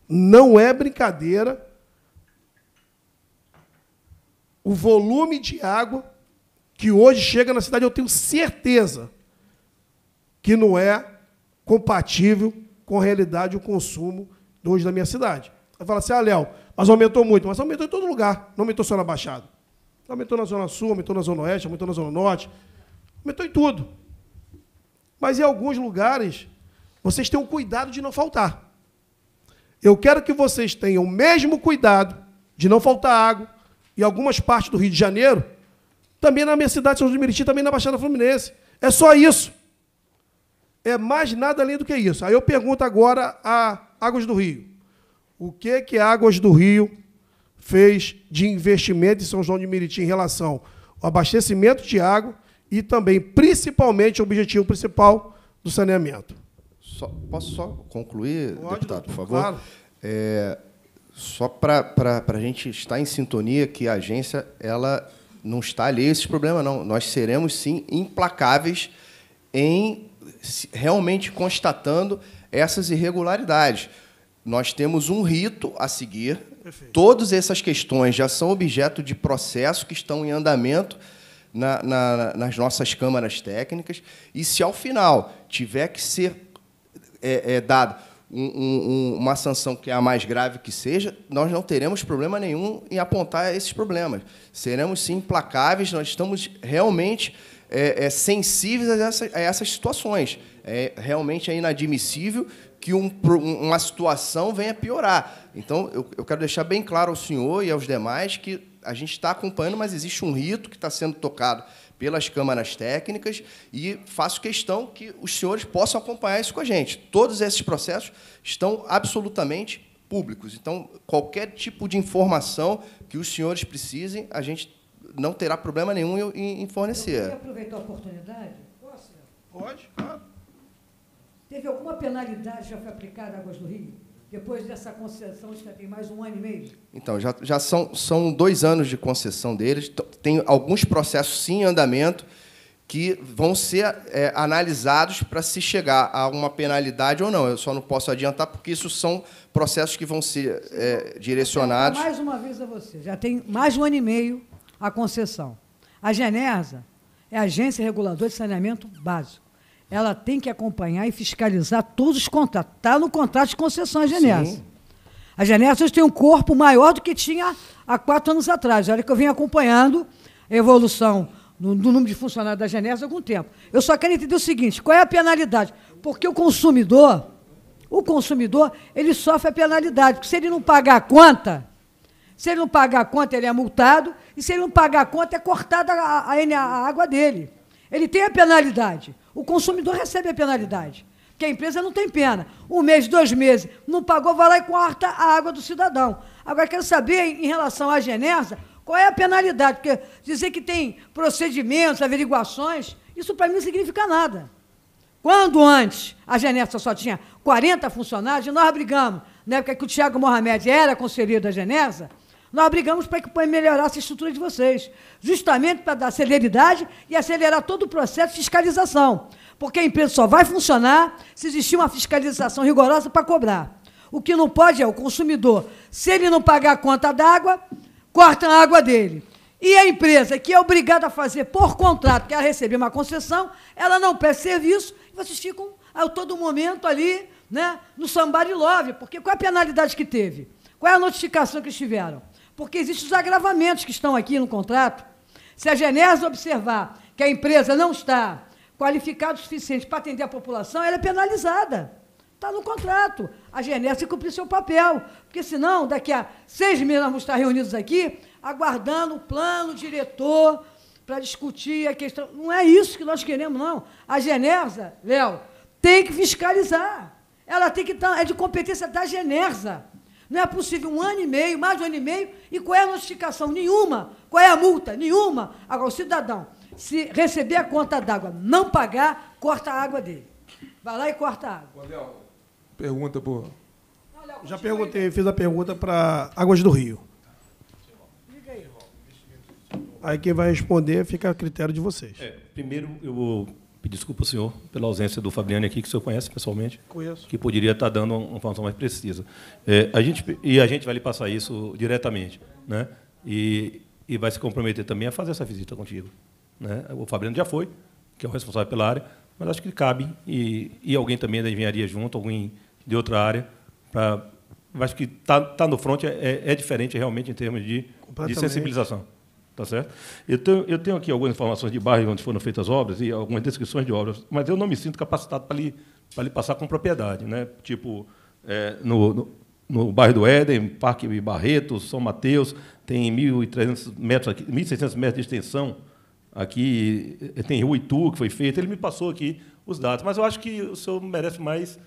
Não é brincadeira o volume de água que hoje chega na cidade, eu tenho certeza que não é compatível com a realidade o consumo hoje da minha cidade. Vai falar assim, ah, Léo, mas aumentou muito. Mas aumentou em todo lugar, não aumentou só na Baixada. Aumentou na Zona Sul, aumentou na Zona Oeste, aumentou na Zona Norte. Aumentou em tudo. Mas em alguns lugares, vocês têm o cuidado de não faltar. Eu quero que vocês tenham o mesmo cuidado de não faltar água em algumas partes do Rio de Janeiro, também na minha cidade, São José de Meriti, também na Baixada Fluminense. É só isso. É mais nada além do que isso. Aí eu pergunto agora a Águas do Rio. O que que é Águas do Rio fez de investimento em São João de Meriti em relação ao abastecimento de água e também, principalmente, o objetivo principal do saneamento. Só, posso só concluir, Pode, deputado, por favor? Claro. É, só para a gente estar em sintonia que a agência ela não está ali esse problema não. Nós seremos, sim, implacáveis em realmente constatando essas irregularidades. Nós temos um rito a seguir, Perfeito. Todas essas questões já são objeto de processo que estão em andamento na, na, nas nossas câmaras técnicas. E se ao final tiver que ser é, é dado um, um, uma sanção que é a mais grave que seja, nós não teremos problema nenhum em apontar esses problemas. Seremos sim implacáveis, nós estamos realmente é, é, sensíveis a, essa, a essas situações. É, realmente é inadmissível que um, uma situação venha piorar. Então, eu, eu quero deixar bem claro ao senhor e aos demais que a gente está acompanhando, mas existe um rito que está sendo tocado pelas câmaras técnicas e faço questão que os senhores possam acompanhar isso com a gente. Todos esses processos estão absolutamente públicos. Então, qualquer tipo de informação que os senhores precisem, a gente não terá problema nenhum em fornecer. Eu aproveitar a oportunidade. Posso? Pode, claro. Teve alguma penalidade já foi aplicada à Águas do Rio? Depois dessa concessão, já tem mais um ano e meio? Então, já, já são, são dois anos de concessão deles. Tem alguns processos, sim, em andamento, que vão ser é, analisados para se chegar a uma penalidade ou não. Eu só não posso adiantar, porque isso são processos que vão ser é, direcionados. Mais uma vez a você, já tem mais de um ano e meio a concessão. A Genersa é a Agência Reguladora de Saneamento Básico ela tem que acompanhar e fiscalizar todos os contratos. Está no contrato de concessão, a Genésio. A Genésia hoje tem um corpo maior do que tinha há quatro anos atrás. Olha que eu venho acompanhando a evolução no, número de funcionários da Genésia há algum tempo. Eu só quero entender o seguinte, qual é a penalidade? Porque o consumidor, o consumidor, ele sofre a penalidade, porque se ele não pagar a conta, se ele não pagar a conta, ele é multado, e se ele não pagar a conta, é cortada a, a, a água dele. Ele tem a penalidade. O consumidor recebe a penalidade. Porque a empresa não tem pena. Um mês, dois meses, não pagou, vai lá e corta a água do cidadão. Agora, quero saber, em relação à Genesa, qual é a penalidade? Porque dizer que tem procedimentos, averiguações, isso para mim não significa nada. Quando antes a Genesa só tinha 40 funcionários, nós brigamos, na época que o Tiago Mohamed era conselheiro da Genesa, nós brigamos para que melhorar essa estrutura de vocês, justamente para dar celeridade e acelerar todo o processo de fiscalização, porque a empresa só vai funcionar se existir uma fiscalização rigorosa para cobrar. O que não pode é o consumidor, se ele não pagar a conta d'água, corta a água dele. E a empresa que é obrigada a fazer por contrato, que ela recebeu uma concessão, ela não presta serviço, e vocês ficam a todo momento ali né, no e love, porque qual é a penalidade que teve? Qual é a notificação que eles tiveram? Porque existem os agravamentos que estão aqui no contrato. Se a Genesa observar que a empresa não está qualificada o suficiente para atender a população, ela é penalizada. Está no contrato. A Genesa cumprir seu papel. Porque senão, daqui a seis meses, nós vamos estar reunidos aqui, aguardando o plano diretor para discutir a questão. Não é isso que nós queremos, não. A Genersa, Léo, tem que fiscalizar. Ela tem que estar. Tá, é de competência da Genersa. Não é possível um ano e meio, mais de um ano e meio, e qual é a notificação? Nenhuma. Qual é a multa? Nenhuma. Agora, o cidadão, se receber a conta d'água, não pagar, corta a água dele. Vai lá e corta a água. pergunta por. Já perguntei, fiz a pergunta para Águas do Rio. aí. aí quem vai responder fica a critério de vocês. É, primeiro, eu vou Pedir desculpa ao senhor pela ausência do Fabiano aqui, que o senhor conhece pessoalmente. Conheço. Que poderia estar dando uma informação mais precisa. É, a gente, e a gente vai lhe passar isso diretamente. Né? E, e vai se comprometer também a fazer essa visita contigo. Né? O Fabiano já foi, que é o responsável pela área, mas acho que cabe, e, e alguém também da engenharia junto, alguém de outra área, para acho que tá, tá no front é, é, é diferente realmente em termos de, de sensibilização. Tá certo? Eu tenho, eu tenho aqui algumas informações de bairro onde foram feitas obras e algumas descrições de obras, mas eu não me sinto capacitado para lhe, para lhe passar com propriedade. Né? Tipo, é, no, no, no, bairro do Éden, Parque Barreto, São Mateus, tem 1.300 metros 1.600 metros de extensão aqui, tem Rua Itu, que foi feito. Ele me passou aqui os dados, mas eu acho que o senhor merece mais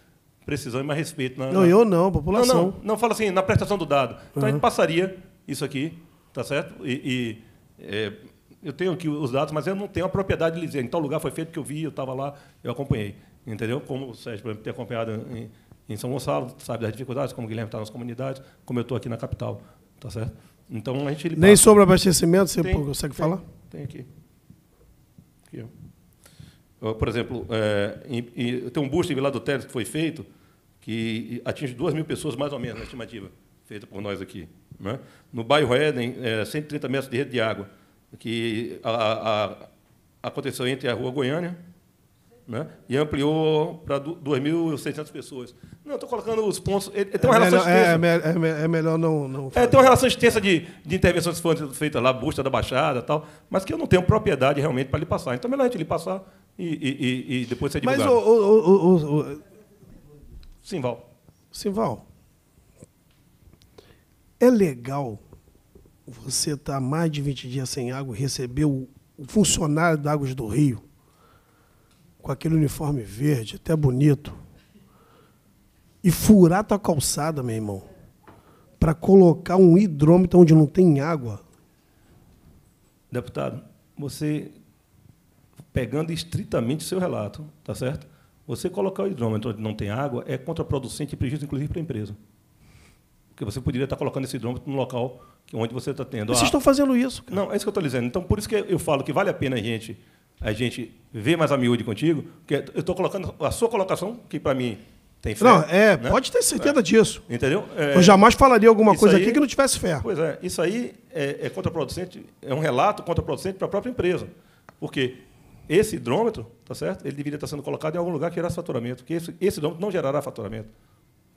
precisão e mais respeito. Na, não, eu não, população. Não, não, não, fala assim, na prestação do dado. Então, uhum. a gente passaria isso aqui, tá certo? e, e é, eu tenho aqui os dados, mas eu não tenho a propriedade de dizer. Em tal lugar foi feito que eu vi, eu estava lá, eu acompanhei. Entendeu? Como o Sérgio, por exemplo, tem acompanhado em, em São Gonçalo, sabe das dificuldades, como o Guilherme está nas comunidades, como eu estou aqui na capital. Tá certo? Então a gente. Nem sobre abastecimento você tem, consegue tem, falar? Tem aqui. aqui por exemplo, é, em, em, tem um busto em Vila do Teles que foi feito que atinge 2 mil pessoas, mais ou menos, na estimativa feita por nós aqui. Né? No bairro Éden, é, 130 metros de rede de água, que a, a, aconteceu entre a rua Goiânia né? e ampliou para 2.600 pessoas. Não, estou colocando os pontos. É, tem uma é relação melhor, extensa. É, é, é, melhor não. não é, tem uma relação extensa de, de intervenções feitas lá, busca da Baixada tal, mas que eu não tenho propriedade realmente para lhe passar. Então, é melhor a gente lhe passar e, e, e, e depois ser divulgado. Mas o, o, o, o Simval. Simval, é legal você estar tá mais de 20 dias sem água e receber o, funcionário da Águas do Rio com aquele uniforme verde, até bonito, e furar tua calçada, meu irmão, para colocar um hidrômetro onde não tem água. Deputado, você, pegando estritamente o seu relato, tá certo? Você colocar o hidrômetro onde não tem água é contraproducente e prejuízo, inclusive, para a empresa. Porque você poderia estar colocando esse hidrômetro no local onde você está tendo. Vocês a... estão fazendo isso. Cara. Não, é isso que eu estou dizendo. Então, por isso que eu falo que vale a pena a gente, a gente ver mais a miúde contigo, porque eu estou colocando a sua colocação, que para mim tem fé. Não, é, né? pode ter certeza é. disso. Entendeu? É, eu jamais falaria alguma coisa aí, aqui que não tivesse fé. Pois é, isso aí é, é contraproducente, é um relato contraproducente para a própria empresa. Porque esse hidrômetro, tá certo? Ele deveria estar sendo colocado em algum lugar que gerasse faturamento, porque esse, esse hidrômetro não gerará faturamento.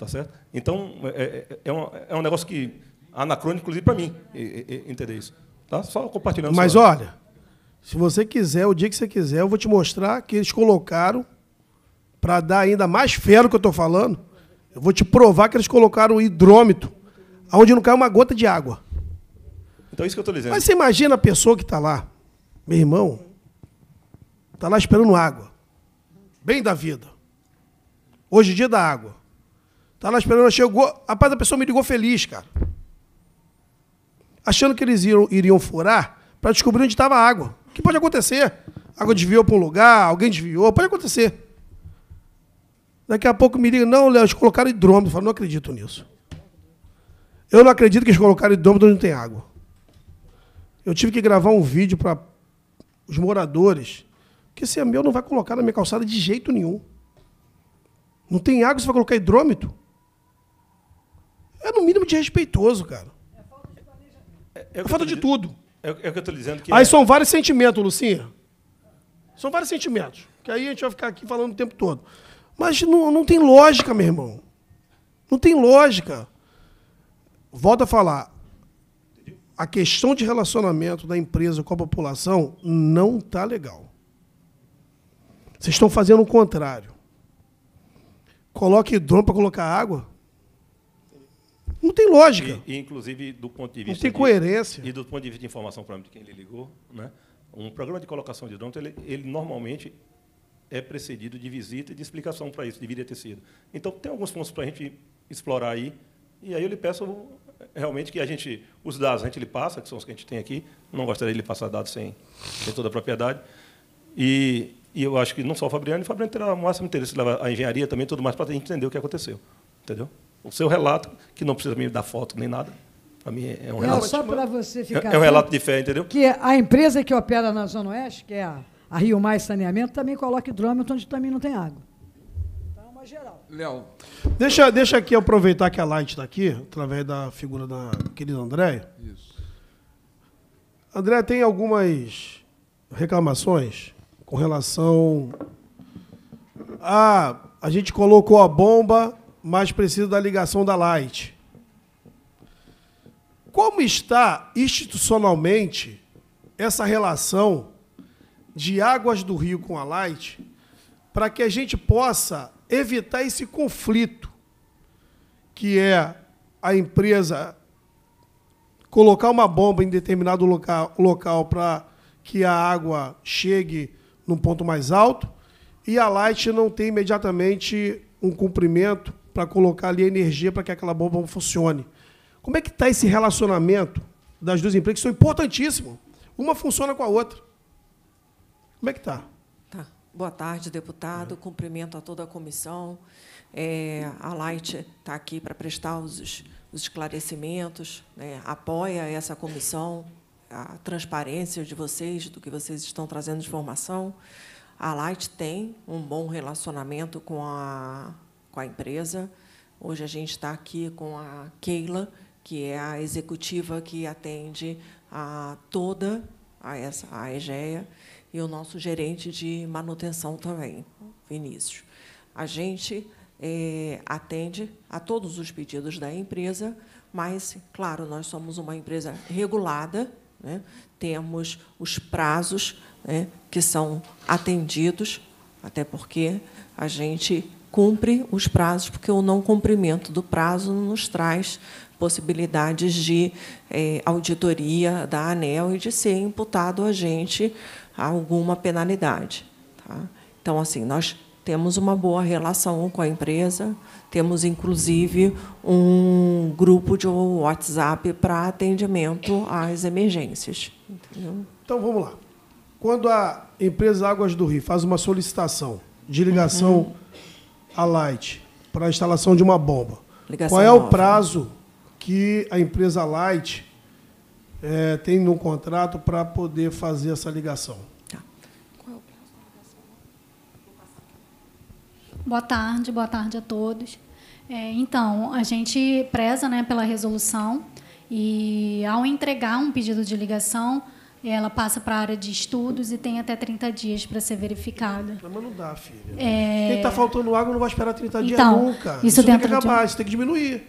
Tá certo? Então, é, é, é, um, é um negócio que anacrônico, inclusive, para mim, é, é, entender isso. Tá? Só compartilhando. Mas só. olha, se você quiser, o dia que você quiser, eu vou te mostrar que eles colocaram, para dar ainda mais fero que eu estou falando, eu vou te provar que eles colocaram o hidrômetro, onde não cai uma gota de água. Então, é isso que eu estou dizendo. Mas você imagina a pessoa que está lá, meu irmão, está lá esperando água. Bem da vida. Hoje, é dia da água. Tá lá esperando, chegou. Rapaz, a pessoa me ligou feliz, cara. Achando que eles iriam, iriam furar para descobrir onde estava a água. O que pode acontecer? água desviou para um lugar, alguém desviou, pode acontecer. Daqui a pouco me liga, não, Léo, eles colocaram hidrômetro. Eu falo, não acredito nisso. Eu não acredito que eles colocaram hidrômetro onde não tem água. Eu tive que gravar um vídeo para os moradores, que esse é meu não vai colocar na minha calçada de jeito nenhum. Não tem água, você vai colocar hidrômetro? É no mínimo de respeitoso, cara. É falta de planejamento. É, falta de tudo. É, é, o que eu estou dizendo. Que aí é. são vários sentimentos, Lucinha. São vários sentimentos. Que aí a gente vai ficar aqui falando o tempo todo. Mas não, não tem lógica, meu irmão. Não tem lógica. Volto a falar. A questão de relacionamento da empresa com a população não está legal. Vocês estão fazendo o contrário. Coloque drone para colocar água. Não tem lógica. E, e, inclusive, do ponto de vista. Não tem coerência. e do ponto de vista de informação para de quem ele ligou, né? um programa de colocação de drones, ele, ele normalmente é precedido de visita e de explicação para isso, deveria ter sido. Então, tem alguns pontos para a gente explorar aí. E aí eu lhe peço realmente que a gente, os dados a gente lhe passa, que são os que a gente tem aqui. Não gostaria de lhe passar dados sem, sem toda a propriedade. E, e eu acho que não só o Fabriano, o Fabriano terá o máximo interesse, a engenharia também, tudo mais, para a gente entender o que aconteceu. Entendeu? o seu relato, que não precisa me dar foto nem nada. Para mim é, é um relato. Não, só para você é, ficar. É, um assim, relato de fé, entendeu? Que a empresa que opera na Zona Oeste, que é a, Rio Mais Saneamento, também coloca hidrômetro onde também não tem água. Então, é uma geral. Léo. Deixa, deixa aqui aproveitar que a Light está aqui, através da figura da querida Andréia. Isso. Andréia, tem algumas reclamações com relação a. A gente colocou a bomba mas preciso da ligação da Light. Como está institucionalmente essa relação de Águas do Rio com a Light para que a gente possa evitar esse conflito que é a empresa colocar uma bomba em determinado local, local para que a água chegue num ponto mais alto e a Light não tem imediatamente um cumprimento para colocar ali a energia para que aquela bomba funcione. Como é que está esse relacionamento das duas empresas, que são importantíssimas? Uma funciona com a outra. Como é que está? Tá. Boa tarde, deputado. É. Cumprimento a toda a comissão. É, a Light está aqui para prestar os, os esclarecimentos, né? apoia essa comissão, a transparência de vocês, do que vocês estão trazendo de informação. A Light tem um bom relacionamento com a com a empresa. Hoje a gente está aqui com a Keila, que é a executiva que atende a toda a, essa, a EGEA, e o nosso gerente de manutenção também, Vinícius. A gente é, atende a todos os pedidos da empresa, mas, claro, nós somos uma empresa regulada, né? temos os prazos né, que são atendidos, até porque a gente cumpre os prazos, porque o não cumprimento do prazo nos traz possibilidades de eh, auditoria da ANEL e de ser imputado a gente alguma penalidade. Tá? Então, assim, nós temos uma boa relação com a empresa, temos inclusive um grupo de WhatsApp para atendimento às emergências. Entendeu? Então vamos lá. Quando a empresa Águas do Rio faz uma solicitação de ligação uhum a Light para a instalação de uma bomba. Ligação Qual é nova. o prazo que a empresa Light é, tem no contrato para poder fazer essa ligação? Tá. É boa tarde, boa tarde a todos. É, então, a gente preza né, pela resolução e, ao entregar um pedido de ligação, ela passa para a área de estudos e tem até 30 dias para ser verificada. Não, mas não dá, filha. É... Quem está faltando água não vai esperar 30 então, dias nunca. Isso, isso dentro tem que acabar, um... isso tem que diminuir.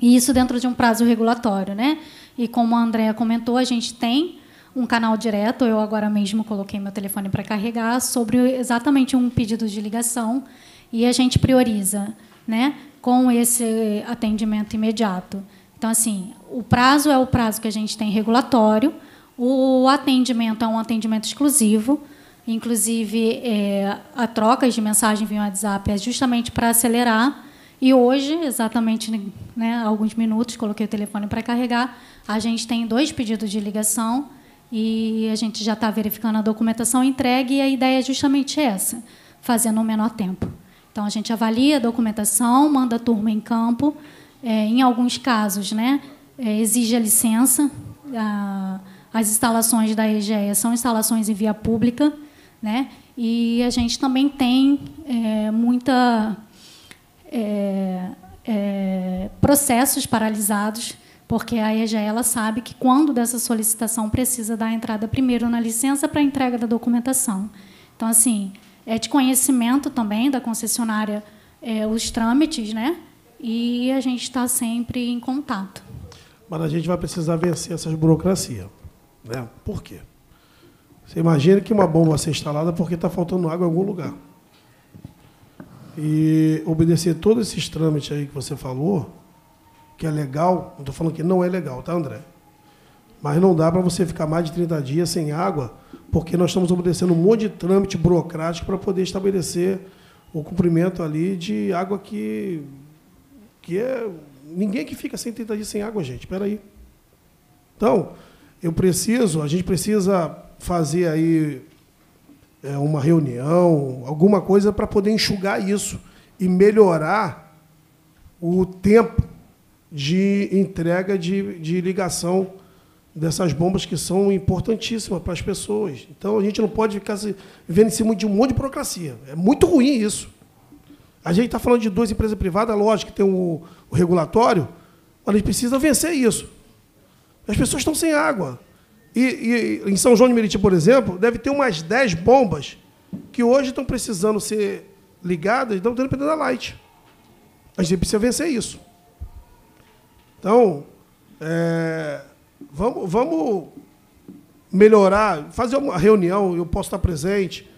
E isso dentro de um prazo regulatório, né? E como a Andrea comentou, a gente tem um canal direto, eu agora mesmo coloquei meu telefone para carregar, sobre exatamente um pedido de ligação, e a gente prioriza, né? Com esse atendimento imediato. Então, assim, o prazo é o prazo que a gente tem regulatório, o atendimento é um atendimento exclusivo, inclusive é, a troca de mensagem via WhatsApp é justamente para acelerar. E hoje, exatamente né, alguns minutos, coloquei o telefone para carregar, a gente tem dois pedidos de ligação e a gente já está verificando a documentação entregue e a ideia é justamente essa, fazer no menor tempo. Então, a gente avalia a documentação, manda a turma em campo, é, em alguns casos, né, é, exige a licença, a, as instalações da EGE são instalações em via pública, né? E a gente também tem é, muita é, é, processos paralisados, porque a EGE ela sabe que quando dessa solicitação precisa dar entrada primeiro na licença para entrega da documentação. Então, assim, é de conhecimento também da concessionária é, os trâmites, né? E a gente está sempre em contato. Mas a gente vai precisar vencer essas burocracias. Né? Por quê? Você imagina que uma bomba vai ser instalada porque está faltando água em algum lugar. E obedecer todos esses trâmites aí que você falou, que é legal, não estou falando que não é legal, tá, André? Mas não dá para você ficar mais de 30 dias sem água, porque nós estamos obedecendo um monte de trâmite burocrático para poder estabelecer o cumprimento ali de água que, que é. Ninguém que fica sem 30 dias sem água, gente, espera aí. Então, eu preciso, a gente precisa fazer aí é, uma reunião, alguma coisa para poder enxugar isso e melhorar o tempo de entrega de, de ligação dessas bombas que são importantíssimas para as pessoas. Então a gente não pode ficar se, vivendo em cima de um monte de burocracia. É muito ruim isso. A gente está falando de duas empresas privadas, lógico que tem o, o regulatório, mas a gente precisa vencer isso. As pessoas estão sem água. E, e em São João de Meriti, por exemplo, deve ter umas 10 bombas que hoje estão precisando ser ligadas, estão dependendo da light. A gente precisa vencer isso. Então, é, vamos, vamos melhorar, fazer uma reunião, eu posso estar presente,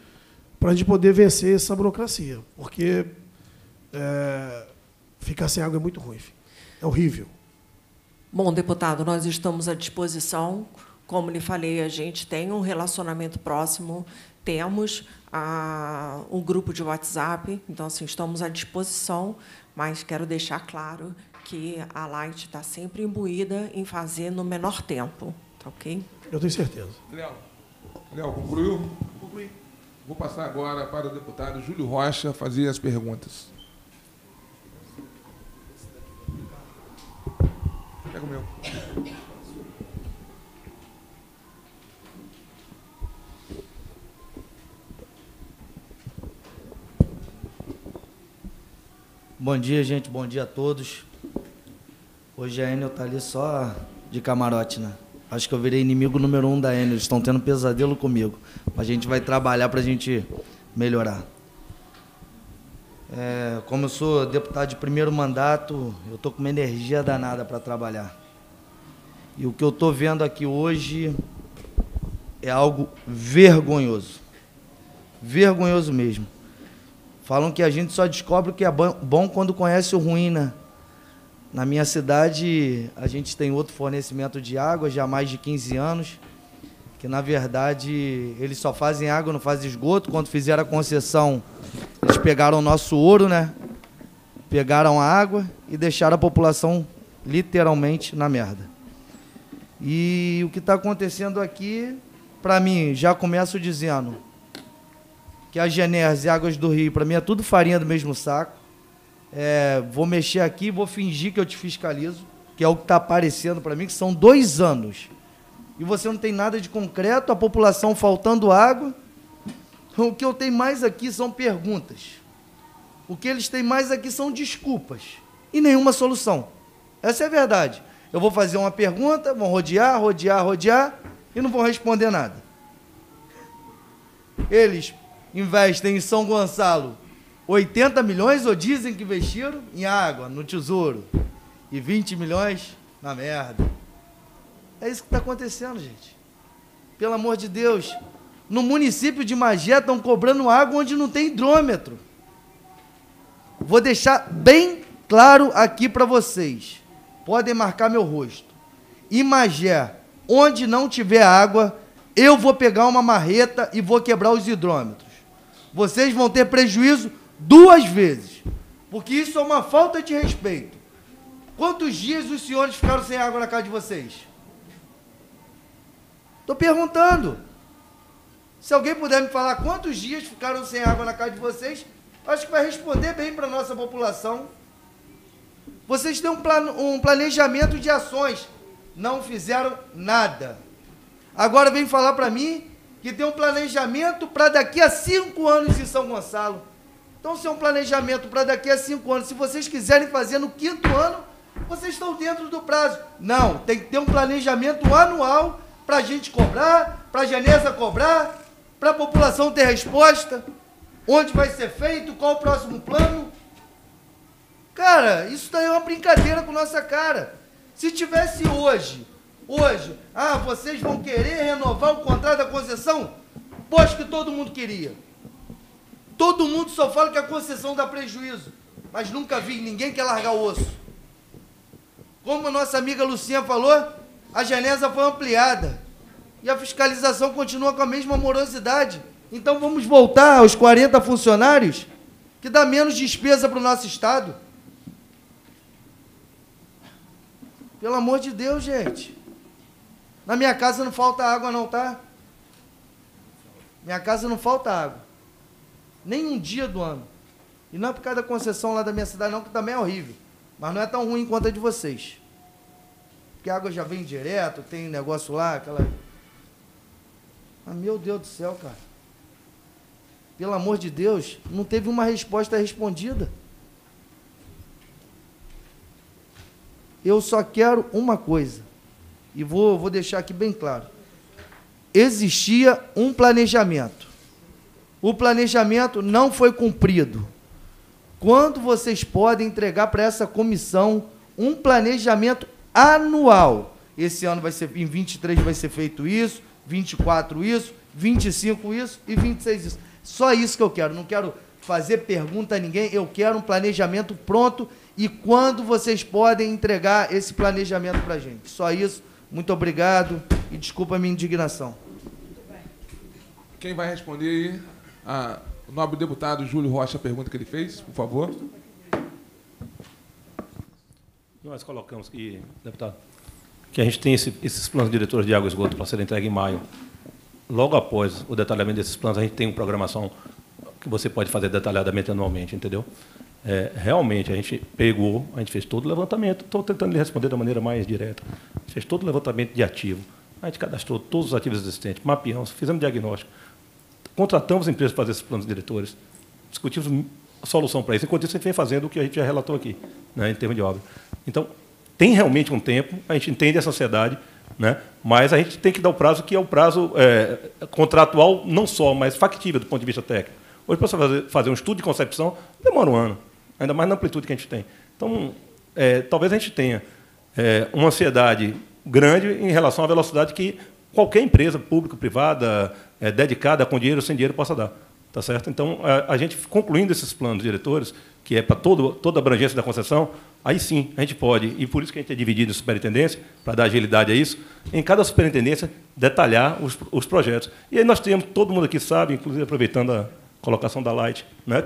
para a gente poder vencer essa burocracia. Porque é, ficar sem água é muito ruim. É horrível. Bom, deputado, nós estamos à disposição. Como lhe falei, a gente tem um relacionamento próximo, temos ah, um grupo de WhatsApp, então, assim, estamos à disposição, mas quero deixar claro que a Light está sempre imbuída em fazer no menor tempo, tá ok? Eu tenho certeza. Léo, Léo concluiu? Vou passar agora para o deputado Júlio Rocha fazer as perguntas. Pega o meu. Bom dia, gente. Bom dia a todos. Hoje a Enel tá ali só de camarote, né? Acho que eu virei inimigo número um da Enel. Eles estão tendo pesadelo comigo. a gente vai trabalhar para a gente melhorar. É, como eu sou deputado de primeiro mandato, eu estou com uma energia danada para trabalhar. E o que eu estou vendo aqui hoje é algo vergonhoso. Vergonhoso mesmo. Falam que a gente só descobre o que é bom quando conhece o ruim, né? Na minha cidade, a gente tem outro fornecimento de água já há mais de 15 anos que na verdade eles só fazem água, não fazem esgoto. Quando fizeram a concessão, eles pegaram o nosso ouro, né? Pegaram a água e deixaram a população literalmente na merda. E o que está acontecendo aqui, para mim, já começo dizendo que a Genese e Águas do Rio, para mim, é tudo farinha do mesmo saco. É, vou mexer aqui, vou fingir que eu te fiscalizo, que é o que está aparecendo para mim, que são dois anos e você não tem nada de concreto, a população faltando água. O que eu tenho mais aqui são perguntas. O que eles têm mais aqui são desculpas e nenhuma solução. Essa é a verdade. Eu vou fazer uma pergunta, vão rodear, rodear, rodear e não vão responder nada. Eles investem em São Gonçalo 80 milhões, ou dizem que investiram, em água, no tesouro, e 20 milhões na merda. É isso que está acontecendo, gente. Pelo amor de Deus. No município de Magé estão cobrando água onde não tem hidrômetro. Vou deixar bem claro aqui para vocês. Podem marcar meu rosto. Em Magé, onde não tiver água, eu vou pegar uma marreta e vou quebrar os hidrômetros. Vocês vão ter prejuízo duas vezes. Porque isso é uma falta de respeito. Quantos dias os senhores ficaram sem água na casa de vocês? Estou perguntando. Se alguém puder me falar quantos dias ficaram sem água na casa de vocês, acho que vai responder bem para a nossa população. Vocês têm um, um planejamento de ações, não fizeram nada. Agora vem falar para mim que tem um planejamento para daqui a cinco anos em São Gonçalo. Então, se é um planejamento para daqui a cinco anos, se vocês quiserem fazer no quinto ano, vocês estão dentro do prazo. Não, tem que ter um planejamento anual para a gente cobrar, para a Geneza cobrar, para a população ter resposta, onde vai ser feito, qual o próximo plano. Cara, isso daí é uma brincadeira com nossa cara. Se tivesse hoje, hoje, ah, vocês vão querer renovar o contrato da concessão? Pois que todo mundo queria. Todo mundo só fala que a concessão dá prejuízo, mas nunca vi ninguém quer largar o osso. Como a nossa amiga Lucinha falou, a Genesa foi ampliada. E a fiscalização continua com a mesma morosidade. Então vamos voltar aos 40 funcionários, que dá menos despesa para o nosso Estado. Pelo amor de Deus, gente. Na minha casa não falta água, não, tá? Minha casa não falta água. Nem um dia do ano. E não é por causa da concessão lá da minha cidade, não, que também é horrível. Mas não é tão ruim quanto a de vocês que a água já vem direto, tem negócio lá, aquela. Ah, meu Deus do céu, cara. Pelo amor de Deus, não teve uma resposta respondida. Eu só quero uma coisa, e vou, vou deixar aqui bem claro. Existia um planejamento. O planejamento não foi cumprido. Quando vocês podem entregar para essa comissão um planejamento anual. Esse ano vai ser, em 23 vai ser feito isso, 24 isso, 25 isso e 26 isso. Só isso que eu quero. Não quero fazer pergunta a ninguém. Eu quero um planejamento pronto e quando vocês podem entregar esse planejamento para a gente. Só isso. Muito obrigado e desculpa a minha indignação. Quem vai responder aí? Ah, o nobre deputado Júlio Rocha, a pergunta que ele fez, por favor. Nós colocamos que, deputado, que a gente tem esse, esses planos diretores de água e esgoto para serem entregues em maio. Logo após o detalhamento desses planos, a gente tem uma programação que você pode fazer detalhadamente anualmente, entendeu? É, realmente, a gente pegou, a gente fez todo o levantamento. Estou tentando lhe responder da maneira mais direta. A gente fez todo o levantamento de ativo. A gente cadastrou todos os ativos existentes, mapeamos, fizemos diagnóstico. Contratamos empresas para fazer esses planos diretores. Discutimos solução para isso. Enquanto isso, a gente vem fazendo o que a gente já relatou aqui, né, em termos de obra. Então, tem realmente um tempo, a gente entende essa ansiedade, né, mas a gente tem que dar o prazo que é o prazo é, contratual, não só, mas factível do ponto de vista técnico. Hoje, para você fazer, fazer um estudo de concepção, demora um ano, ainda mais na amplitude que a gente tem. Então, é, talvez a gente tenha é, uma ansiedade grande em relação à velocidade que qualquer empresa, pública, privada, é, dedicada, com dinheiro ou sem dinheiro, possa dar. Tá certo? Então, a, a gente concluindo esses planos diretores, que é para todo, toda a abrangência da concessão, aí sim a gente pode, e por isso que a gente é dividido em superintendência, para dar agilidade a isso, em cada superintendência detalhar os, os projetos. E aí nós temos, todo mundo aqui sabe, inclusive aproveitando a colocação da Light, né?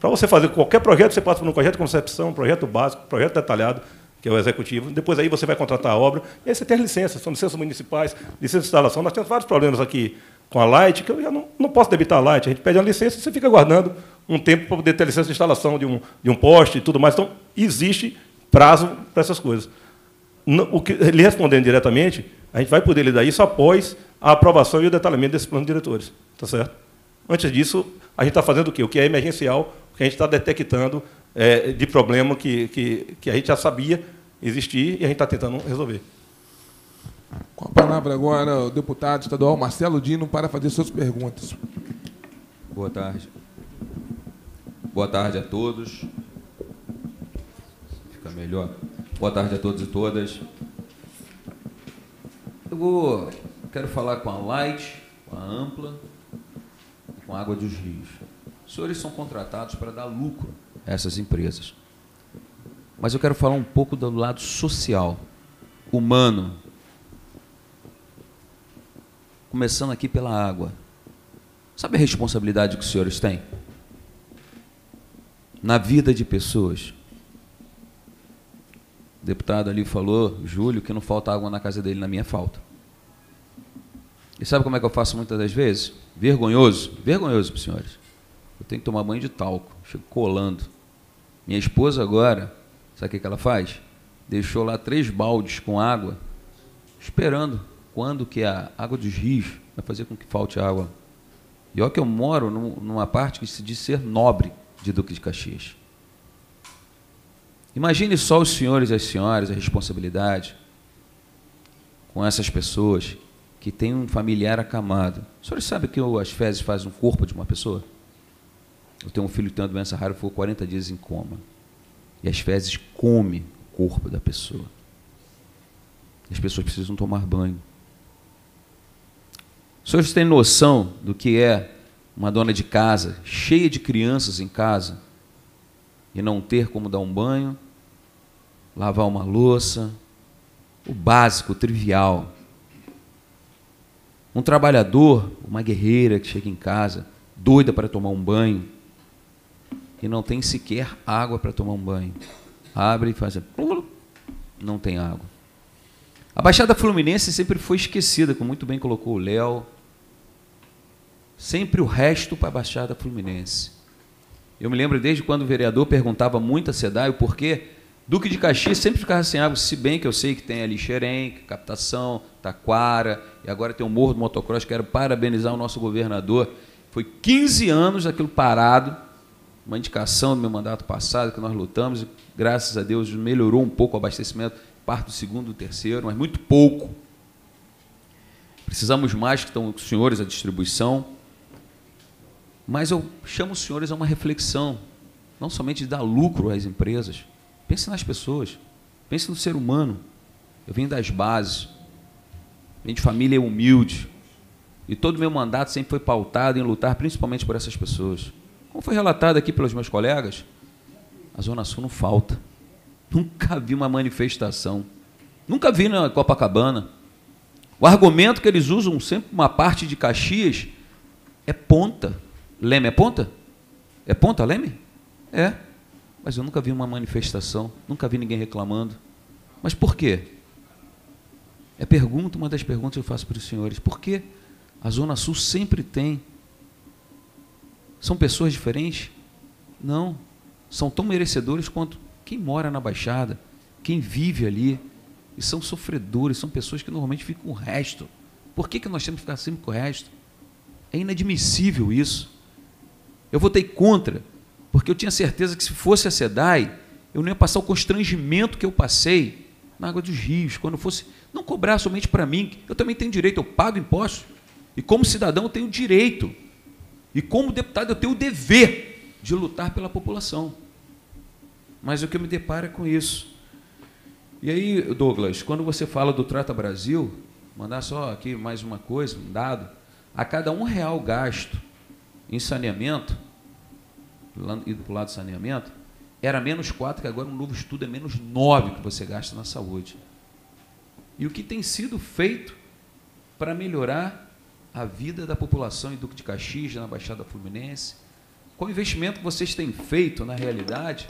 para você fazer qualquer projeto, você passa por um projeto de concepção, projeto básico, projeto detalhado, que é o executivo. Depois aí você vai contratar a obra, e aí você tem as licenças, são licenças municipais, licenças de instalação. Nós temos vários problemas aqui com a Light, que eu já não, não posso debitar a Light. A gente pede a licença e você fica guardando um tempo para poder ter licença de instalação de um, de um poste e tudo mais. Então, existe prazo para essas coisas. No, o que, lhe respondendo diretamente, a gente vai poder lidar isso após a aprovação e o detalhamento desse plano de diretores. está certo? Antes disso, a gente está fazendo o quê? O que é emergencial, o que a gente está detectando é, de problema que, que, que a gente já sabia existir e a gente está tentando resolver. Com a palavra agora o deputado estadual Marcelo Dino para fazer suas perguntas. Boa tarde. Boa tarde a todos. Fica melhor. Boa tarde a todos e todas. Eu vou, quero falar com a Light, com a Ampla com a Água dos Rios. Os senhores são contratados para dar lucro a essas empresas. Mas eu quero falar um pouco do lado social, humano, começando aqui pela água. Sabe a responsabilidade que os senhores têm? Na vida de pessoas. O deputado ali falou, Júlio, que não falta água na casa dele, na minha falta. E sabe como é que eu faço muitas das vezes? Vergonhoso, vergonhoso para os senhores. Eu tenho que tomar banho de talco, chego colando. Minha esposa agora, sabe o que ela faz? Deixou lá três baldes com água, esperando quando que a água dos rios vai fazer com que falte água. E olha que eu moro num, numa parte que se diz ser nobre de Duque de Caxias. Imagine só os senhores e as senhoras, a responsabilidade com essas pessoas que têm um familiar acamado. Os senhores sabem que as fezes fazem um corpo de uma pessoa? Eu tenho um filho que tem uma doença rara, ficou 40 dias em coma. E as fezes comem o corpo da pessoa. as pessoas precisam tomar banho. Os senhores têm noção do que é uma dona de casa, cheia de crianças em casa, e não ter como dar um banho, lavar uma louça, o básico, o trivial. Um trabalhador, uma guerreira que chega em casa, doida para tomar um banho, e não tem sequer água para tomar um banho. Abre e faz. Assim, não tem água. A Baixada Fluminense sempre foi esquecida, como muito bem colocou o Léo. Sempre o resto para a Baixada Fluminense. Eu me lembro desde quando o vereador perguntava muito a SEDAI o porquê. Duque de Caxias sempre ficava sem água, se bem que eu sei que tem ali Xerém, Captação, Taquara, e agora tem o Morro do Motocross. Quero parabenizar o nosso governador. Foi 15 anos daquilo parado, uma indicação do meu mandato passado que nós lutamos, e graças a Deus melhorou um pouco o abastecimento parte do segundo, do terceiro, mas muito pouco. Precisamos mais que estão os senhores a distribuição. Mas eu chamo os senhores a uma reflexão, não somente de dar lucro às empresas. Pense nas pessoas, pense no ser humano. Eu venho das bases, venho de família humilde. E todo o meu mandato sempre foi pautado em lutar principalmente por essas pessoas. Como foi relatado aqui pelos meus colegas, a Zona Sul não falta. Nunca vi uma manifestação. Nunca vi na Copacabana. O argumento que eles usam sempre, uma parte de Caxias, é ponta. Leme é ponta? É ponta, Leme? É. Mas eu nunca vi uma manifestação, nunca vi ninguém reclamando. Mas por quê? É pergunta, uma das perguntas que eu faço para os senhores. Por que a Zona Sul sempre tem? São pessoas diferentes? Não. São tão merecedores quanto quem mora na Baixada, quem vive ali, e são sofredores, são pessoas que normalmente ficam com o resto. Por que, que nós temos que ficar sempre com o resto? É inadmissível isso. Eu votei contra, porque eu tinha certeza que se fosse a SEDAI, eu não ia passar o constrangimento que eu passei na Água dos Rios, quando fosse. Não cobrar somente para mim, eu também tenho direito, eu pago impostos. E como cidadão, eu tenho direito. E como deputado, eu tenho o dever de lutar pela população. Mas o que eu me deparo é com isso. E aí, Douglas, quando você fala do Trata Brasil, mandar só aqui mais uma coisa, um dado, a cada um real gasto em saneamento, indo para o lado do saneamento, era menos 4, que agora um novo estudo é menos nove que você gasta na saúde. E o que tem sido feito para melhorar a vida da população em Duque de Caxias, na Baixada Fluminense? Qual o investimento que vocês têm feito, na realidade,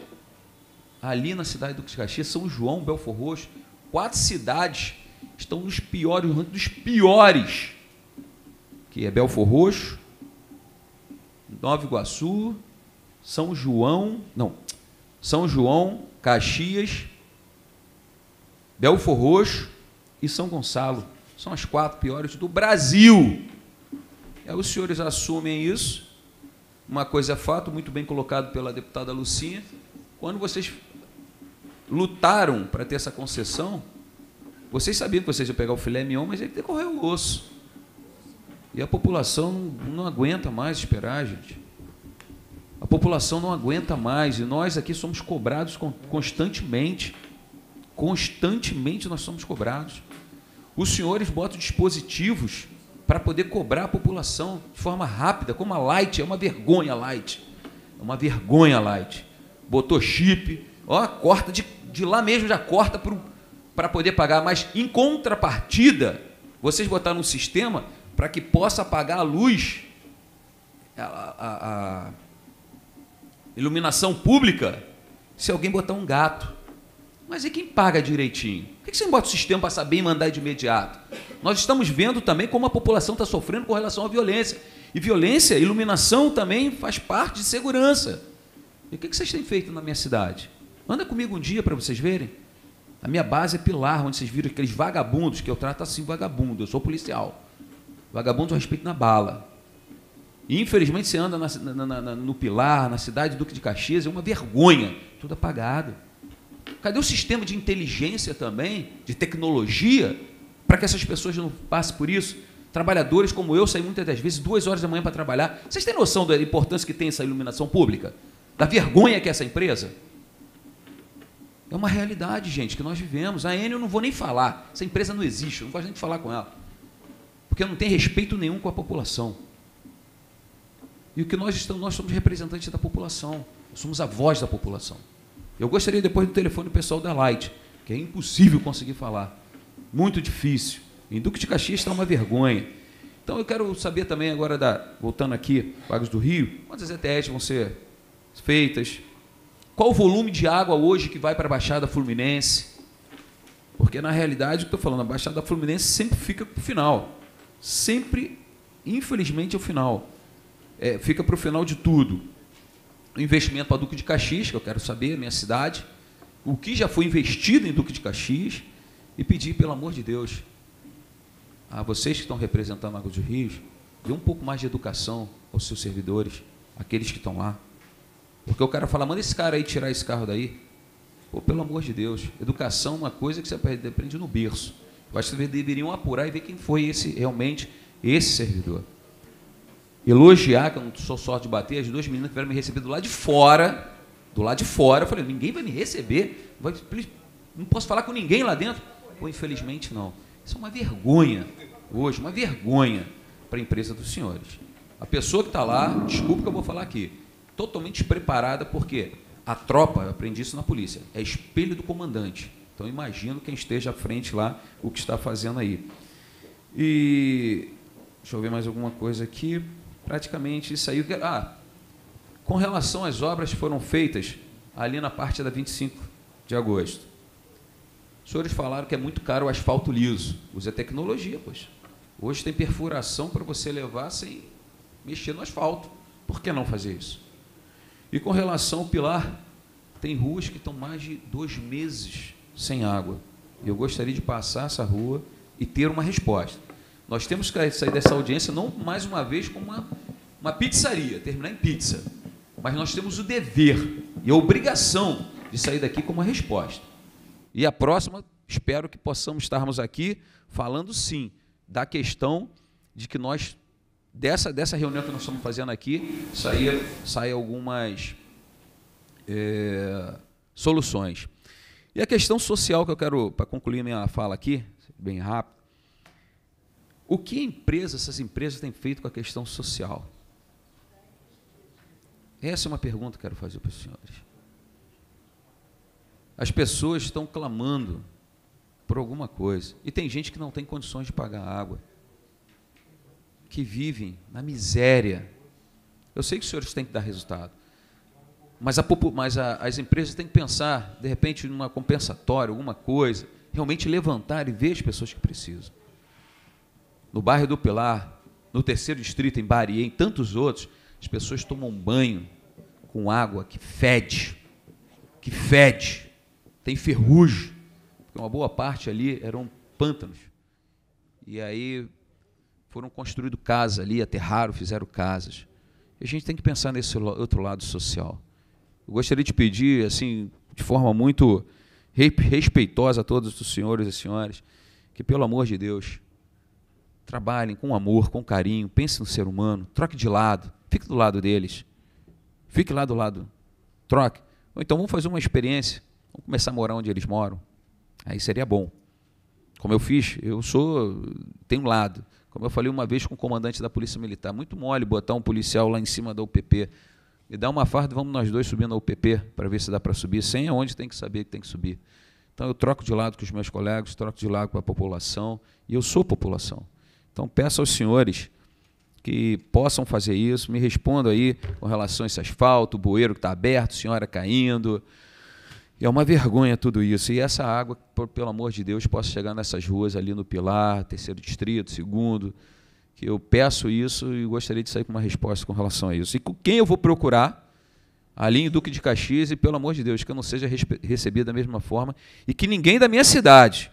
ali na cidade do Caxias, São João, Belfor Roxo, quatro cidades estão nos piores, dos piores, que é Belfor Roxo, Nova Iguaçu, São João, não, São João, Caxias, Belfor Roxo e São Gonçalo. São as quatro piores do Brasil. É, os senhores assumem isso. Uma coisa é fato, muito bem colocado pela deputada Lucinha. Quando vocês lutaram para ter essa concessão, vocês sabiam que vocês iam pegar o filé mignon, mas ele decorreu o osso. E a população não aguenta mais esperar, gente. A população não aguenta mais. E nós aqui somos cobrados constantemente. Constantemente nós somos cobrados. Os senhores botam dispositivos para poder cobrar a população de forma rápida, como a Light. É uma vergonha, Light. É uma vergonha, Light. Botou chip, ó, corta de de lá mesmo já corta para poder pagar. Mas em contrapartida, vocês botaram um sistema para que possa pagar a luz, a, a, a iluminação pública, se alguém botar um gato. Mas e quem paga direitinho? Por que você não bota o sistema para saber e mandar de imediato? Nós estamos vendo também como a população está sofrendo com relação à violência. E violência, iluminação também faz parte de segurança. E o que vocês têm feito na minha cidade? Anda comigo um dia para vocês verem. A minha base é Pilar, onde vocês viram aqueles vagabundos, que eu trato assim, vagabundo, eu sou policial. Vagabundo eu respeito na bala. E, infelizmente, você anda na, na, na, no Pilar, na cidade do Duque de Caxias, é uma vergonha. Tudo apagado. Cadê o sistema de inteligência também, de tecnologia, para que essas pessoas não passem por isso? Trabalhadores como eu saem muitas das vezes duas horas da manhã para trabalhar. Vocês têm noção da importância que tem essa iluminação pública? Da vergonha que é essa empresa? É uma realidade, gente, que nós vivemos. A Enel eu não vou nem falar. Essa empresa não existe, eu não gosto nem de falar com ela. Porque não tem respeito nenhum com a população. E o que nós estamos, nós somos representantes da população. Somos a voz da população. Eu gostaria depois do telefone do pessoal da Light, que é impossível conseguir falar. Muito difícil. Em Duque de Caxias está uma vergonha. Então eu quero saber também agora, da, voltando aqui, Pagos do Rio, quantas ETS vão ser feitas, qual o volume de água hoje que vai para a Baixada Fluminense? Porque na realidade, o que estou falando, a Baixada Fluminense sempre fica para o final. Sempre, infelizmente, é o final. É, fica para o final de tudo. O investimento para Duque de Caxias, que eu quero saber, minha cidade. O que já foi investido em Duque de Caxias. E pedir, pelo amor de Deus, a vocês que estão representando a Água dos Rios, dê um pouco mais de educação aos seus servidores, aqueles que estão lá. Porque o cara fala, manda esse cara aí tirar esse carro daí. Pô, pelo amor de Deus, educação é uma coisa que você aprende no berço. Eu acho que vocês deveriam apurar e ver quem foi esse realmente esse servidor. Elogiar, que eu não sou sorte de bater, as duas meninas que vieram me receber do lado de fora, do lado de fora, eu falei, ninguém vai me receber, vai, não posso falar com ninguém lá dentro. Pô, infelizmente não. Isso é uma vergonha, hoje, uma vergonha para a empresa dos senhores. A pessoa que está lá, desculpa que eu vou falar aqui, totalmente preparada, porque a tropa, eu aprendi isso na polícia, é espelho do comandante. Então imagino quem esteja à frente lá o que está fazendo aí. E deixa eu ver mais alguma coisa aqui. Praticamente isso aí. Ah, com relação às obras que foram feitas ali na parte da 25 de agosto. Os senhores falaram que é muito caro o asfalto liso. Usa tecnologia, pois. Hoje tem perfuração para você levar sem mexer no asfalto. Por que não fazer isso? E com relação ao pilar, tem ruas que estão mais de dois meses sem água. Eu gostaria de passar essa rua e ter uma resposta. Nós temos que sair dessa audiência não mais uma vez com uma, uma pizzaria, terminar em pizza, mas nós temos o dever e a obrigação de sair daqui com uma resposta. E a próxima, espero que possamos estarmos aqui falando sim da questão de que nós dessa, dessa reunião que nós estamos fazendo aqui, sair, sair algumas é, soluções. E a questão social que eu quero, para concluir minha fala aqui, bem rápido, o que empresas, essas empresas têm feito com a questão social? Essa é uma pergunta que eu quero fazer para os senhores. As pessoas estão clamando por alguma coisa. E tem gente que não tem condições de pagar água que vivem na miséria. Eu sei que os senhores têm que dar resultado, mas, a, mas a, as empresas têm que pensar, de repente, numa compensatória, alguma coisa, realmente levantar e ver as pessoas que precisam. No bairro do Pilar, no terceiro distrito, em Bari, em tantos outros, as pessoas tomam banho com água que fede, que fede, tem ferrugem, porque uma boa parte ali eram pântanos. E aí foram construído casas ali, aterraram, fizeram casas. E a gente tem que pensar nesse outro lado social. Eu gostaria de pedir, assim, de forma muito respeitosa a todos os senhores e senhoras, que pelo amor de Deus, trabalhem com amor, com carinho, pensem no ser humano, troque de lado, fique do lado deles. Fique lá do lado, troque. Ou então vamos fazer uma experiência, vamos começar a morar onde eles moram. Aí seria bom. Como eu fiz, eu sou, tenho um lado. Como eu falei uma vez com o comandante da Polícia Militar, muito mole botar um policial lá em cima da UPP. Me dá uma farda, vamos nós dois subindo a UPP para ver se dá para subir. Sem aonde tem que saber que tem que subir. Então eu troco de lado com os meus colegas, troco de lado com a população, e eu sou população. Então peço aos senhores que possam fazer isso, me respondam aí com relação a esse asfalto, o bueiro que está aberto, senhora caindo, é uma vergonha tudo isso. E essa água, por, pelo amor de Deus, possa chegar nessas ruas ali no Pilar, terceiro distrito, segundo. Que eu peço isso e gostaria de sair com uma resposta com relação a isso. E com quem eu vou procurar ali em Duque de Caxias e, pelo amor de Deus, que eu não seja recebido da mesma forma e que ninguém da minha cidade,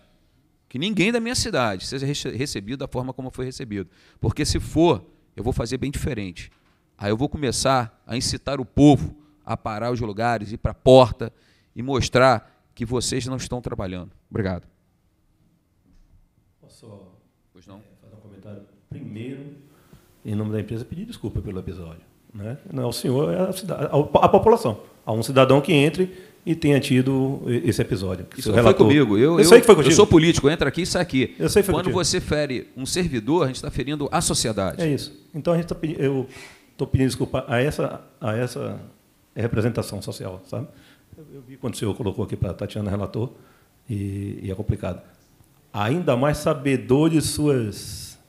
que ninguém da minha cidade seja recebido da forma como foi recebido. Porque se for, eu vou fazer bem diferente. Aí eu vou começar a incitar o povo a parar os lugares, ir para a porta e mostrar que vocês não estão trabalhando. Obrigado. Posso pois não? É, fazer um comentário? Primeiro, em nome da empresa, pedir desculpa pelo episódio. Né? Não é o senhor, é a, cidade, a, a população. Há um cidadão que entre e tenha tido esse episódio. Isso foi comigo. Eu, eu, sei que foi contigo. Eu sou político, entra aqui e sai aqui. Eu sei que foi Quando contigo. você fere um servidor, a gente está ferindo a sociedade. É isso. Então a gente tá eu estou pedindo desculpa a essa, a essa representação social, sabe? Eu vi quando o senhor colocou aqui para a Tatiana, relator, e, e é complicado. Ainda mais sabedor de suas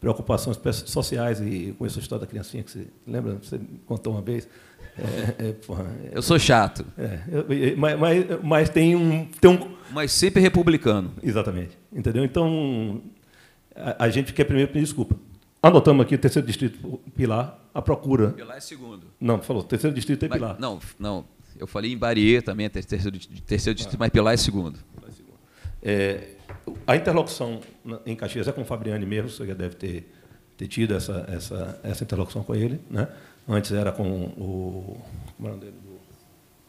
preocupações sociais, e com essa história da criancinha que você lembra, você contou uma vez. É, é, é porra, é. eu sou chato. É, eu, mas, mas, mas, tem um, tem um. Mas sempre republicano. Exatamente. Entendeu? Então, a, a gente quer primeiro pedir desculpa. Anotamos aqui o terceiro distrito Pilar, a procura. Pilar é segundo. Não, falou, terceiro distrito é Pilar. Mas, não, não, eu falei em Barier também, é terceiro, terceiro distrito, ah, mas Pilar é segundo. É, a interlocução em Caxias é com o Fabriani mesmo, você já deve ter, ter tido essa, essa, essa interlocução com ele. Né? Antes era com o. Como era é o nome dele?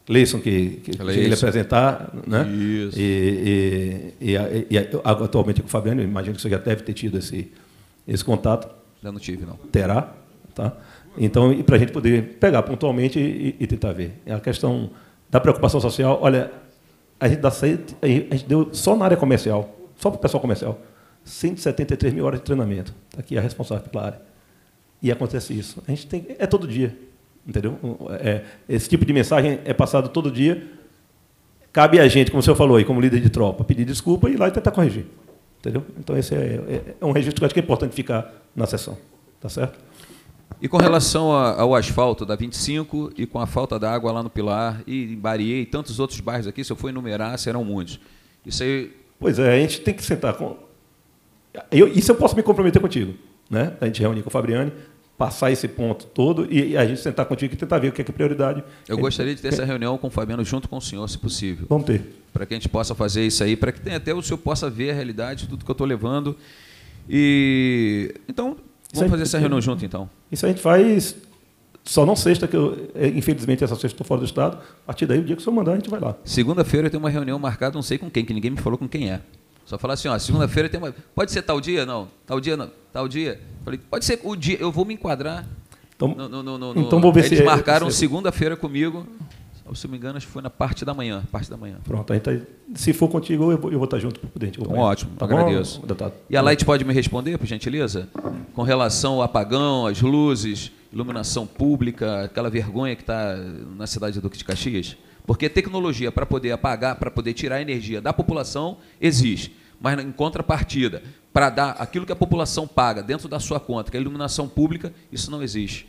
Leison que, que ele apresentar, né? Isso. E, e, e, e atualmente com o Fabiano, imagino que você já deve ter tido esse, esse contato. Já não tive, não. Terá, tá? Então, para a gente poder pegar pontualmente e, e, tentar ver. É a questão da preocupação social, olha, a gente, dá, a gente deu só na área comercial, só para o pessoal comercial, 173 mil horas de treinamento. Está aqui a responsável pela área. E acontece isso. A gente tem, é todo dia, entendeu? É, esse tipo de mensagem é passado todo dia. Cabe a gente, como o senhor falou aí, como líder de tropa, pedir desculpa e ir lá e tentar corrigir. Entendeu? Então, esse é, é, é um registro que eu acho que é importante ficar na sessão. Tá certo? E com relação ao asfalto da 25 e com a falta da água lá no Pilar e em Barier e tantos outros bairros aqui, se eu for enumerar, serão muitos. Isso aí. Pois é, a gente tem que sentar com. Eu, isso eu posso me comprometer contigo. Né? A gente reunir com o Fabiane, passar esse ponto todo e, a gente sentar contigo e tentar ver o que é, que é prioridade. Eu gostaria de ter essa reunião com o Fabiano junto com o senhor, se possível. Vamos ter. Para que a gente possa fazer isso aí, para que tenha, até o senhor possa ver a realidade, tudo que eu estou levando. E. Então, vamos fazer essa reunião junto, então. Isso a gente faz só não sexta, que eu, é, infelizmente, essa sexta estou fora do estado. A partir daí, o dia que o senhor mandar, a gente vai lá. Segunda-feira tem uma reunião marcada, não sei com quem, que ninguém me falou com quem é. Só falar assim, ó, segunda-feira tem uma. Pode ser tal dia? Não. Tal dia não. Tal dia. Falei, pode ser o dia, eu vou me enquadrar. Então, no, no, no, então vou ver Eles se. Eles é marcaram é, segunda-feira comigo se não me engano, acho que foi na parte da manhã. Parte da manhã. Pronto, aí tá se for contigo, eu vou, eu vou estar junto para poder te Então, ótimo, tá agradeço. Bom? E a Light pode me responder, por gentileza? Com relação ao apagão, as luzes, iluminação pública, aquela vergonha que está na cidade do Duque de Caxias? Porque tecnologia para poder apagar, para poder tirar a energia da população, existe. Mas em contrapartida, para dar aquilo que a população paga dentro da sua conta, que é a iluminação pública, isso não existe.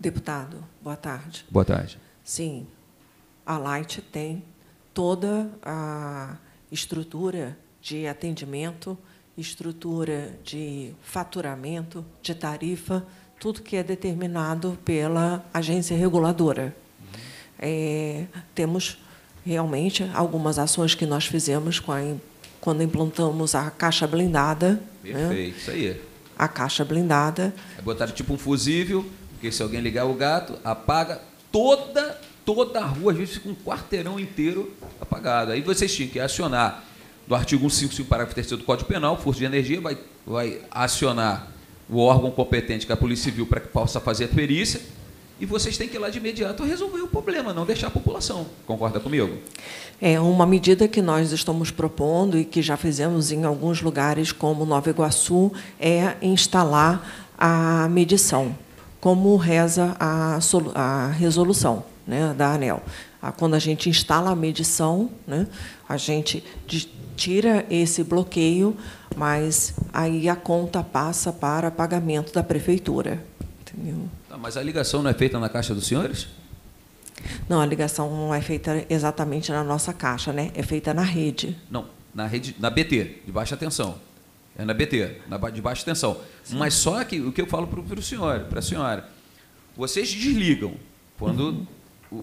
Deputado, boa tarde. Boa tarde. Sim, a Light tem toda a estrutura de atendimento, estrutura de faturamento, de tarifa, tudo que é determinado pela agência reguladora. Uhum. É, temos realmente algumas ações que nós fizemos com a, quando implantamos a caixa blindada. Né? Perfeito, né? isso aí. A caixa blindada. É botar tipo um fusível porque se alguém ligar o gato, apaga toda, toda a rua, às vezes fica um quarteirão inteiro apagado. Aí vocês tinham que acionar do artigo 155, parágrafo 3 do Código Penal, força de energia, vai, vai acionar o órgão competente, que é a Polícia Civil, para que possa fazer a perícia, e vocês têm que ir lá de imediato resolver o problema, não deixar a população. Concorda comigo? É uma medida que nós estamos propondo e que já fizemos em alguns lugares, como Nova Iguaçu, é instalar a medição como reza a, a resolução né, da ANEL. Ah, quando a gente instala a medição, né, a gente tira esse bloqueio, mas aí a conta passa para pagamento da prefeitura. Entendeu? Tá, mas a ligação não é feita na caixa dos senhores? Não, a ligação não é feita exatamente na nossa caixa, né? É feita na rede. Não, na rede, na BT, de baixa tensão. É na BT, na, de baixa tensão. Sim. Mas só que o que eu falo para o senhor, para a senhora, vocês desligam quando uhum. o, o,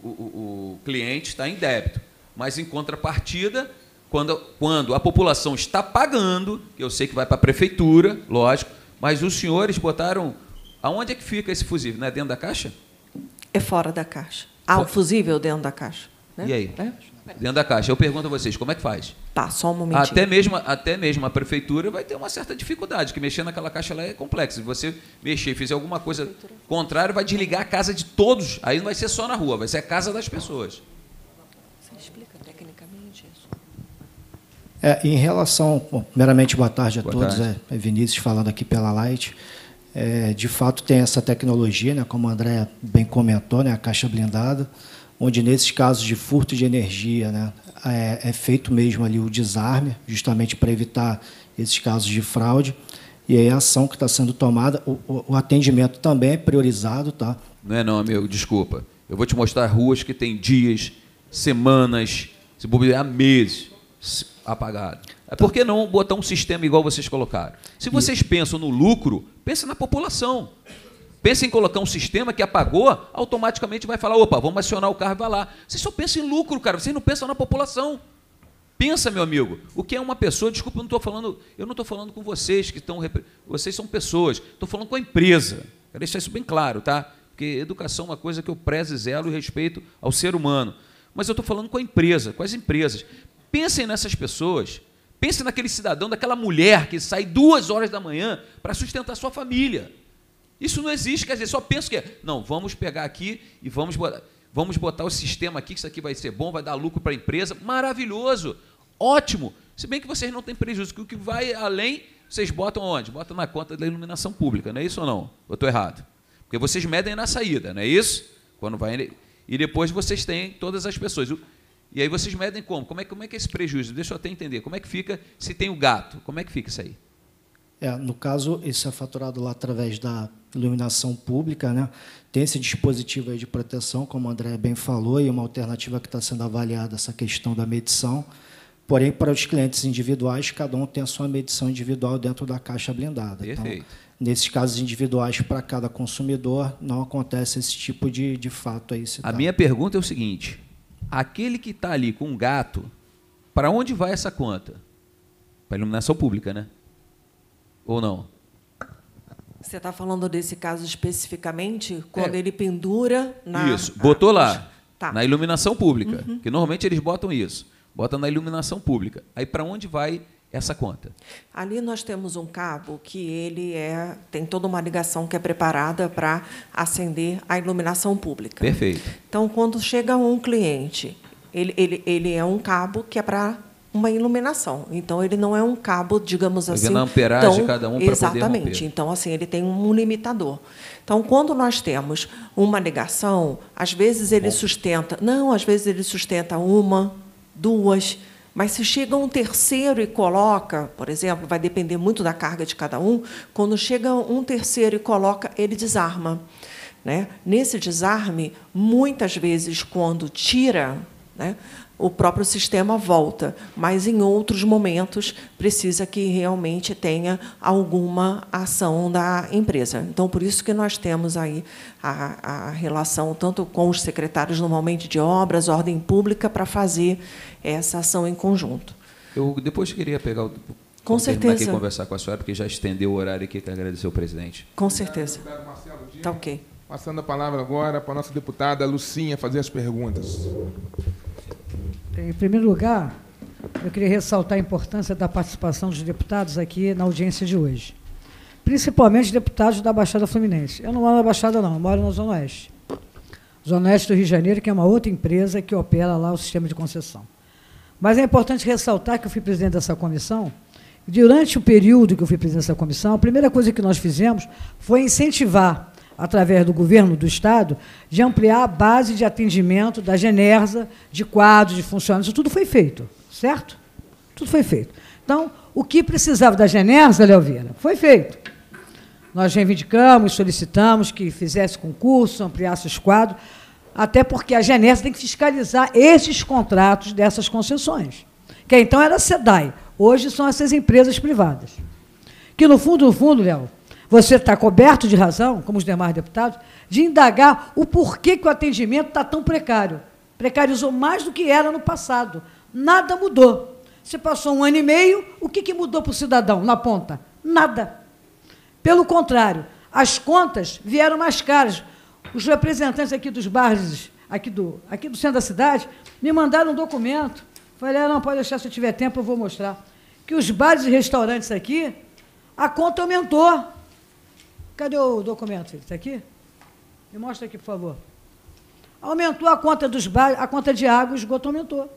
o cliente está em débito. Mas em contrapartida, quando, quando a população está pagando, eu sei que vai para a prefeitura, lógico, mas os senhores botaram. Aonde é que fica esse fusível? Não é dentro da caixa? É fora da caixa. Há ah, o fusível dentro da caixa. Né? E aí? É? Dentro da caixa. Eu pergunto a vocês, como é que faz? Tá, só um momentinho. Até mesmo, até mesmo a prefeitura vai ter uma certa dificuldade, que mexer naquela caixa lá é complexo. Se você mexer e fizer alguma coisa contrária, vai desligar a casa de todos. Aí não vai ser só na rua, vai ser a casa das pessoas. Você explica tecnicamente isso? É, em relação... Bom, meramente, boa tarde a boa todos. Tarde. É, é Vinícius falando aqui pela Light. É, de fato, tem essa tecnologia, né, como a André bem comentou, né, a caixa blindada onde nesses casos de furto de energia né, é, é feito mesmo ali o desarme, justamente para evitar esses casos de fraude. E aí a ação que está sendo tomada, o, o, atendimento também é priorizado, tá? Não é não, amigo, desculpa. Eu vou te mostrar ruas que tem dias, semanas, se bobear meses apagado. É tá. Por que não botar um sistema igual vocês colocaram? Se vocês e... pensam no lucro, pensa na população. Pensa em colocar um sistema que apagou, automaticamente vai falar, opa, vamos acionar o carro e vai lá. Você só pensa em lucro, cara, Você não pensa na população. Pensa, meu amigo, o que é uma pessoa, desculpa, eu não estou falando, eu não estou falando com vocês que estão. Vocês são pessoas, estou falando com a empresa. Quero deixar isso bem claro, tá? Porque educação é uma coisa que eu prezo e zelo e respeito ao ser humano. Mas eu estou falando com a empresa, com as empresas. Pensem nessas pessoas. Pensem naquele cidadão, daquela mulher que sai duas horas da manhã para sustentar sua família. Isso não existe, quer dizer, só penso que não, vamos pegar aqui e vamos botar, vamos botar o sistema aqui, que isso aqui vai ser bom, vai dar lucro para a empresa. Maravilhoso, ótimo. Se bem que vocês não têm prejuízo, que o que vai além, vocês botam onde? Botam na conta da iluminação pública, não é isso ou não? Eu estou errado. Porque vocês medem na saída, não é isso? Quando vai e depois vocês têm todas as pessoas. E aí vocês medem como? Como é, como é que é esse prejuízo? Deixa eu até entender. Como é que fica se tem o gato? Como é que fica isso aí? É, no caso, isso é faturado lá através da iluminação pública, né? tem esse dispositivo aí de proteção, como o André bem falou, e uma alternativa que está sendo avaliada essa questão da medição. Porém, para os clientes individuais, cada um tem a sua medição individual dentro da caixa blindada. Então, Perfeito. Então, nesses casos individuais, para cada consumidor, não acontece esse tipo de, de fato aí. Citado. A minha pergunta é o seguinte: aquele que está ali com um gato, para onde vai essa conta? Para iluminação pública, né? Ou não? Você está falando desse caso especificamente, quando é. ele pendura na. Isso, botou lá, tá. na iluminação pública. Uhum. Que normalmente eles botam isso. Bota na iluminação pública. Aí para onde vai essa conta? Ali nós temos um cabo que ele é tem toda uma ligação que é preparada para acender a iluminação pública. Perfeito. Então, quando chega um cliente, ele, ele, ele é um cabo que é para uma iluminação. Então ele não é um cabo, digamos assim. Na amperagem tão, de cada um Exatamente. Poder então assim ele tem um limitador. Então quando nós temos uma ligação, às vezes ele Bom. sustenta, não, às vezes ele sustenta uma, duas, mas se chega um terceiro e coloca, por exemplo, vai depender muito da carga de cada um. Quando chega um terceiro e coloca, ele desarma. Né? Nesse desarme, muitas vezes quando tira né? o próprio sistema volta, mas em outros momentos precisa que realmente tenha alguma ação da empresa. Então, por isso que nós temos aí a, a relação tanto com os secretários normalmente de obras, ordem pública, para fazer essa ação em conjunto. Eu depois queria pegar o com certeza. Aqui conversar com a senhora, porque já estendeu o horário aqui, que agradecer ao presidente. Com certeza. Obrigado, Marcelo. Dias. Tá ok. Passando a palavra agora para a nossa deputada Lucinha fazer as perguntas. Em primeiro lugar, eu queria ressaltar a importância da participação dos deputados aqui na audiência de hoje. Principalmente deputados da Baixada Fluminense. Eu não moro na Baixada, não, eu moro na Zona Oeste. Zona Oeste do Rio de Janeiro, que é uma outra empresa que opera lá o sistema de concessão. Mas é importante ressaltar que eu fui presidente dessa comissão. Durante o período que eu fui presidente dessa comissão, a primeira coisa que nós fizemos foi incentivar através do governo do Estado, de ampliar a base de atendimento da Genersa, de quadros, de funcionários. Isso tudo foi feito, certo? Tudo foi feito. Então, o que precisava da Genersa, Leovina, foi feito. Nós reivindicamos, solicitamos que fizesse concurso, ampliasse os quadros, até porque a Genersa tem que fiscalizar esses contratos dessas concessões, que então era a SEDAI, hoje são essas empresas privadas. Que, no fundo, no fundo, Léo, você está coberto de razão, como os demais deputados, de indagar o porquê que o atendimento está tão precário. Precarizou mais do que era no passado. Nada mudou. Você passou um ano e meio, o que, que mudou para o cidadão na ponta? Nada. Pelo contrário, as contas vieram mais caras. Os representantes aqui dos bares, aqui do, aqui do centro da cidade, me mandaram um documento. Falei, ah, não, pode deixar, se eu tiver tempo eu vou mostrar. Que os bares e restaurantes aqui, a conta aumentou. Cadê o documento, filho? Está aqui? Me mostra aqui, por favor. Aumentou a conta dos bares, a conta de água, o esgoto aumentou.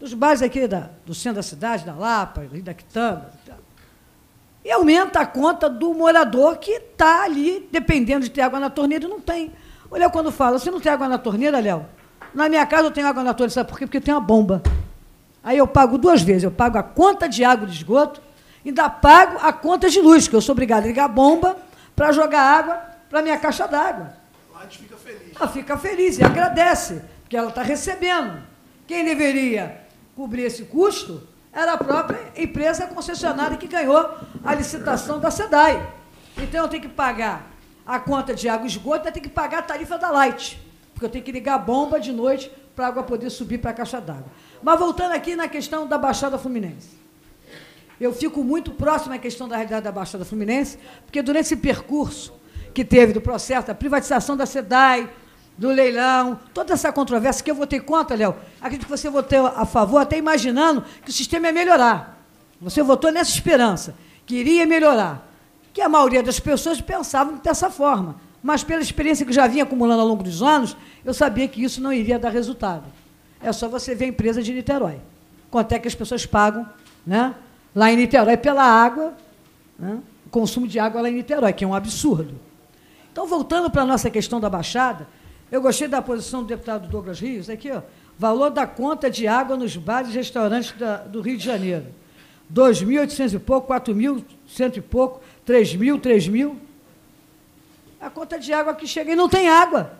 Dos bares aqui da, do centro da cidade, da Lapa, Rio da Quitanda. Tá. E aumenta a conta do morador que está ali, dependendo de ter água na torneira, e não tem. Olha quando fala, você não tem água na torneira, Léo? Na minha casa eu tenho água na torneira, sabe por quê? Porque tem uma bomba. Aí eu pago duas vezes. Eu pago a conta de água de esgoto, ainda pago a conta de luz, que eu sou obrigado a ligar a bomba para jogar água para minha caixa d'água. A gente fica feliz. Ela fica feliz e agradece, porque ela está recebendo. Quem deveria cobrir esse custo era a própria empresa concessionária que ganhou a licitação da SEDAI. Então eu tenho que pagar a conta de água e esgoto, eu tenho que pagar a tarifa da Light, porque eu tenho que ligar a bomba de noite para a água poder subir para a caixa d'água. Mas voltando aqui na questão da Baixada Fluminense. Eu fico muito próximo à questão da realidade da Baixada Fluminense, porque durante esse percurso que teve do processo da privatização da SEDAI, do leilão, toda essa controvérsia que eu votei contra, Léo, acredito que você votou a favor, até imaginando que o sistema ia melhorar. Você votou nessa esperança, que iria melhorar. Que a maioria das pessoas pensavam dessa forma. Mas pela experiência que já vinha acumulando ao longo dos anos, eu sabia que isso não iria dar resultado. É só você ver a empresa de Niterói. Quanto é que as pessoas pagam, né? lá em Niterói é pela água, né? o consumo de água lá em Niterói, que é um absurdo. Então, voltando para a nossa questão da Baixada, eu gostei da posição do deputado Douglas Rios, aqui, ó, valor da conta de água nos bares e restaurantes da, do Rio de Janeiro. 2.800 e pouco, 4.100 e pouco, 3.000, 3.000. A conta de água que chega e não tem água.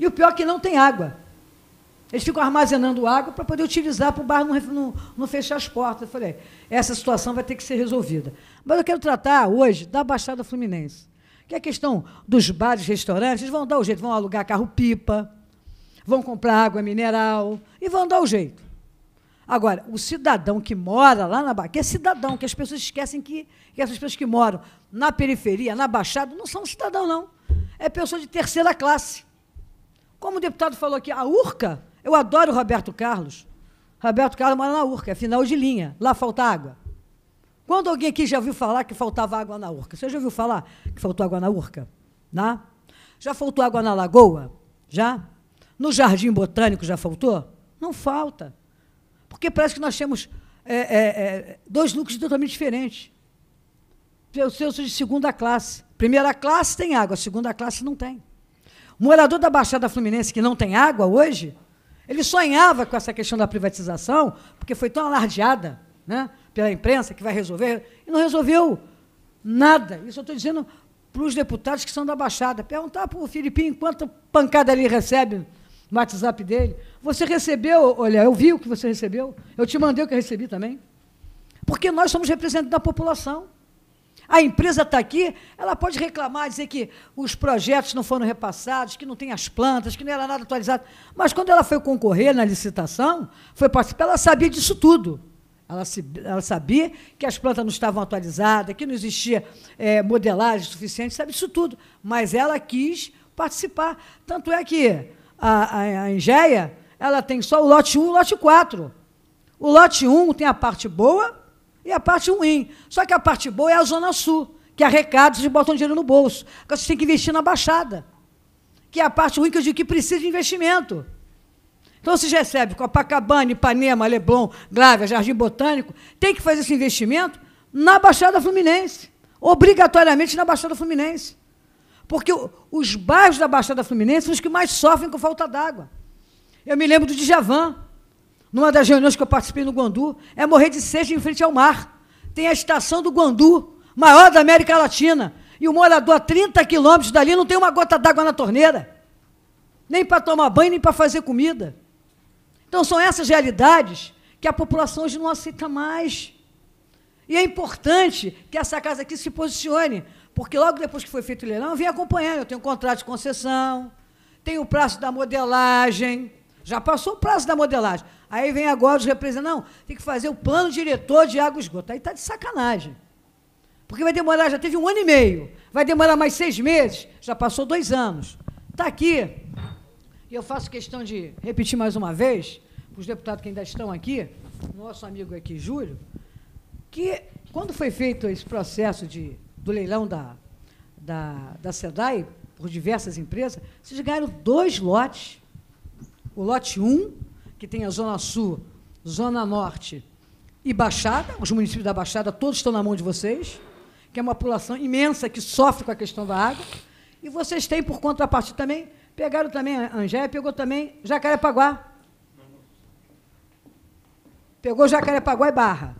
E o pior é que não tem água. Eles ficam armazenando água para poder utilizar para o bar não, não, não, fechar as portas. Eu falei, essa situação vai ter que ser resolvida. Mas eu quero tratar hoje da Baixada Fluminense, que é a questão dos bares, restaurantes, eles vão dar o jeito, vão alugar carro-pipa, vão comprar água mineral e vão dar o jeito. Agora, o cidadão que mora lá na Baixada, que é cidadão, que as pessoas esquecem que, que essas pessoas que moram na periferia, na Baixada, não são cidadão, não. É pessoa de terceira classe. Como o deputado falou aqui, a URCA eu adoro Roberto Carlos. Roberto Carlos mora na Urca, é final de linha. Lá falta água. Quando alguém aqui já ouviu falar que faltava água na Urca? Você já ouviu falar que faltou água na Urca? Né? Já faltou água na Lagoa? Já? No Jardim Botânico já faltou? Não falta. Porque parece que nós temos é, é, é, dois looks totalmente diferentes. Eu sou de segunda classe. Primeira classe tem água, segunda classe não tem. morador da Baixada Fluminense que não tem água hoje ele sonhava com essa questão da privatização, porque foi tão alardeada né, pela imprensa que vai resolver, e não resolveu nada. Isso eu estou dizendo para os deputados que são da Baixada. Perguntar para o Filipinho quanta pancada ele recebe no WhatsApp dele. Você recebeu, olha, eu vi o que você recebeu, eu te mandei o que eu recebi também. Porque nós somos representantes da população. A empresa está aqui, ela pode reclamar, dizer que os projetos não foram repassados, que não tem as plantas, que não era nada atualizado. Mas quando ela foi concorrer na licitação, foi participar, ela sabia disso tudo. Ela, se, ela sabia que as plantas não estavam atualizadas, que não existia é, modelagem suficiente, sabe isso tudo. Mas ela quis participar. Tanto é que a, a, a Engeia, ela tem só o lote 1 e o lote 4. O lote 1 tem a parte boa e a parte ruim. Só que a parte boa é a Zona Sul, que arrecada e botam dinheiro no bolso. Agora você tem que investir na Baixada, que é a parte ruim que eu digo que precisa de investimento. Então, se recebe Copacabana, Ipanema, Leblon, Glávia, Jardim Botânico, tem que fazer esse investimento na Baixada Fluminense. Obrigatoriamente na Baixada Fluminense. Porque os bairros da Baixada Fluminense são os que mais sofrem com falta d'água. Eu me lembro do Djavan numa das reuniões que eu participei no Guandu, é morrer de sede em frente ao mar. Tem a estação do Guandu, maior da América Latina. E o morador a 30 quilômetros dali não tem uma gota d'água na torneira. Nem para tomar banho, nem para fazer comida. Então são essas realidades que a população hoje não aceita mais. E é importante que essa casa aqui se posicione, porque logo depois que foi feito o leilão, eu vim acompanhando. Eu tenho um contrato de concessão, tenho o prazo da modelagem. Já passou o prazo da modelagem. Aí vem agora os representantes, não, tem que fazer o plano diretor de água e esgoto. Aí está de sacanagem. Porque vai demorar, já teve um ano e meio, vai demorar mais seis meses, já passou dois anos. Está aqui. E eu faço questão de repetir mais uma vez, para os deputados que ainda estão aqui, nosso amigo aqui, Júlio, que quando foi feito esse processo de, do leilão da, da, da SEDAI, por diversas empresas, vocês ganharam dois lotes. O lote 1, um, que tem a Zona Sul, Zona Norte e Baixada, os municípios da Baixada, todos estão na mão de vocês, que é uma população imensa que sofre com a questão da água. E vocês têm, por contrapartida também, pegaram também a Angé, pegou também Jacarepaguá. Pegou Jacarepaguá e Barra.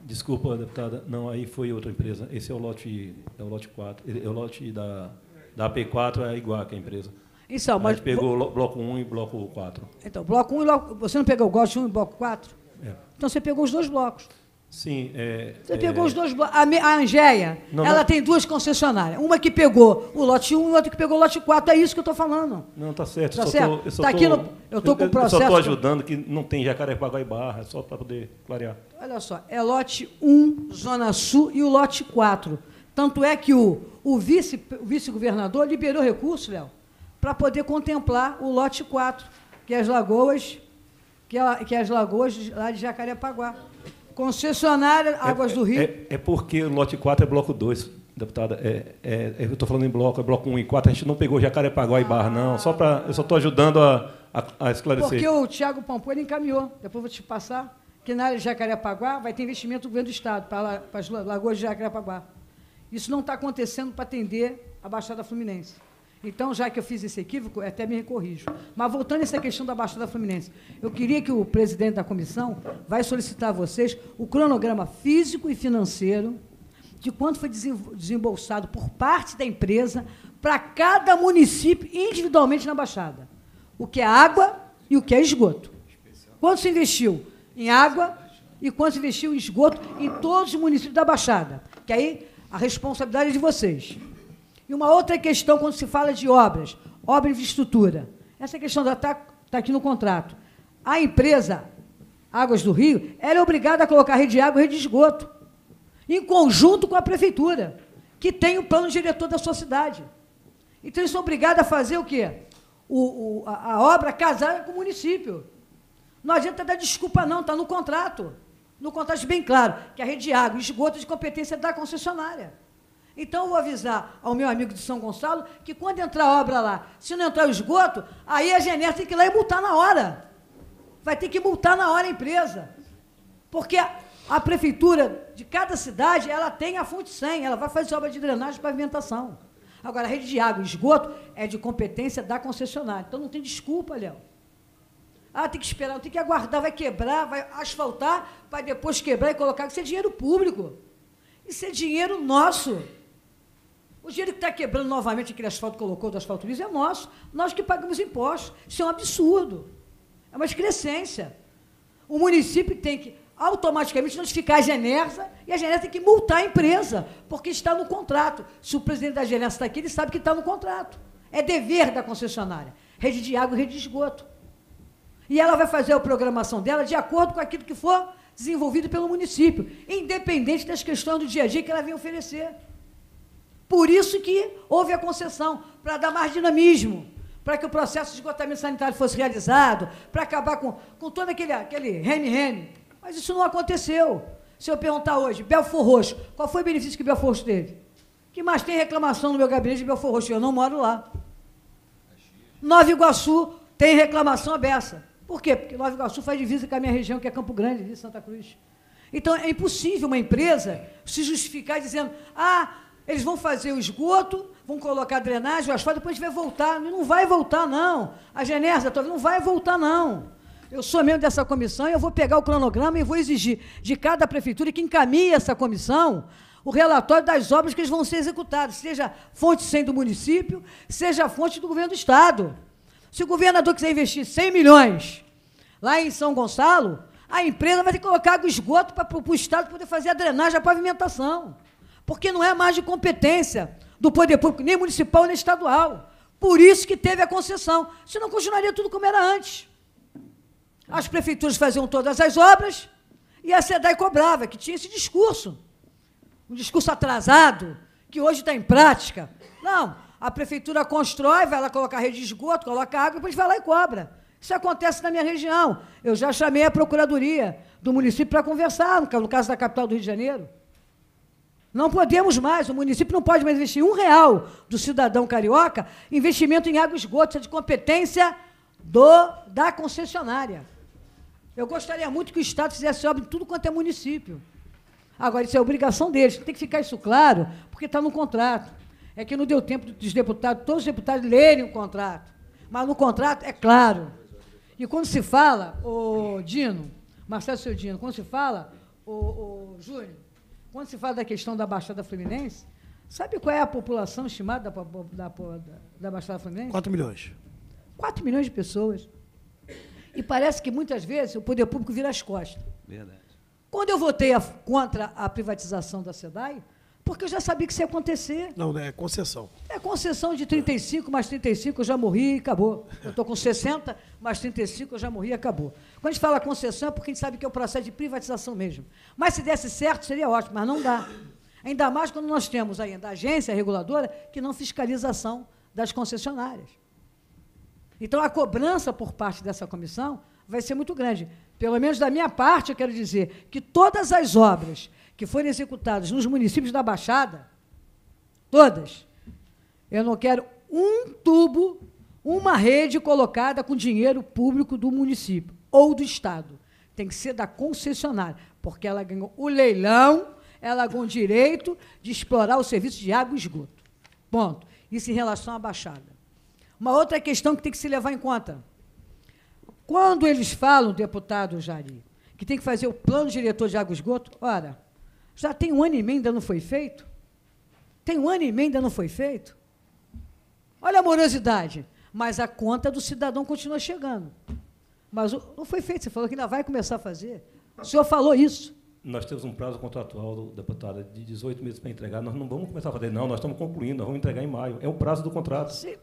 Desculpa, deputada, não, aí foi outra empresa. Esse é o lote, é o lote 4, é o lote da, da AP4 é igual Iguaca, a empresa. Então, mas. Aí pegou vo... bloco 1 um e bloco 4. Então, bloco 1 um e bloco. Você não pegou o GOT 1 e bloco 4? É. Então você pegou os dois blocos. Sim. É, você é... pegou os dois blocos. A, Me... a Angeia, ela não... tem duas concessionárias. Uma que pegou o lote 1 e outra que pegou o lote 4. É isso que eu estou falando. Não, está certo. Tá certo? Tô, eu só tá tô, aqui no... eu estou com o processo. Eu só estou ajudando que não tem jacaré e Barra, é só para poder clarear. Olha só, é lote 1, Zona Sul e o lote 4. Tanto é que o, o vice-governador o vice liberou recurso, Léo para poder contemplar o lote 4, que é as lagoas, que é, que é as lagoas lá de Jacarepaguá. Concessionária é, Águas é, do Rio. É, é, porque o lote 4 é bloco 2, deputada. É, é, é eu estou falando em bloco, é bloco 1 e 4. A gente não pegou Jacarepaguá ah, e Barra, não. Só pra, eu só estou ajudando a, a, a, esclarecer. Porque o Tiago ele encaminhou, depois vou te passar, que na área de Jacarepaguá vai ter investimento do governo do Estado para as lagoas de Jacarepaguá. Isso não está acontecendo para atender a Baixada Fluminense. Então, já que eu fiz esse equívoco, até me corrijo. Mas voltando a essa questão da Baixada Fluminense, eu queria que o presidente da comissão vai solicitar a vocês o cronograma físico e financeiro de quanto foi desembolsado por parte da empresa para cada município individualmente na Baixada. O que é água e o que é esgoto. Quanto se investiu em água e quanto se investiu em esgoto em todos os municípios da Baixada. Que aí a responsabilidade é de vocês. E uma outra questão, quando se fala de obras, obras de infraestrutura. Essa questão está tá aqui no contrato. A empresa Águas do Rio, ela é obrigada a colocar rede de água e rede de esgoto, em conjunto com a prefeitura, que tem o plano diretor da sua cidade. Então, eles são obrigados a fazer o quê? O, o, a, a, obra casada com o município. Não adianta dar desculpa, não, está no contrato. No contrato, bem claro, que a rede de água e esgoto é de competência da concessionária. Então, eu vou avisar ao meu amigo de São Gonçalo que quando entrar obra lá, se não entrar o esgoto, aí a Genésia tem que ir lá e multar na hora. Vai ter que multar na hora a empresa. Porque a prefeitura de cada cidade, ela tem a fonte 100, ela vai fazer obra de drenagem e pavimentação. Agora, a rede de água e esgoto é de competência da concessionária. Então, não tem desculpa, Léo. Ah, tem que esperar, tem que aguardar, vai quebrar, vai asfaltar, vai depois quebrar e colocar. Isso é dinheiro público. Isso é dinheiro nosso. O dinheiro que está quebrando novamente aquele asfalto que colocou do asfalto liso é nosso. Nós que pagamos impostos. Isso é um absurdo. É uma excrescência. O município tem que automaticamente notificar a Genesa e a Genesa tem que multar a empresa, porque está no contrato. Se o presidente da Genesa está aqui, ele sabe que está no contrato. É dever da concessionária. Rede de água e rede de esgoto. E ela vai fazer a programação dela de acordo com aquilo que for desenvolvido pelo município, independente das questões do dia a dia que ela vem oferecer. Por isso que houve a concessão, para dar mais dinamismo, para que o processo de esgotamento sanitário fosse realizado, para acabar com, com todo aquele, aquele reme-reme. Mas isso não aconteceu. Se eu perguntar hoje, Belfor Roxo, qual foi o benefício que Belfor Roxo teve? Que mais tem reclamação no meu gabinete de Belfor Roxo, eu não moro lá. Nova Iguaçu tem reclamação aberta. Por quê? Porque Nova Iguaçu faz divisa com a minha região, que é Campo Grande, de Santa Cruz. Então, é impossível uma empresa se justificar dizendo, ah, eles vão fazer o esgoto, vão colocar drenagem, o asfalto, depois vai voltar. Não vai voltar, não. A Genésia, não vai voltar, não. Eu sou membro dessa comissão e eu vou pegar o cronograma e vou exigir de cada prefeitura que encaminhe essa comissão o relatório das obras que eles vão ser executadas, seja fonte 100 do município, seja fonte do governo do Estado. Se o governador quiser investir 100 milhões lá em São Gonçalo, a empresa vai ter que colocar água esgoto para, para o Estado poder fazer a drenagem, a pavimentação. Porque não é mais de competência do poder público, nem municipal, nem estadual. Por isso que teve a concessão. Senão continuaria tudo como era antes. As prefeituras faziam todas as obras e a SEDAI cobrava, que tinha esse discurso. Um discurso atrasado, que hoje está em prática. Não, a prefeitura constrói, vai lá colocar rede de esgoto, coloca água, depois vai lá e cobra. Isso acontece na minha região. Eu já chamei a procuradoria do município para conversar, no caso da capital do Rio de Janeiro. Não podemos mais, o município não pode mais investir um real do cidadão carioca investimento em água e esgoto, é de competência do, da concessionária. Eu gostaria muito que o Estado fizesse obra em tudo quanto é município. Agora, isso é obrigação deles, tem que ficar isso claro, porque está no contrato. É que não deu tempo dos deputados, todos os deputados lerem o contrato. Mas no contrato é claro. E quando se fala, o Dino, Marcelo Seu Dino, quando se fala, o, o Júnior, quando se fala da questão da Baixada Fluminense, sabe qual é a população estimada da, da, da, da Baixada Fluminense? 4 milhões. 4 milhões de pessoas. E parece que muitas vezes o poder público vira as costas. Verdade. Quando eu votei a, contra a privatização da SEDAI, porque eu já sabia que isso ia acontecer. Não, né, é concessão. É concessão de 35 mais 35, eu já morri e acabou. Eu estou com 60 mais 35, eu já morri e acabou. Quando a gente fala concessão é porque a gente sabe que é o processo de privatização mesmo. Mas se desse certo, seria ótimo, mas não dá. Ainda mais quando nós temos ainda a agência reguladora que não fiscaliza a ação das concessionárias. Então, a cobrança por parte dessa comissão vai ser muito grande. Pelo menos da minha parte, eu quero dizer que todas as obras que foram executadas nos municípios da Baixada, todas, eu não quero um tubo, uma rede colocada com dinheiro público do município ou do Estado. Tem que ser da concessionária, porque ela ganhou o leilão, ela ganhou o direito de explorar o serviço de água e esgoto. Ponto. Isso em relação à Baixada. Uma outra questão que tem que se levar em conta. Quando eles falam, deputado Jari, que tem que fazer o plano diretor de água e esgoto, ora, já tem um ano e meio, ainda não foi feito? Tem um ano e meio, ainda não foi feito? Olha a morosidade. Mas a conta do cidadão continua chegando. Mas não foi feito. Você falou que ainda vai começar a fazer. O senhor falou isso nós temos um prazo contratual, do, deputada, de 18 meses para entregar. Nós não vamos começar a fazer, não, nós estamos concluindo, nós vamos entregar em maio. É o prazo do contrato. Sim,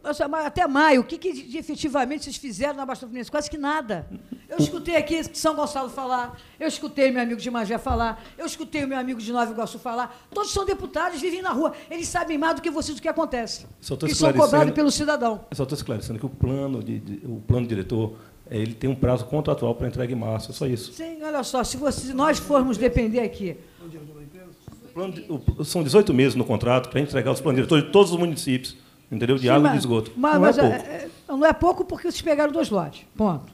até maio, o que, que efetivamente vocês fizeram na Baixada Fluminense? Quase que nada. Eu escutei aqui São Gonçalo falar, eu escutei meu amigo de Magé falar, eu escutei meu amigo de Nova Iguaçu falar. Todos são deputados, vivem na rua. Eles sabem mais do que vocês do que acontece. Só e são cobrados pelo cidadão. só estou esclarecendo que o plano, de, de o plano diretor é, ele tem um prazo contratual para entrega em março, é só isso. Sim, olha só, se, você, se nós formos depender aqui. são 18 meses no contrato para entregar os planos de todos os municípios, entendeu? De Sim, água mas, e de esgoto. Mas, não, é mas é pouco. É, é, não é pouco porque vocês pegaram dois lotes. Ponto.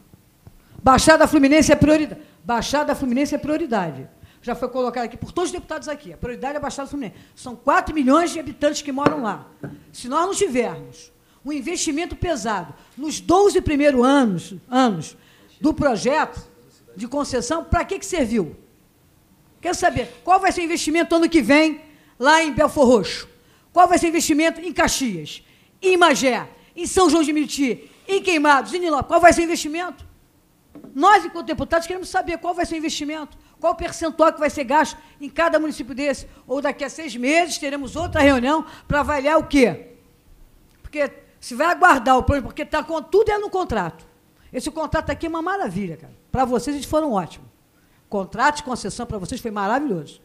Baixada Fluminense é prioridade. Baixada Fluminense é prioridade. Já foi colocado aqui por todos os deputados aqui. A prioridade é a Baixada Fluminense. São 4 milhões de habitantes que moram lá. Se nós não tivermos um investimento pesado nos 12 primeiros anos, anos do projeto de concessão, para que, que serviu? Quero saber qual vai ser o investimento ano que vem lá em Belfor Roxo? Qual vai ser o investimento em Caxias, em Magé, em São João de Meriti, em Queimados, em Niló? Qual vai ser o investimento? Nós, enquanto deputados, queremos saber qual vai ser o investimento, qual o percentual que vai ser gasto em cada município desse. Ou daqui a seis meses teremos outra reunião para avaliar o quê? Porque se vai aguardar o plano, porque está com tudo é no contrato. Esse contrato aqui é uma maravilha, cara. Para vocês, eles foram ótimos. Contrato de concessão para vocês foi maravilhoso.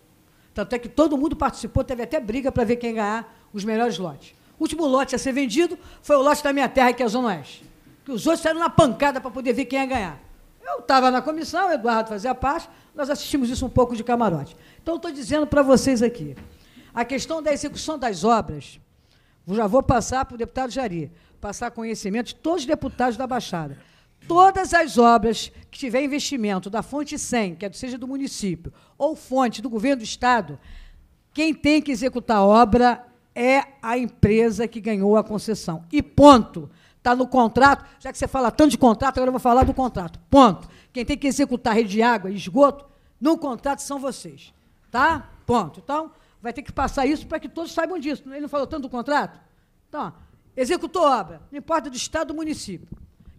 Tanto é que todo mundo participou, teve até briga para ver quem ganhar os melhores lotes. O último lote a ser vendido foi o lote da minha terra, que é a Zona Oeste. Que os outros saíram na pancada para poder ver quem ia ganhar. Eu estava na comissão, o Eduardo fazia parte, nós assistimos isso um pouco de camarote. Então, estou dizendo para vocês aqui, a questão da execução das obras já vou passar para o deputado Jari, passar conhecimento de todos os deputados da Baixada. Todas as obras que tiver investimento da fonte 100, que é seja do município, ou fonte do governo do Estado, quem tem que executar a obra é a empresa que ganhou a concessão. E ponto. Está no contrato, já que você fala tanto de contrato, agora eu vou falar do contrato. Ponto. Quem tem que executar rede de água e esgoto, no contrato são vocês. Tá? Ponto. Então, vai ter que passar isso para que todos saibam disso. Ele não falou tanto do contrato? Então, executou obra, não importa do Estado ou município.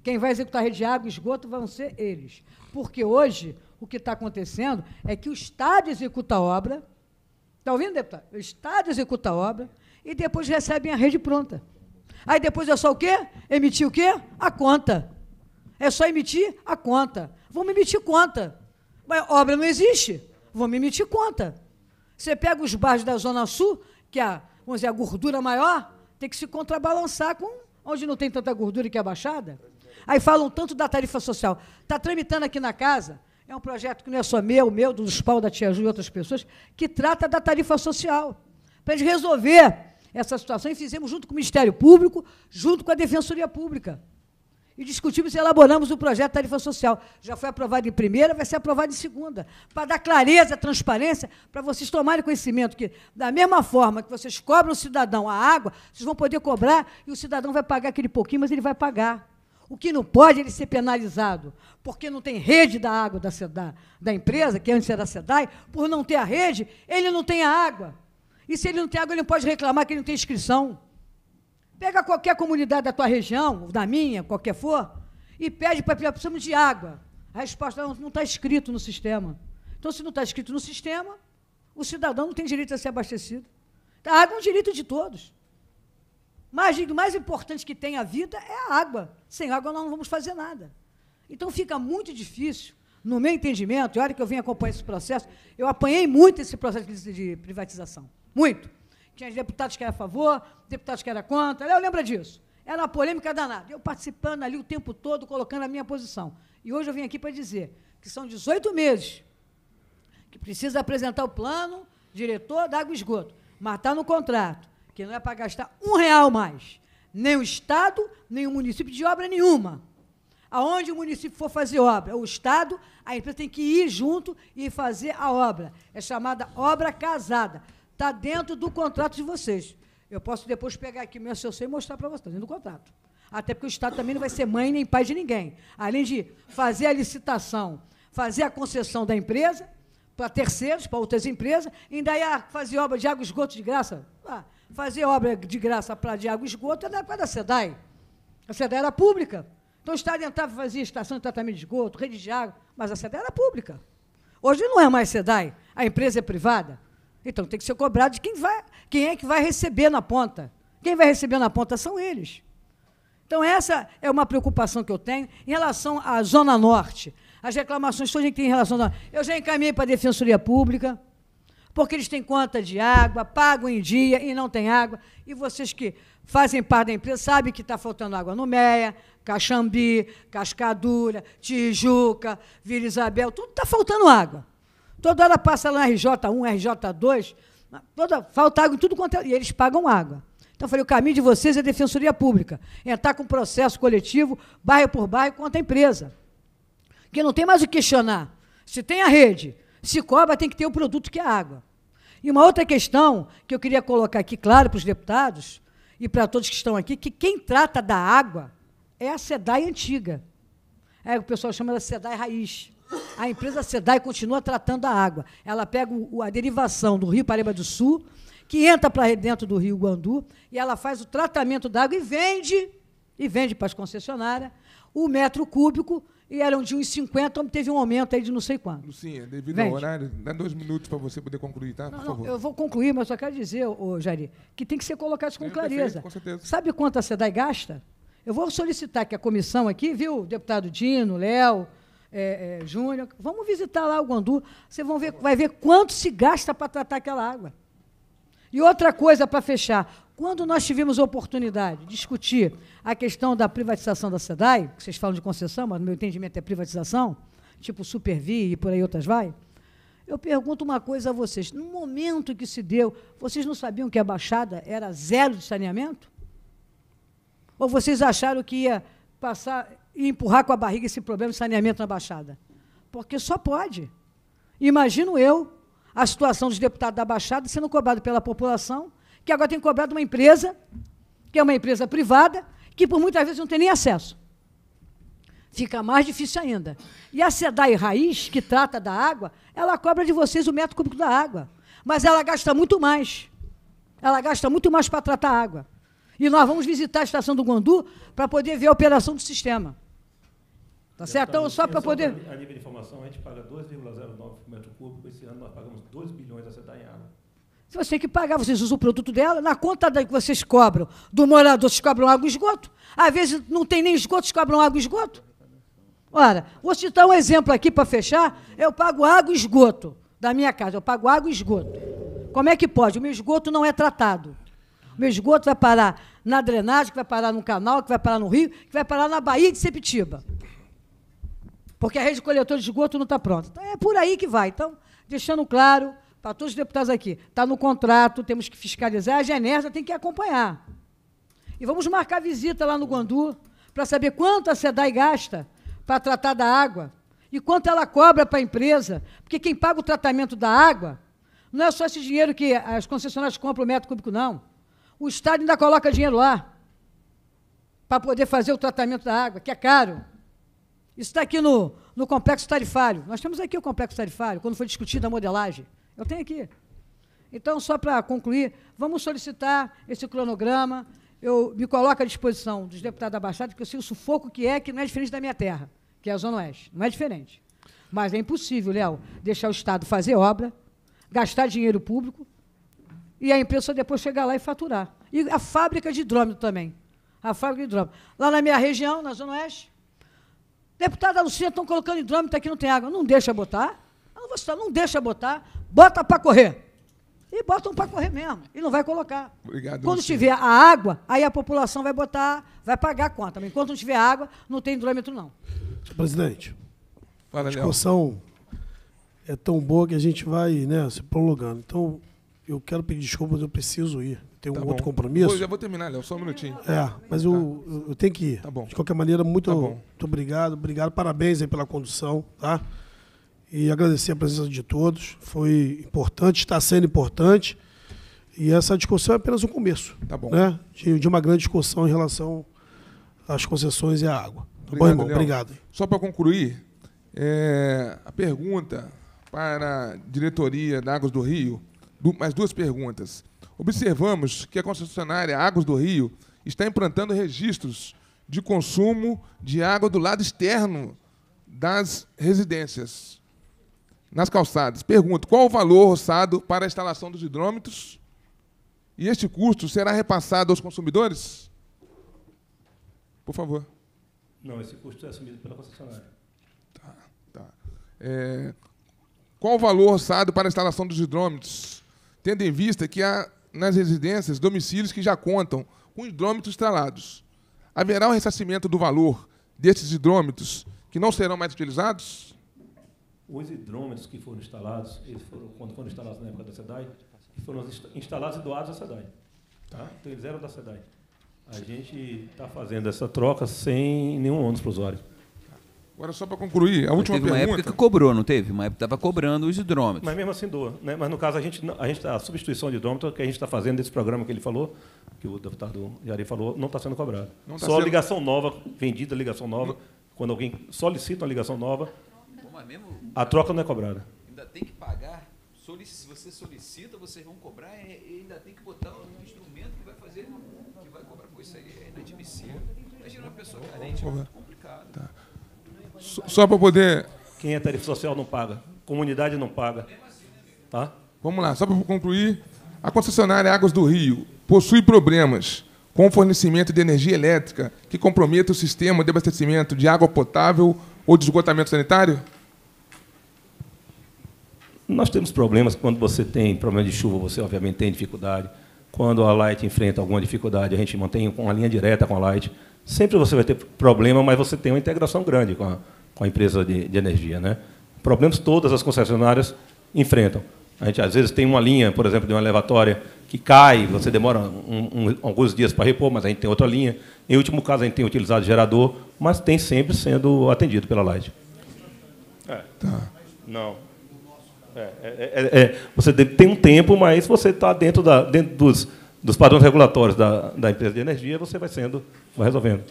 Quem vai executar rede de água e esgoto vão ser eles. Porque hoje, o que está acontecendo é que o Estado executa a obra, está ouvindo, deputado? O Estado executa a obra e depois recebem a rede pronta. Aí depois é só o quê? Emitir o quê? A conta. É só emitir a conta. Vamos emitir conta. Mas obra não existe. Vamos emitir conta. Você pega os bairros da Zona Sul, que é vamos dizer, a gordura maior, tem que se contrabalançar com onde não tem tanta gordura que é baixada. Aí falam tanto da tarifa social. Está tramitando aqui na casa, é um projeto que não é só meu, meu, dos pau da Tia Ju e outras pessoas, que trata da tarifa social. Para gente resolver essa situação, e fizemos junto com o Ministério Público, junto com a Defensoria Pública e discutimos e elaboramos o projeto de tarifa social. Já foi aprovado em primeira, vai ser aprovado em segunda. Para dar clareza, transparência, para vocês tomarem conhecimento que, da mesma forma que vocês cobram o cidadão a água, vocês vão poder cobrar e o cidadão vai pagar aquele pouquinho, mas ele vai pagar. O que não pode é ele ser penalizado, porque não tem rede da água da, da, da empresa, que antes era a SEDAI, por não ter a rede, ele não tem a água. E se ele não tem água, ele não pode reclamar que ele não tem inscrição. Pega qualquer comunidade da tua região, da minha, qualquer for, e pede para precisamos de água. A resposta não está escrito no sistema. Então, se não está escrito no sistema, o cidadão não tem direito a ser abastecido. A água é um direito de todos. Mas o mais importante que tem a vida é a água. Sem água nós não vamos fazer nada. Então fica muito difícil, no meu entendimento, e olha que eu vim acompanhar esse processo, eu apanhei muito esse processo de privatização. Muito. Tinha deputados que era a favor, deputados que era contra. Eu lembro disso. Era uma polêmica danada. Eu participando ali o tempo todo, colocando a minha posição. E hoje eu vim aqui para dizer que são 18 meses que precisa apresentar o plano diretor da água e esgoto. Mas está no contrato, que não é para gastar um real mais. Nem o Estado, nem o município de obra nenhuma. Aonde o município for fazer obra, o Estado, a empresa tem que ir junto e fazer a obra. É chamada obra casada. Está dentro do contrato de vocês. Eu posso depois pegar aqui meu assessor e mostrar para vocês, dentro do contrato. Até porque o Estado também não vai ser mãe nem pai de ninguém. Além de fazer a licitação, fazer a concessão da empresa para terceiros, para outras empresas, ainda ia fazer obra de água e esgoto de graça. Ah, fazer obra de graça para de água e esgoto é da época da SEDAI. A SEDAI era pública. Então o Estado entrava e fazia estação de tratamento de esgoto, rede de água, mas a SEDAI era pública. Hoje não é mais SEDAI, a empresa é privada. Então tem que ser cobrado de quem vai, quem é que vai receber na ponta. Quem vai receber na ponta são eles. Então essa é uma preocupação que eu tenho em relação à zona norte. As reclamações a gente tem em relação à zona... eu já encaminhei para a defensoria pública, porque eles têm conta de água, pagam em dia e não tem água. E vocês que fazem parte da empresa sabem que está faltando água no Meia, Caxambi, Cascadura, Tijuca, Vila Isabel, tudo está faltando água. Toda hora passa lá RJ1, RJ2, toda, falta água em tudo quanto é, E eles pagam água. Então eu falei, o caminho de vocês é defensoria pública. É entrar com processo coletivo, bairro por bairro, contra a empresa. Porque não tem mais o que questionar. Se tem a rede, se cobra, tem que ter o produto que é água. E uma outra questão que eu queria colocar aqui, claro, para os deputados e para todos que estão aqui, que quem trata da água é a SEDAI antiga. É, o pessoal chama da SEDAI raiz. A empresa SEDAI continua tratando a água. Ela pega o, a derivação do Rio Paraíba do Sul, que entra para dentro do Rio Guandu, e ela faz o tratamento da água e vende, e vende para as concessionárias, o metro cúbico e eram de 1,50, teve um aumento aí de não sei quanto. Sim, é devido Vende. ao horário, dá dois minutos para você poder concluir, tá? Por não, não, favor. Eu vou concluir, mas só quero dizer, ô, Jari, que tem que ser colocado com clareza. Perfeito, com Sabe quanto a SEDAI gasta? Eu vou solicitar que a comissão aqui, viu, deputado Dino, Léo, é, é, Júnior. Vamos visitar lá o Guandu. Você vão ver, vai ver quanto se gasta para tratar aquela água. E outra coisa para fechar. Quando nós tivemos a oportunidade de discutir a questão da privatização da SEDAI, que vocês falam de concessão, mas no meu entendimento é privatização, tipo Supervi e por aí outras vai, eu pergunto uma coisa a vocês. No momento que se deu, vocês não sabiam que a Baixada era zero de saneamento? Ou vocês acharam que ia passar e empurrar com a barriga esse problema de saneamento na Baixada? Porque só pode. Imagino eu a situação dos deputados da Baixada sendo cobrado pela população, que agora tem cobrado uma empresa, que é uma empresa privada, que por muitas vezes não tem nem acesso. Fica mais difícil ainda. E a SEDAI Raiz, que trata da água, ela cobra de vocês o metro cúbico da água. Mas ela gasta muito mais. Ela gasta muito mais para tratar a água. E nós vamos visitar a estação do Guandu para poder ver a operação do sistema. Tá certo? Então, só para poder. A nível de informação, a gente paga 2,09 metro cúbico. Esse ano nós pagamos 2 bilhões a sentar em água. Se você tem que pagar, vocês usam o produto dela, na conta da, que vocês cobram do morador, vocês cobram água e esgoto. Às vezes não tem nem esgoto, vocês cobram água e esgoto. Ora, vou citar um exemplo aqui para fechar. Eu pago água e esgoto da minha casa, eu pago água e esgoto. Como é que pode? O meu esgoto não é tratado. O meu esgoto vai parar na drenagem, que vai parar no canal, que vai parar no rio, que vai parar na Baía de Sepitiba porque a rede coletora de esgoto não está pronta. Então, é por aí que vai. Então, deixando claro para todos os deputados aqui, está no contrato, temos que fiscalizar, a Genersa tem que acompanhar. E vamos marcar visita lá no Guandu para saber quanto a SEDAI gasta para tratar da água e quanto ela cobra para a empresa, porque quem paga o tratamento da água não é só esse dinheiro que as concessionárias compram o metro cúbico, não. O Estado ainda coloca dinheiro lá para poder fazer o tratamento da água, que é caro. Isso está aqui no, no complexo tarifário. Nós temos aqui o complexo tarifário, quando foi discutida a modelagem. Eu tenho aqui. Então, só para concluir, vamos solicitar esse cronograma. Eu me coloco à disposição dos deputados da Baixada, porque eu sei o sufoco que é, que não é diferente da minha terra, que é a Zona Oeste. Não é diferente. Mas é impossível, Léo, deixar o Estado fazer obra, gastar dinheiro público e a empresa depois chegar lá e faturar. E a fábrica de hidrômetro também. A fábrica de hidrômetro. Lá na minha região, na Zona Oeste, Deputada Lucinha, estão colocando hidrômetro aqui, não tem água. Não deixa botar. Eu não vou citar, não deixa botar. Bota para correr. E botam para correr mesmo. E não vai colocar. Obrigado, Quando Lucinha. tiver a água, aí a população vai botar, vai pagar a conta. Mas enquanto não tiver água, não tem hidrômetro, não. Presidente, Fala, a discussão é tão boa que a gente vai né, se prolongando. Então, eu quero pedir desculpas, eu preciso ir tem um tá outro compromisso. Pois, eu vou terminar, Léo, só um minutinho. É, mas eu, tá. eu tenho que ir. Tá bom. De qualquer maneira, muito, tá muito obrigado. Obrigado, parabéns aí pela condução, tá? E agradecer a presença de todos. Foi importante, está sendo importante. E essa discussão é apenas um começo. Tá bom. Né? De, de uma grande discussão em relação às concessões e à água. Tá obrigado, bom, irmão? Obrigado. Só para concluir, é, a pergunta para a diretoria da Águas do Rio, mais duas perguntas observamos que a concessionária Águas do Rio está implantando registros de consumo de água do lado externo das residências, nas calçadas. Pergunto, qual o valor orçado para a instalação dos hidrômetros? E este custo será repassado aos consumidores? Por favor. Não, esse custo é assumido pela concessionária. Tá, tá. É, qual o valor orçado para a instalação dos hidrômetros, tendo em vista que a nas residências domicílios que já contam com hidrômetros instalados. Haverá um ressarcimento do valor desses hidrômetros que não serão mais utilizados? Os hidrômetros que foram instalados, eles foram, quando foram instalados na época da SEDAI, foram instalados e doados à SEDAI. Tá? Então eles eram da SEDAI. A gente está fazendo essa troca sem nenhum ônus para o usuário. Agora, só para concluir, a última teve pergunta. Teve uma época que cobrou, não teve? Uma época que estava cobrando os hidrômetros. Mas mesmo assim doa. Né? Mas no caso, a, gente, a, gente, a substituição de hidrômetro que a gente está fazendo desse programa que ele falou, que o deputado Jari falou, não está sendo cobrado. Tá só sendo... ligação nova, vendida ligação nova, não. quando alguém solicita uma ligação nova, a troca, a troca não é cobrada. Ainda tem que pagar. Se você solicita, vocês vão cobrar é, e ainda tem que botar um instrumento que vai fazer, que vai cobrar. Isso aí é inadmissível. Imagina uma pessoa carente, é muito complicado. Tá. Só para poder. Quem é tarifa social não paga. Comunidade não paga. Tá? Vamos lá, só para concluir. A concessionária Águas do Rio possui problemas com o fornecimento de energia elétrica que comprometa o sistema de abastecimento de água potável ou de esgotamento sanitário? Nós temos problemas quando você tem problema de chuva, você obviamente tem dificuldade. Quando a Light enfrenta alguma dificuldade, a gente mantém uma linha direta com a Light Sempre você vai ter problema, mas você tem uma integração grande com a, com a empresa de, de energia. Né? Problemas todas as concessionárias enfrentam. A gente, às vezes, tem uma linha, por exemplo, de uma elevatória que cai, você demora um, um, alguns dias para repor, mas a gente tem outra linha. Em último caso, a gente tem utilizado gerador, mas tem sempre sendo atendido pela Light. É. Tá. Não. É, é, é, é você tem um tempo, mas você está dentro, da, dentro dos, dos padrões regulatórios da, da empresa de energia, você vai sendo, vai resolvendo.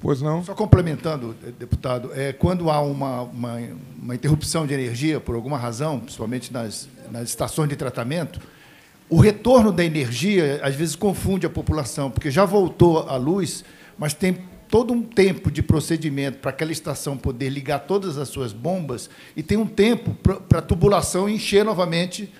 Pois não. Só complementando, eh, deputado, é, quando há uma, uma, uma interrupção de energia, por alguma razão, principalmente nas, nas estações de tratamento, o retorno da energia às vezes confunde a população, porque já voltou a luz, mas tem todo um tempo de procedimento para aquela estação poder ligar todas as suas bombas e tem um tempo para a tubulação encher novamente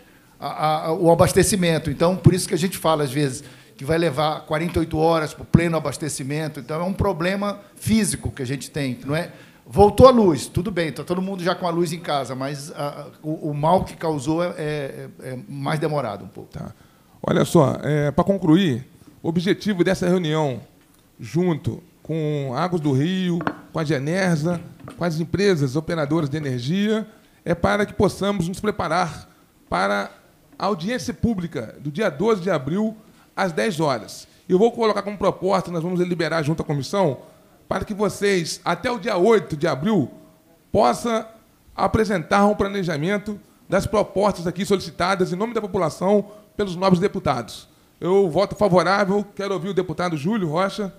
a, a, o abastecimento. Então, por isso que a gente fala, às vezes, que vai levar 48 horas para o pleno abastecimento. Então, é um problema físico que a gente tem, não é? Voltou a luz, tudo bem, está todo mundo já com a luz em casa, mas a, o, o, mal que causou é, é, é, é, mais demorado um pouco. Tá. Olha só, é, para concluir, o objetivo dessa reunião, junto com Águas do Rio, com a Genersa, com as empresas operadoras de energia, é para que possamos nos preparar para audiência pública do dia 12 de abril, às 10 horas. Eu vou colocar como proposta, nós vamos deliberar junto à comissão, para que vocês, até o dia 8 de abril, possam apresentar um planejamento das propostas aqui solicitadas em nome da população pelos novos deputados. Eu voto favorável, quero ouvir o deputado Júlio Rocha.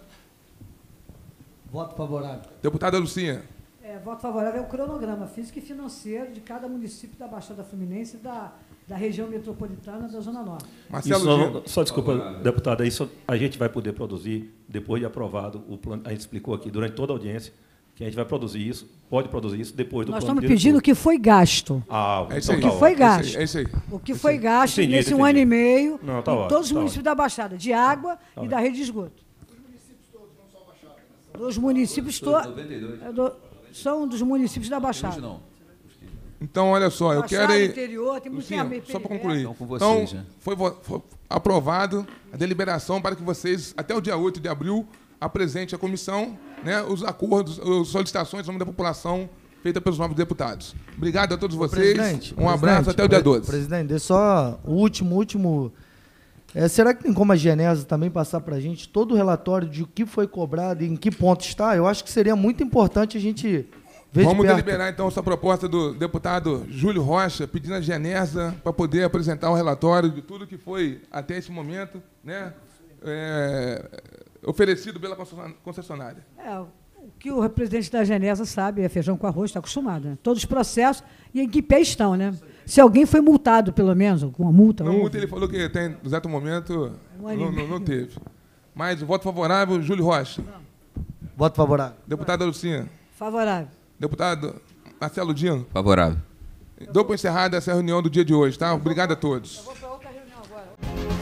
Voto favorável. Deputada Lucinha. É, voto favorável é o cronograma físico e financeiro de cada município da Baixada Fluminense e da da região metropolitana da Zona Norte. Marcelo, só, só, desculpa, deputada, isso a gente vai poder produzir depois de aprovado o plano. A gente explicou aqui durante toda a audiência que a gente vai produzir isso, pode produzir isso depois do Nós plano. Nós estamos pedindo o que foi gasto. Ah, é então isso aí. Tá o que foi é gasto. É isso aí. O que é foi gasto entendi, nesse entendi. um ano e meio não, tá em todos os tá municípios da Baixada, de água tá e da rede de esgoto. Dos municípios todos, não só Baixada. Dos municípios todos. São dos municípios da Baixada. Não. Então, olha só, eu quero. Interior, só para concluir. Então, com então, vocês, então foi, foi aprovado a deliberação para que vocês, até o dia 8 de abril, apresente à comissão né, os acordos, as solicitações em nome da população feita pelos novos deputados. Obrigado a todos vocês. Presidente, um abraço até o dia 12. Presidente, só o último, último. É, será que tem como a Genésia também passar para a gente todo o relatório de o que foi cobrado e em que ponto está? Eu acho que seria muito importante a gente Vamos de deliberar então essa proposta do deputado Júlio Rocha, pedindo a Genesa para poder apresentar o um relatório de tudo que foi até esse momento né, é, oferecido pela concessionária. É, o que o presidente da Genesa sabe é feijão com arroz, está acostumado. Né? Todos os processos e em que pé estão, né? Se alguém foi multado, pelo menos, com uma multa. Não, multa ele falou que tem, no exato momento, um não, não, não, teve. Mas voto favorável, Júlio Rocha. Não. Voto favorável. Deputada Lucinha. Favorável. Deputado Marcelo Dino. Favorável. Dou por encerrada essa reunião do dia de hoje, tá? Obrigado a todos. Eu vou para outra reunião agora.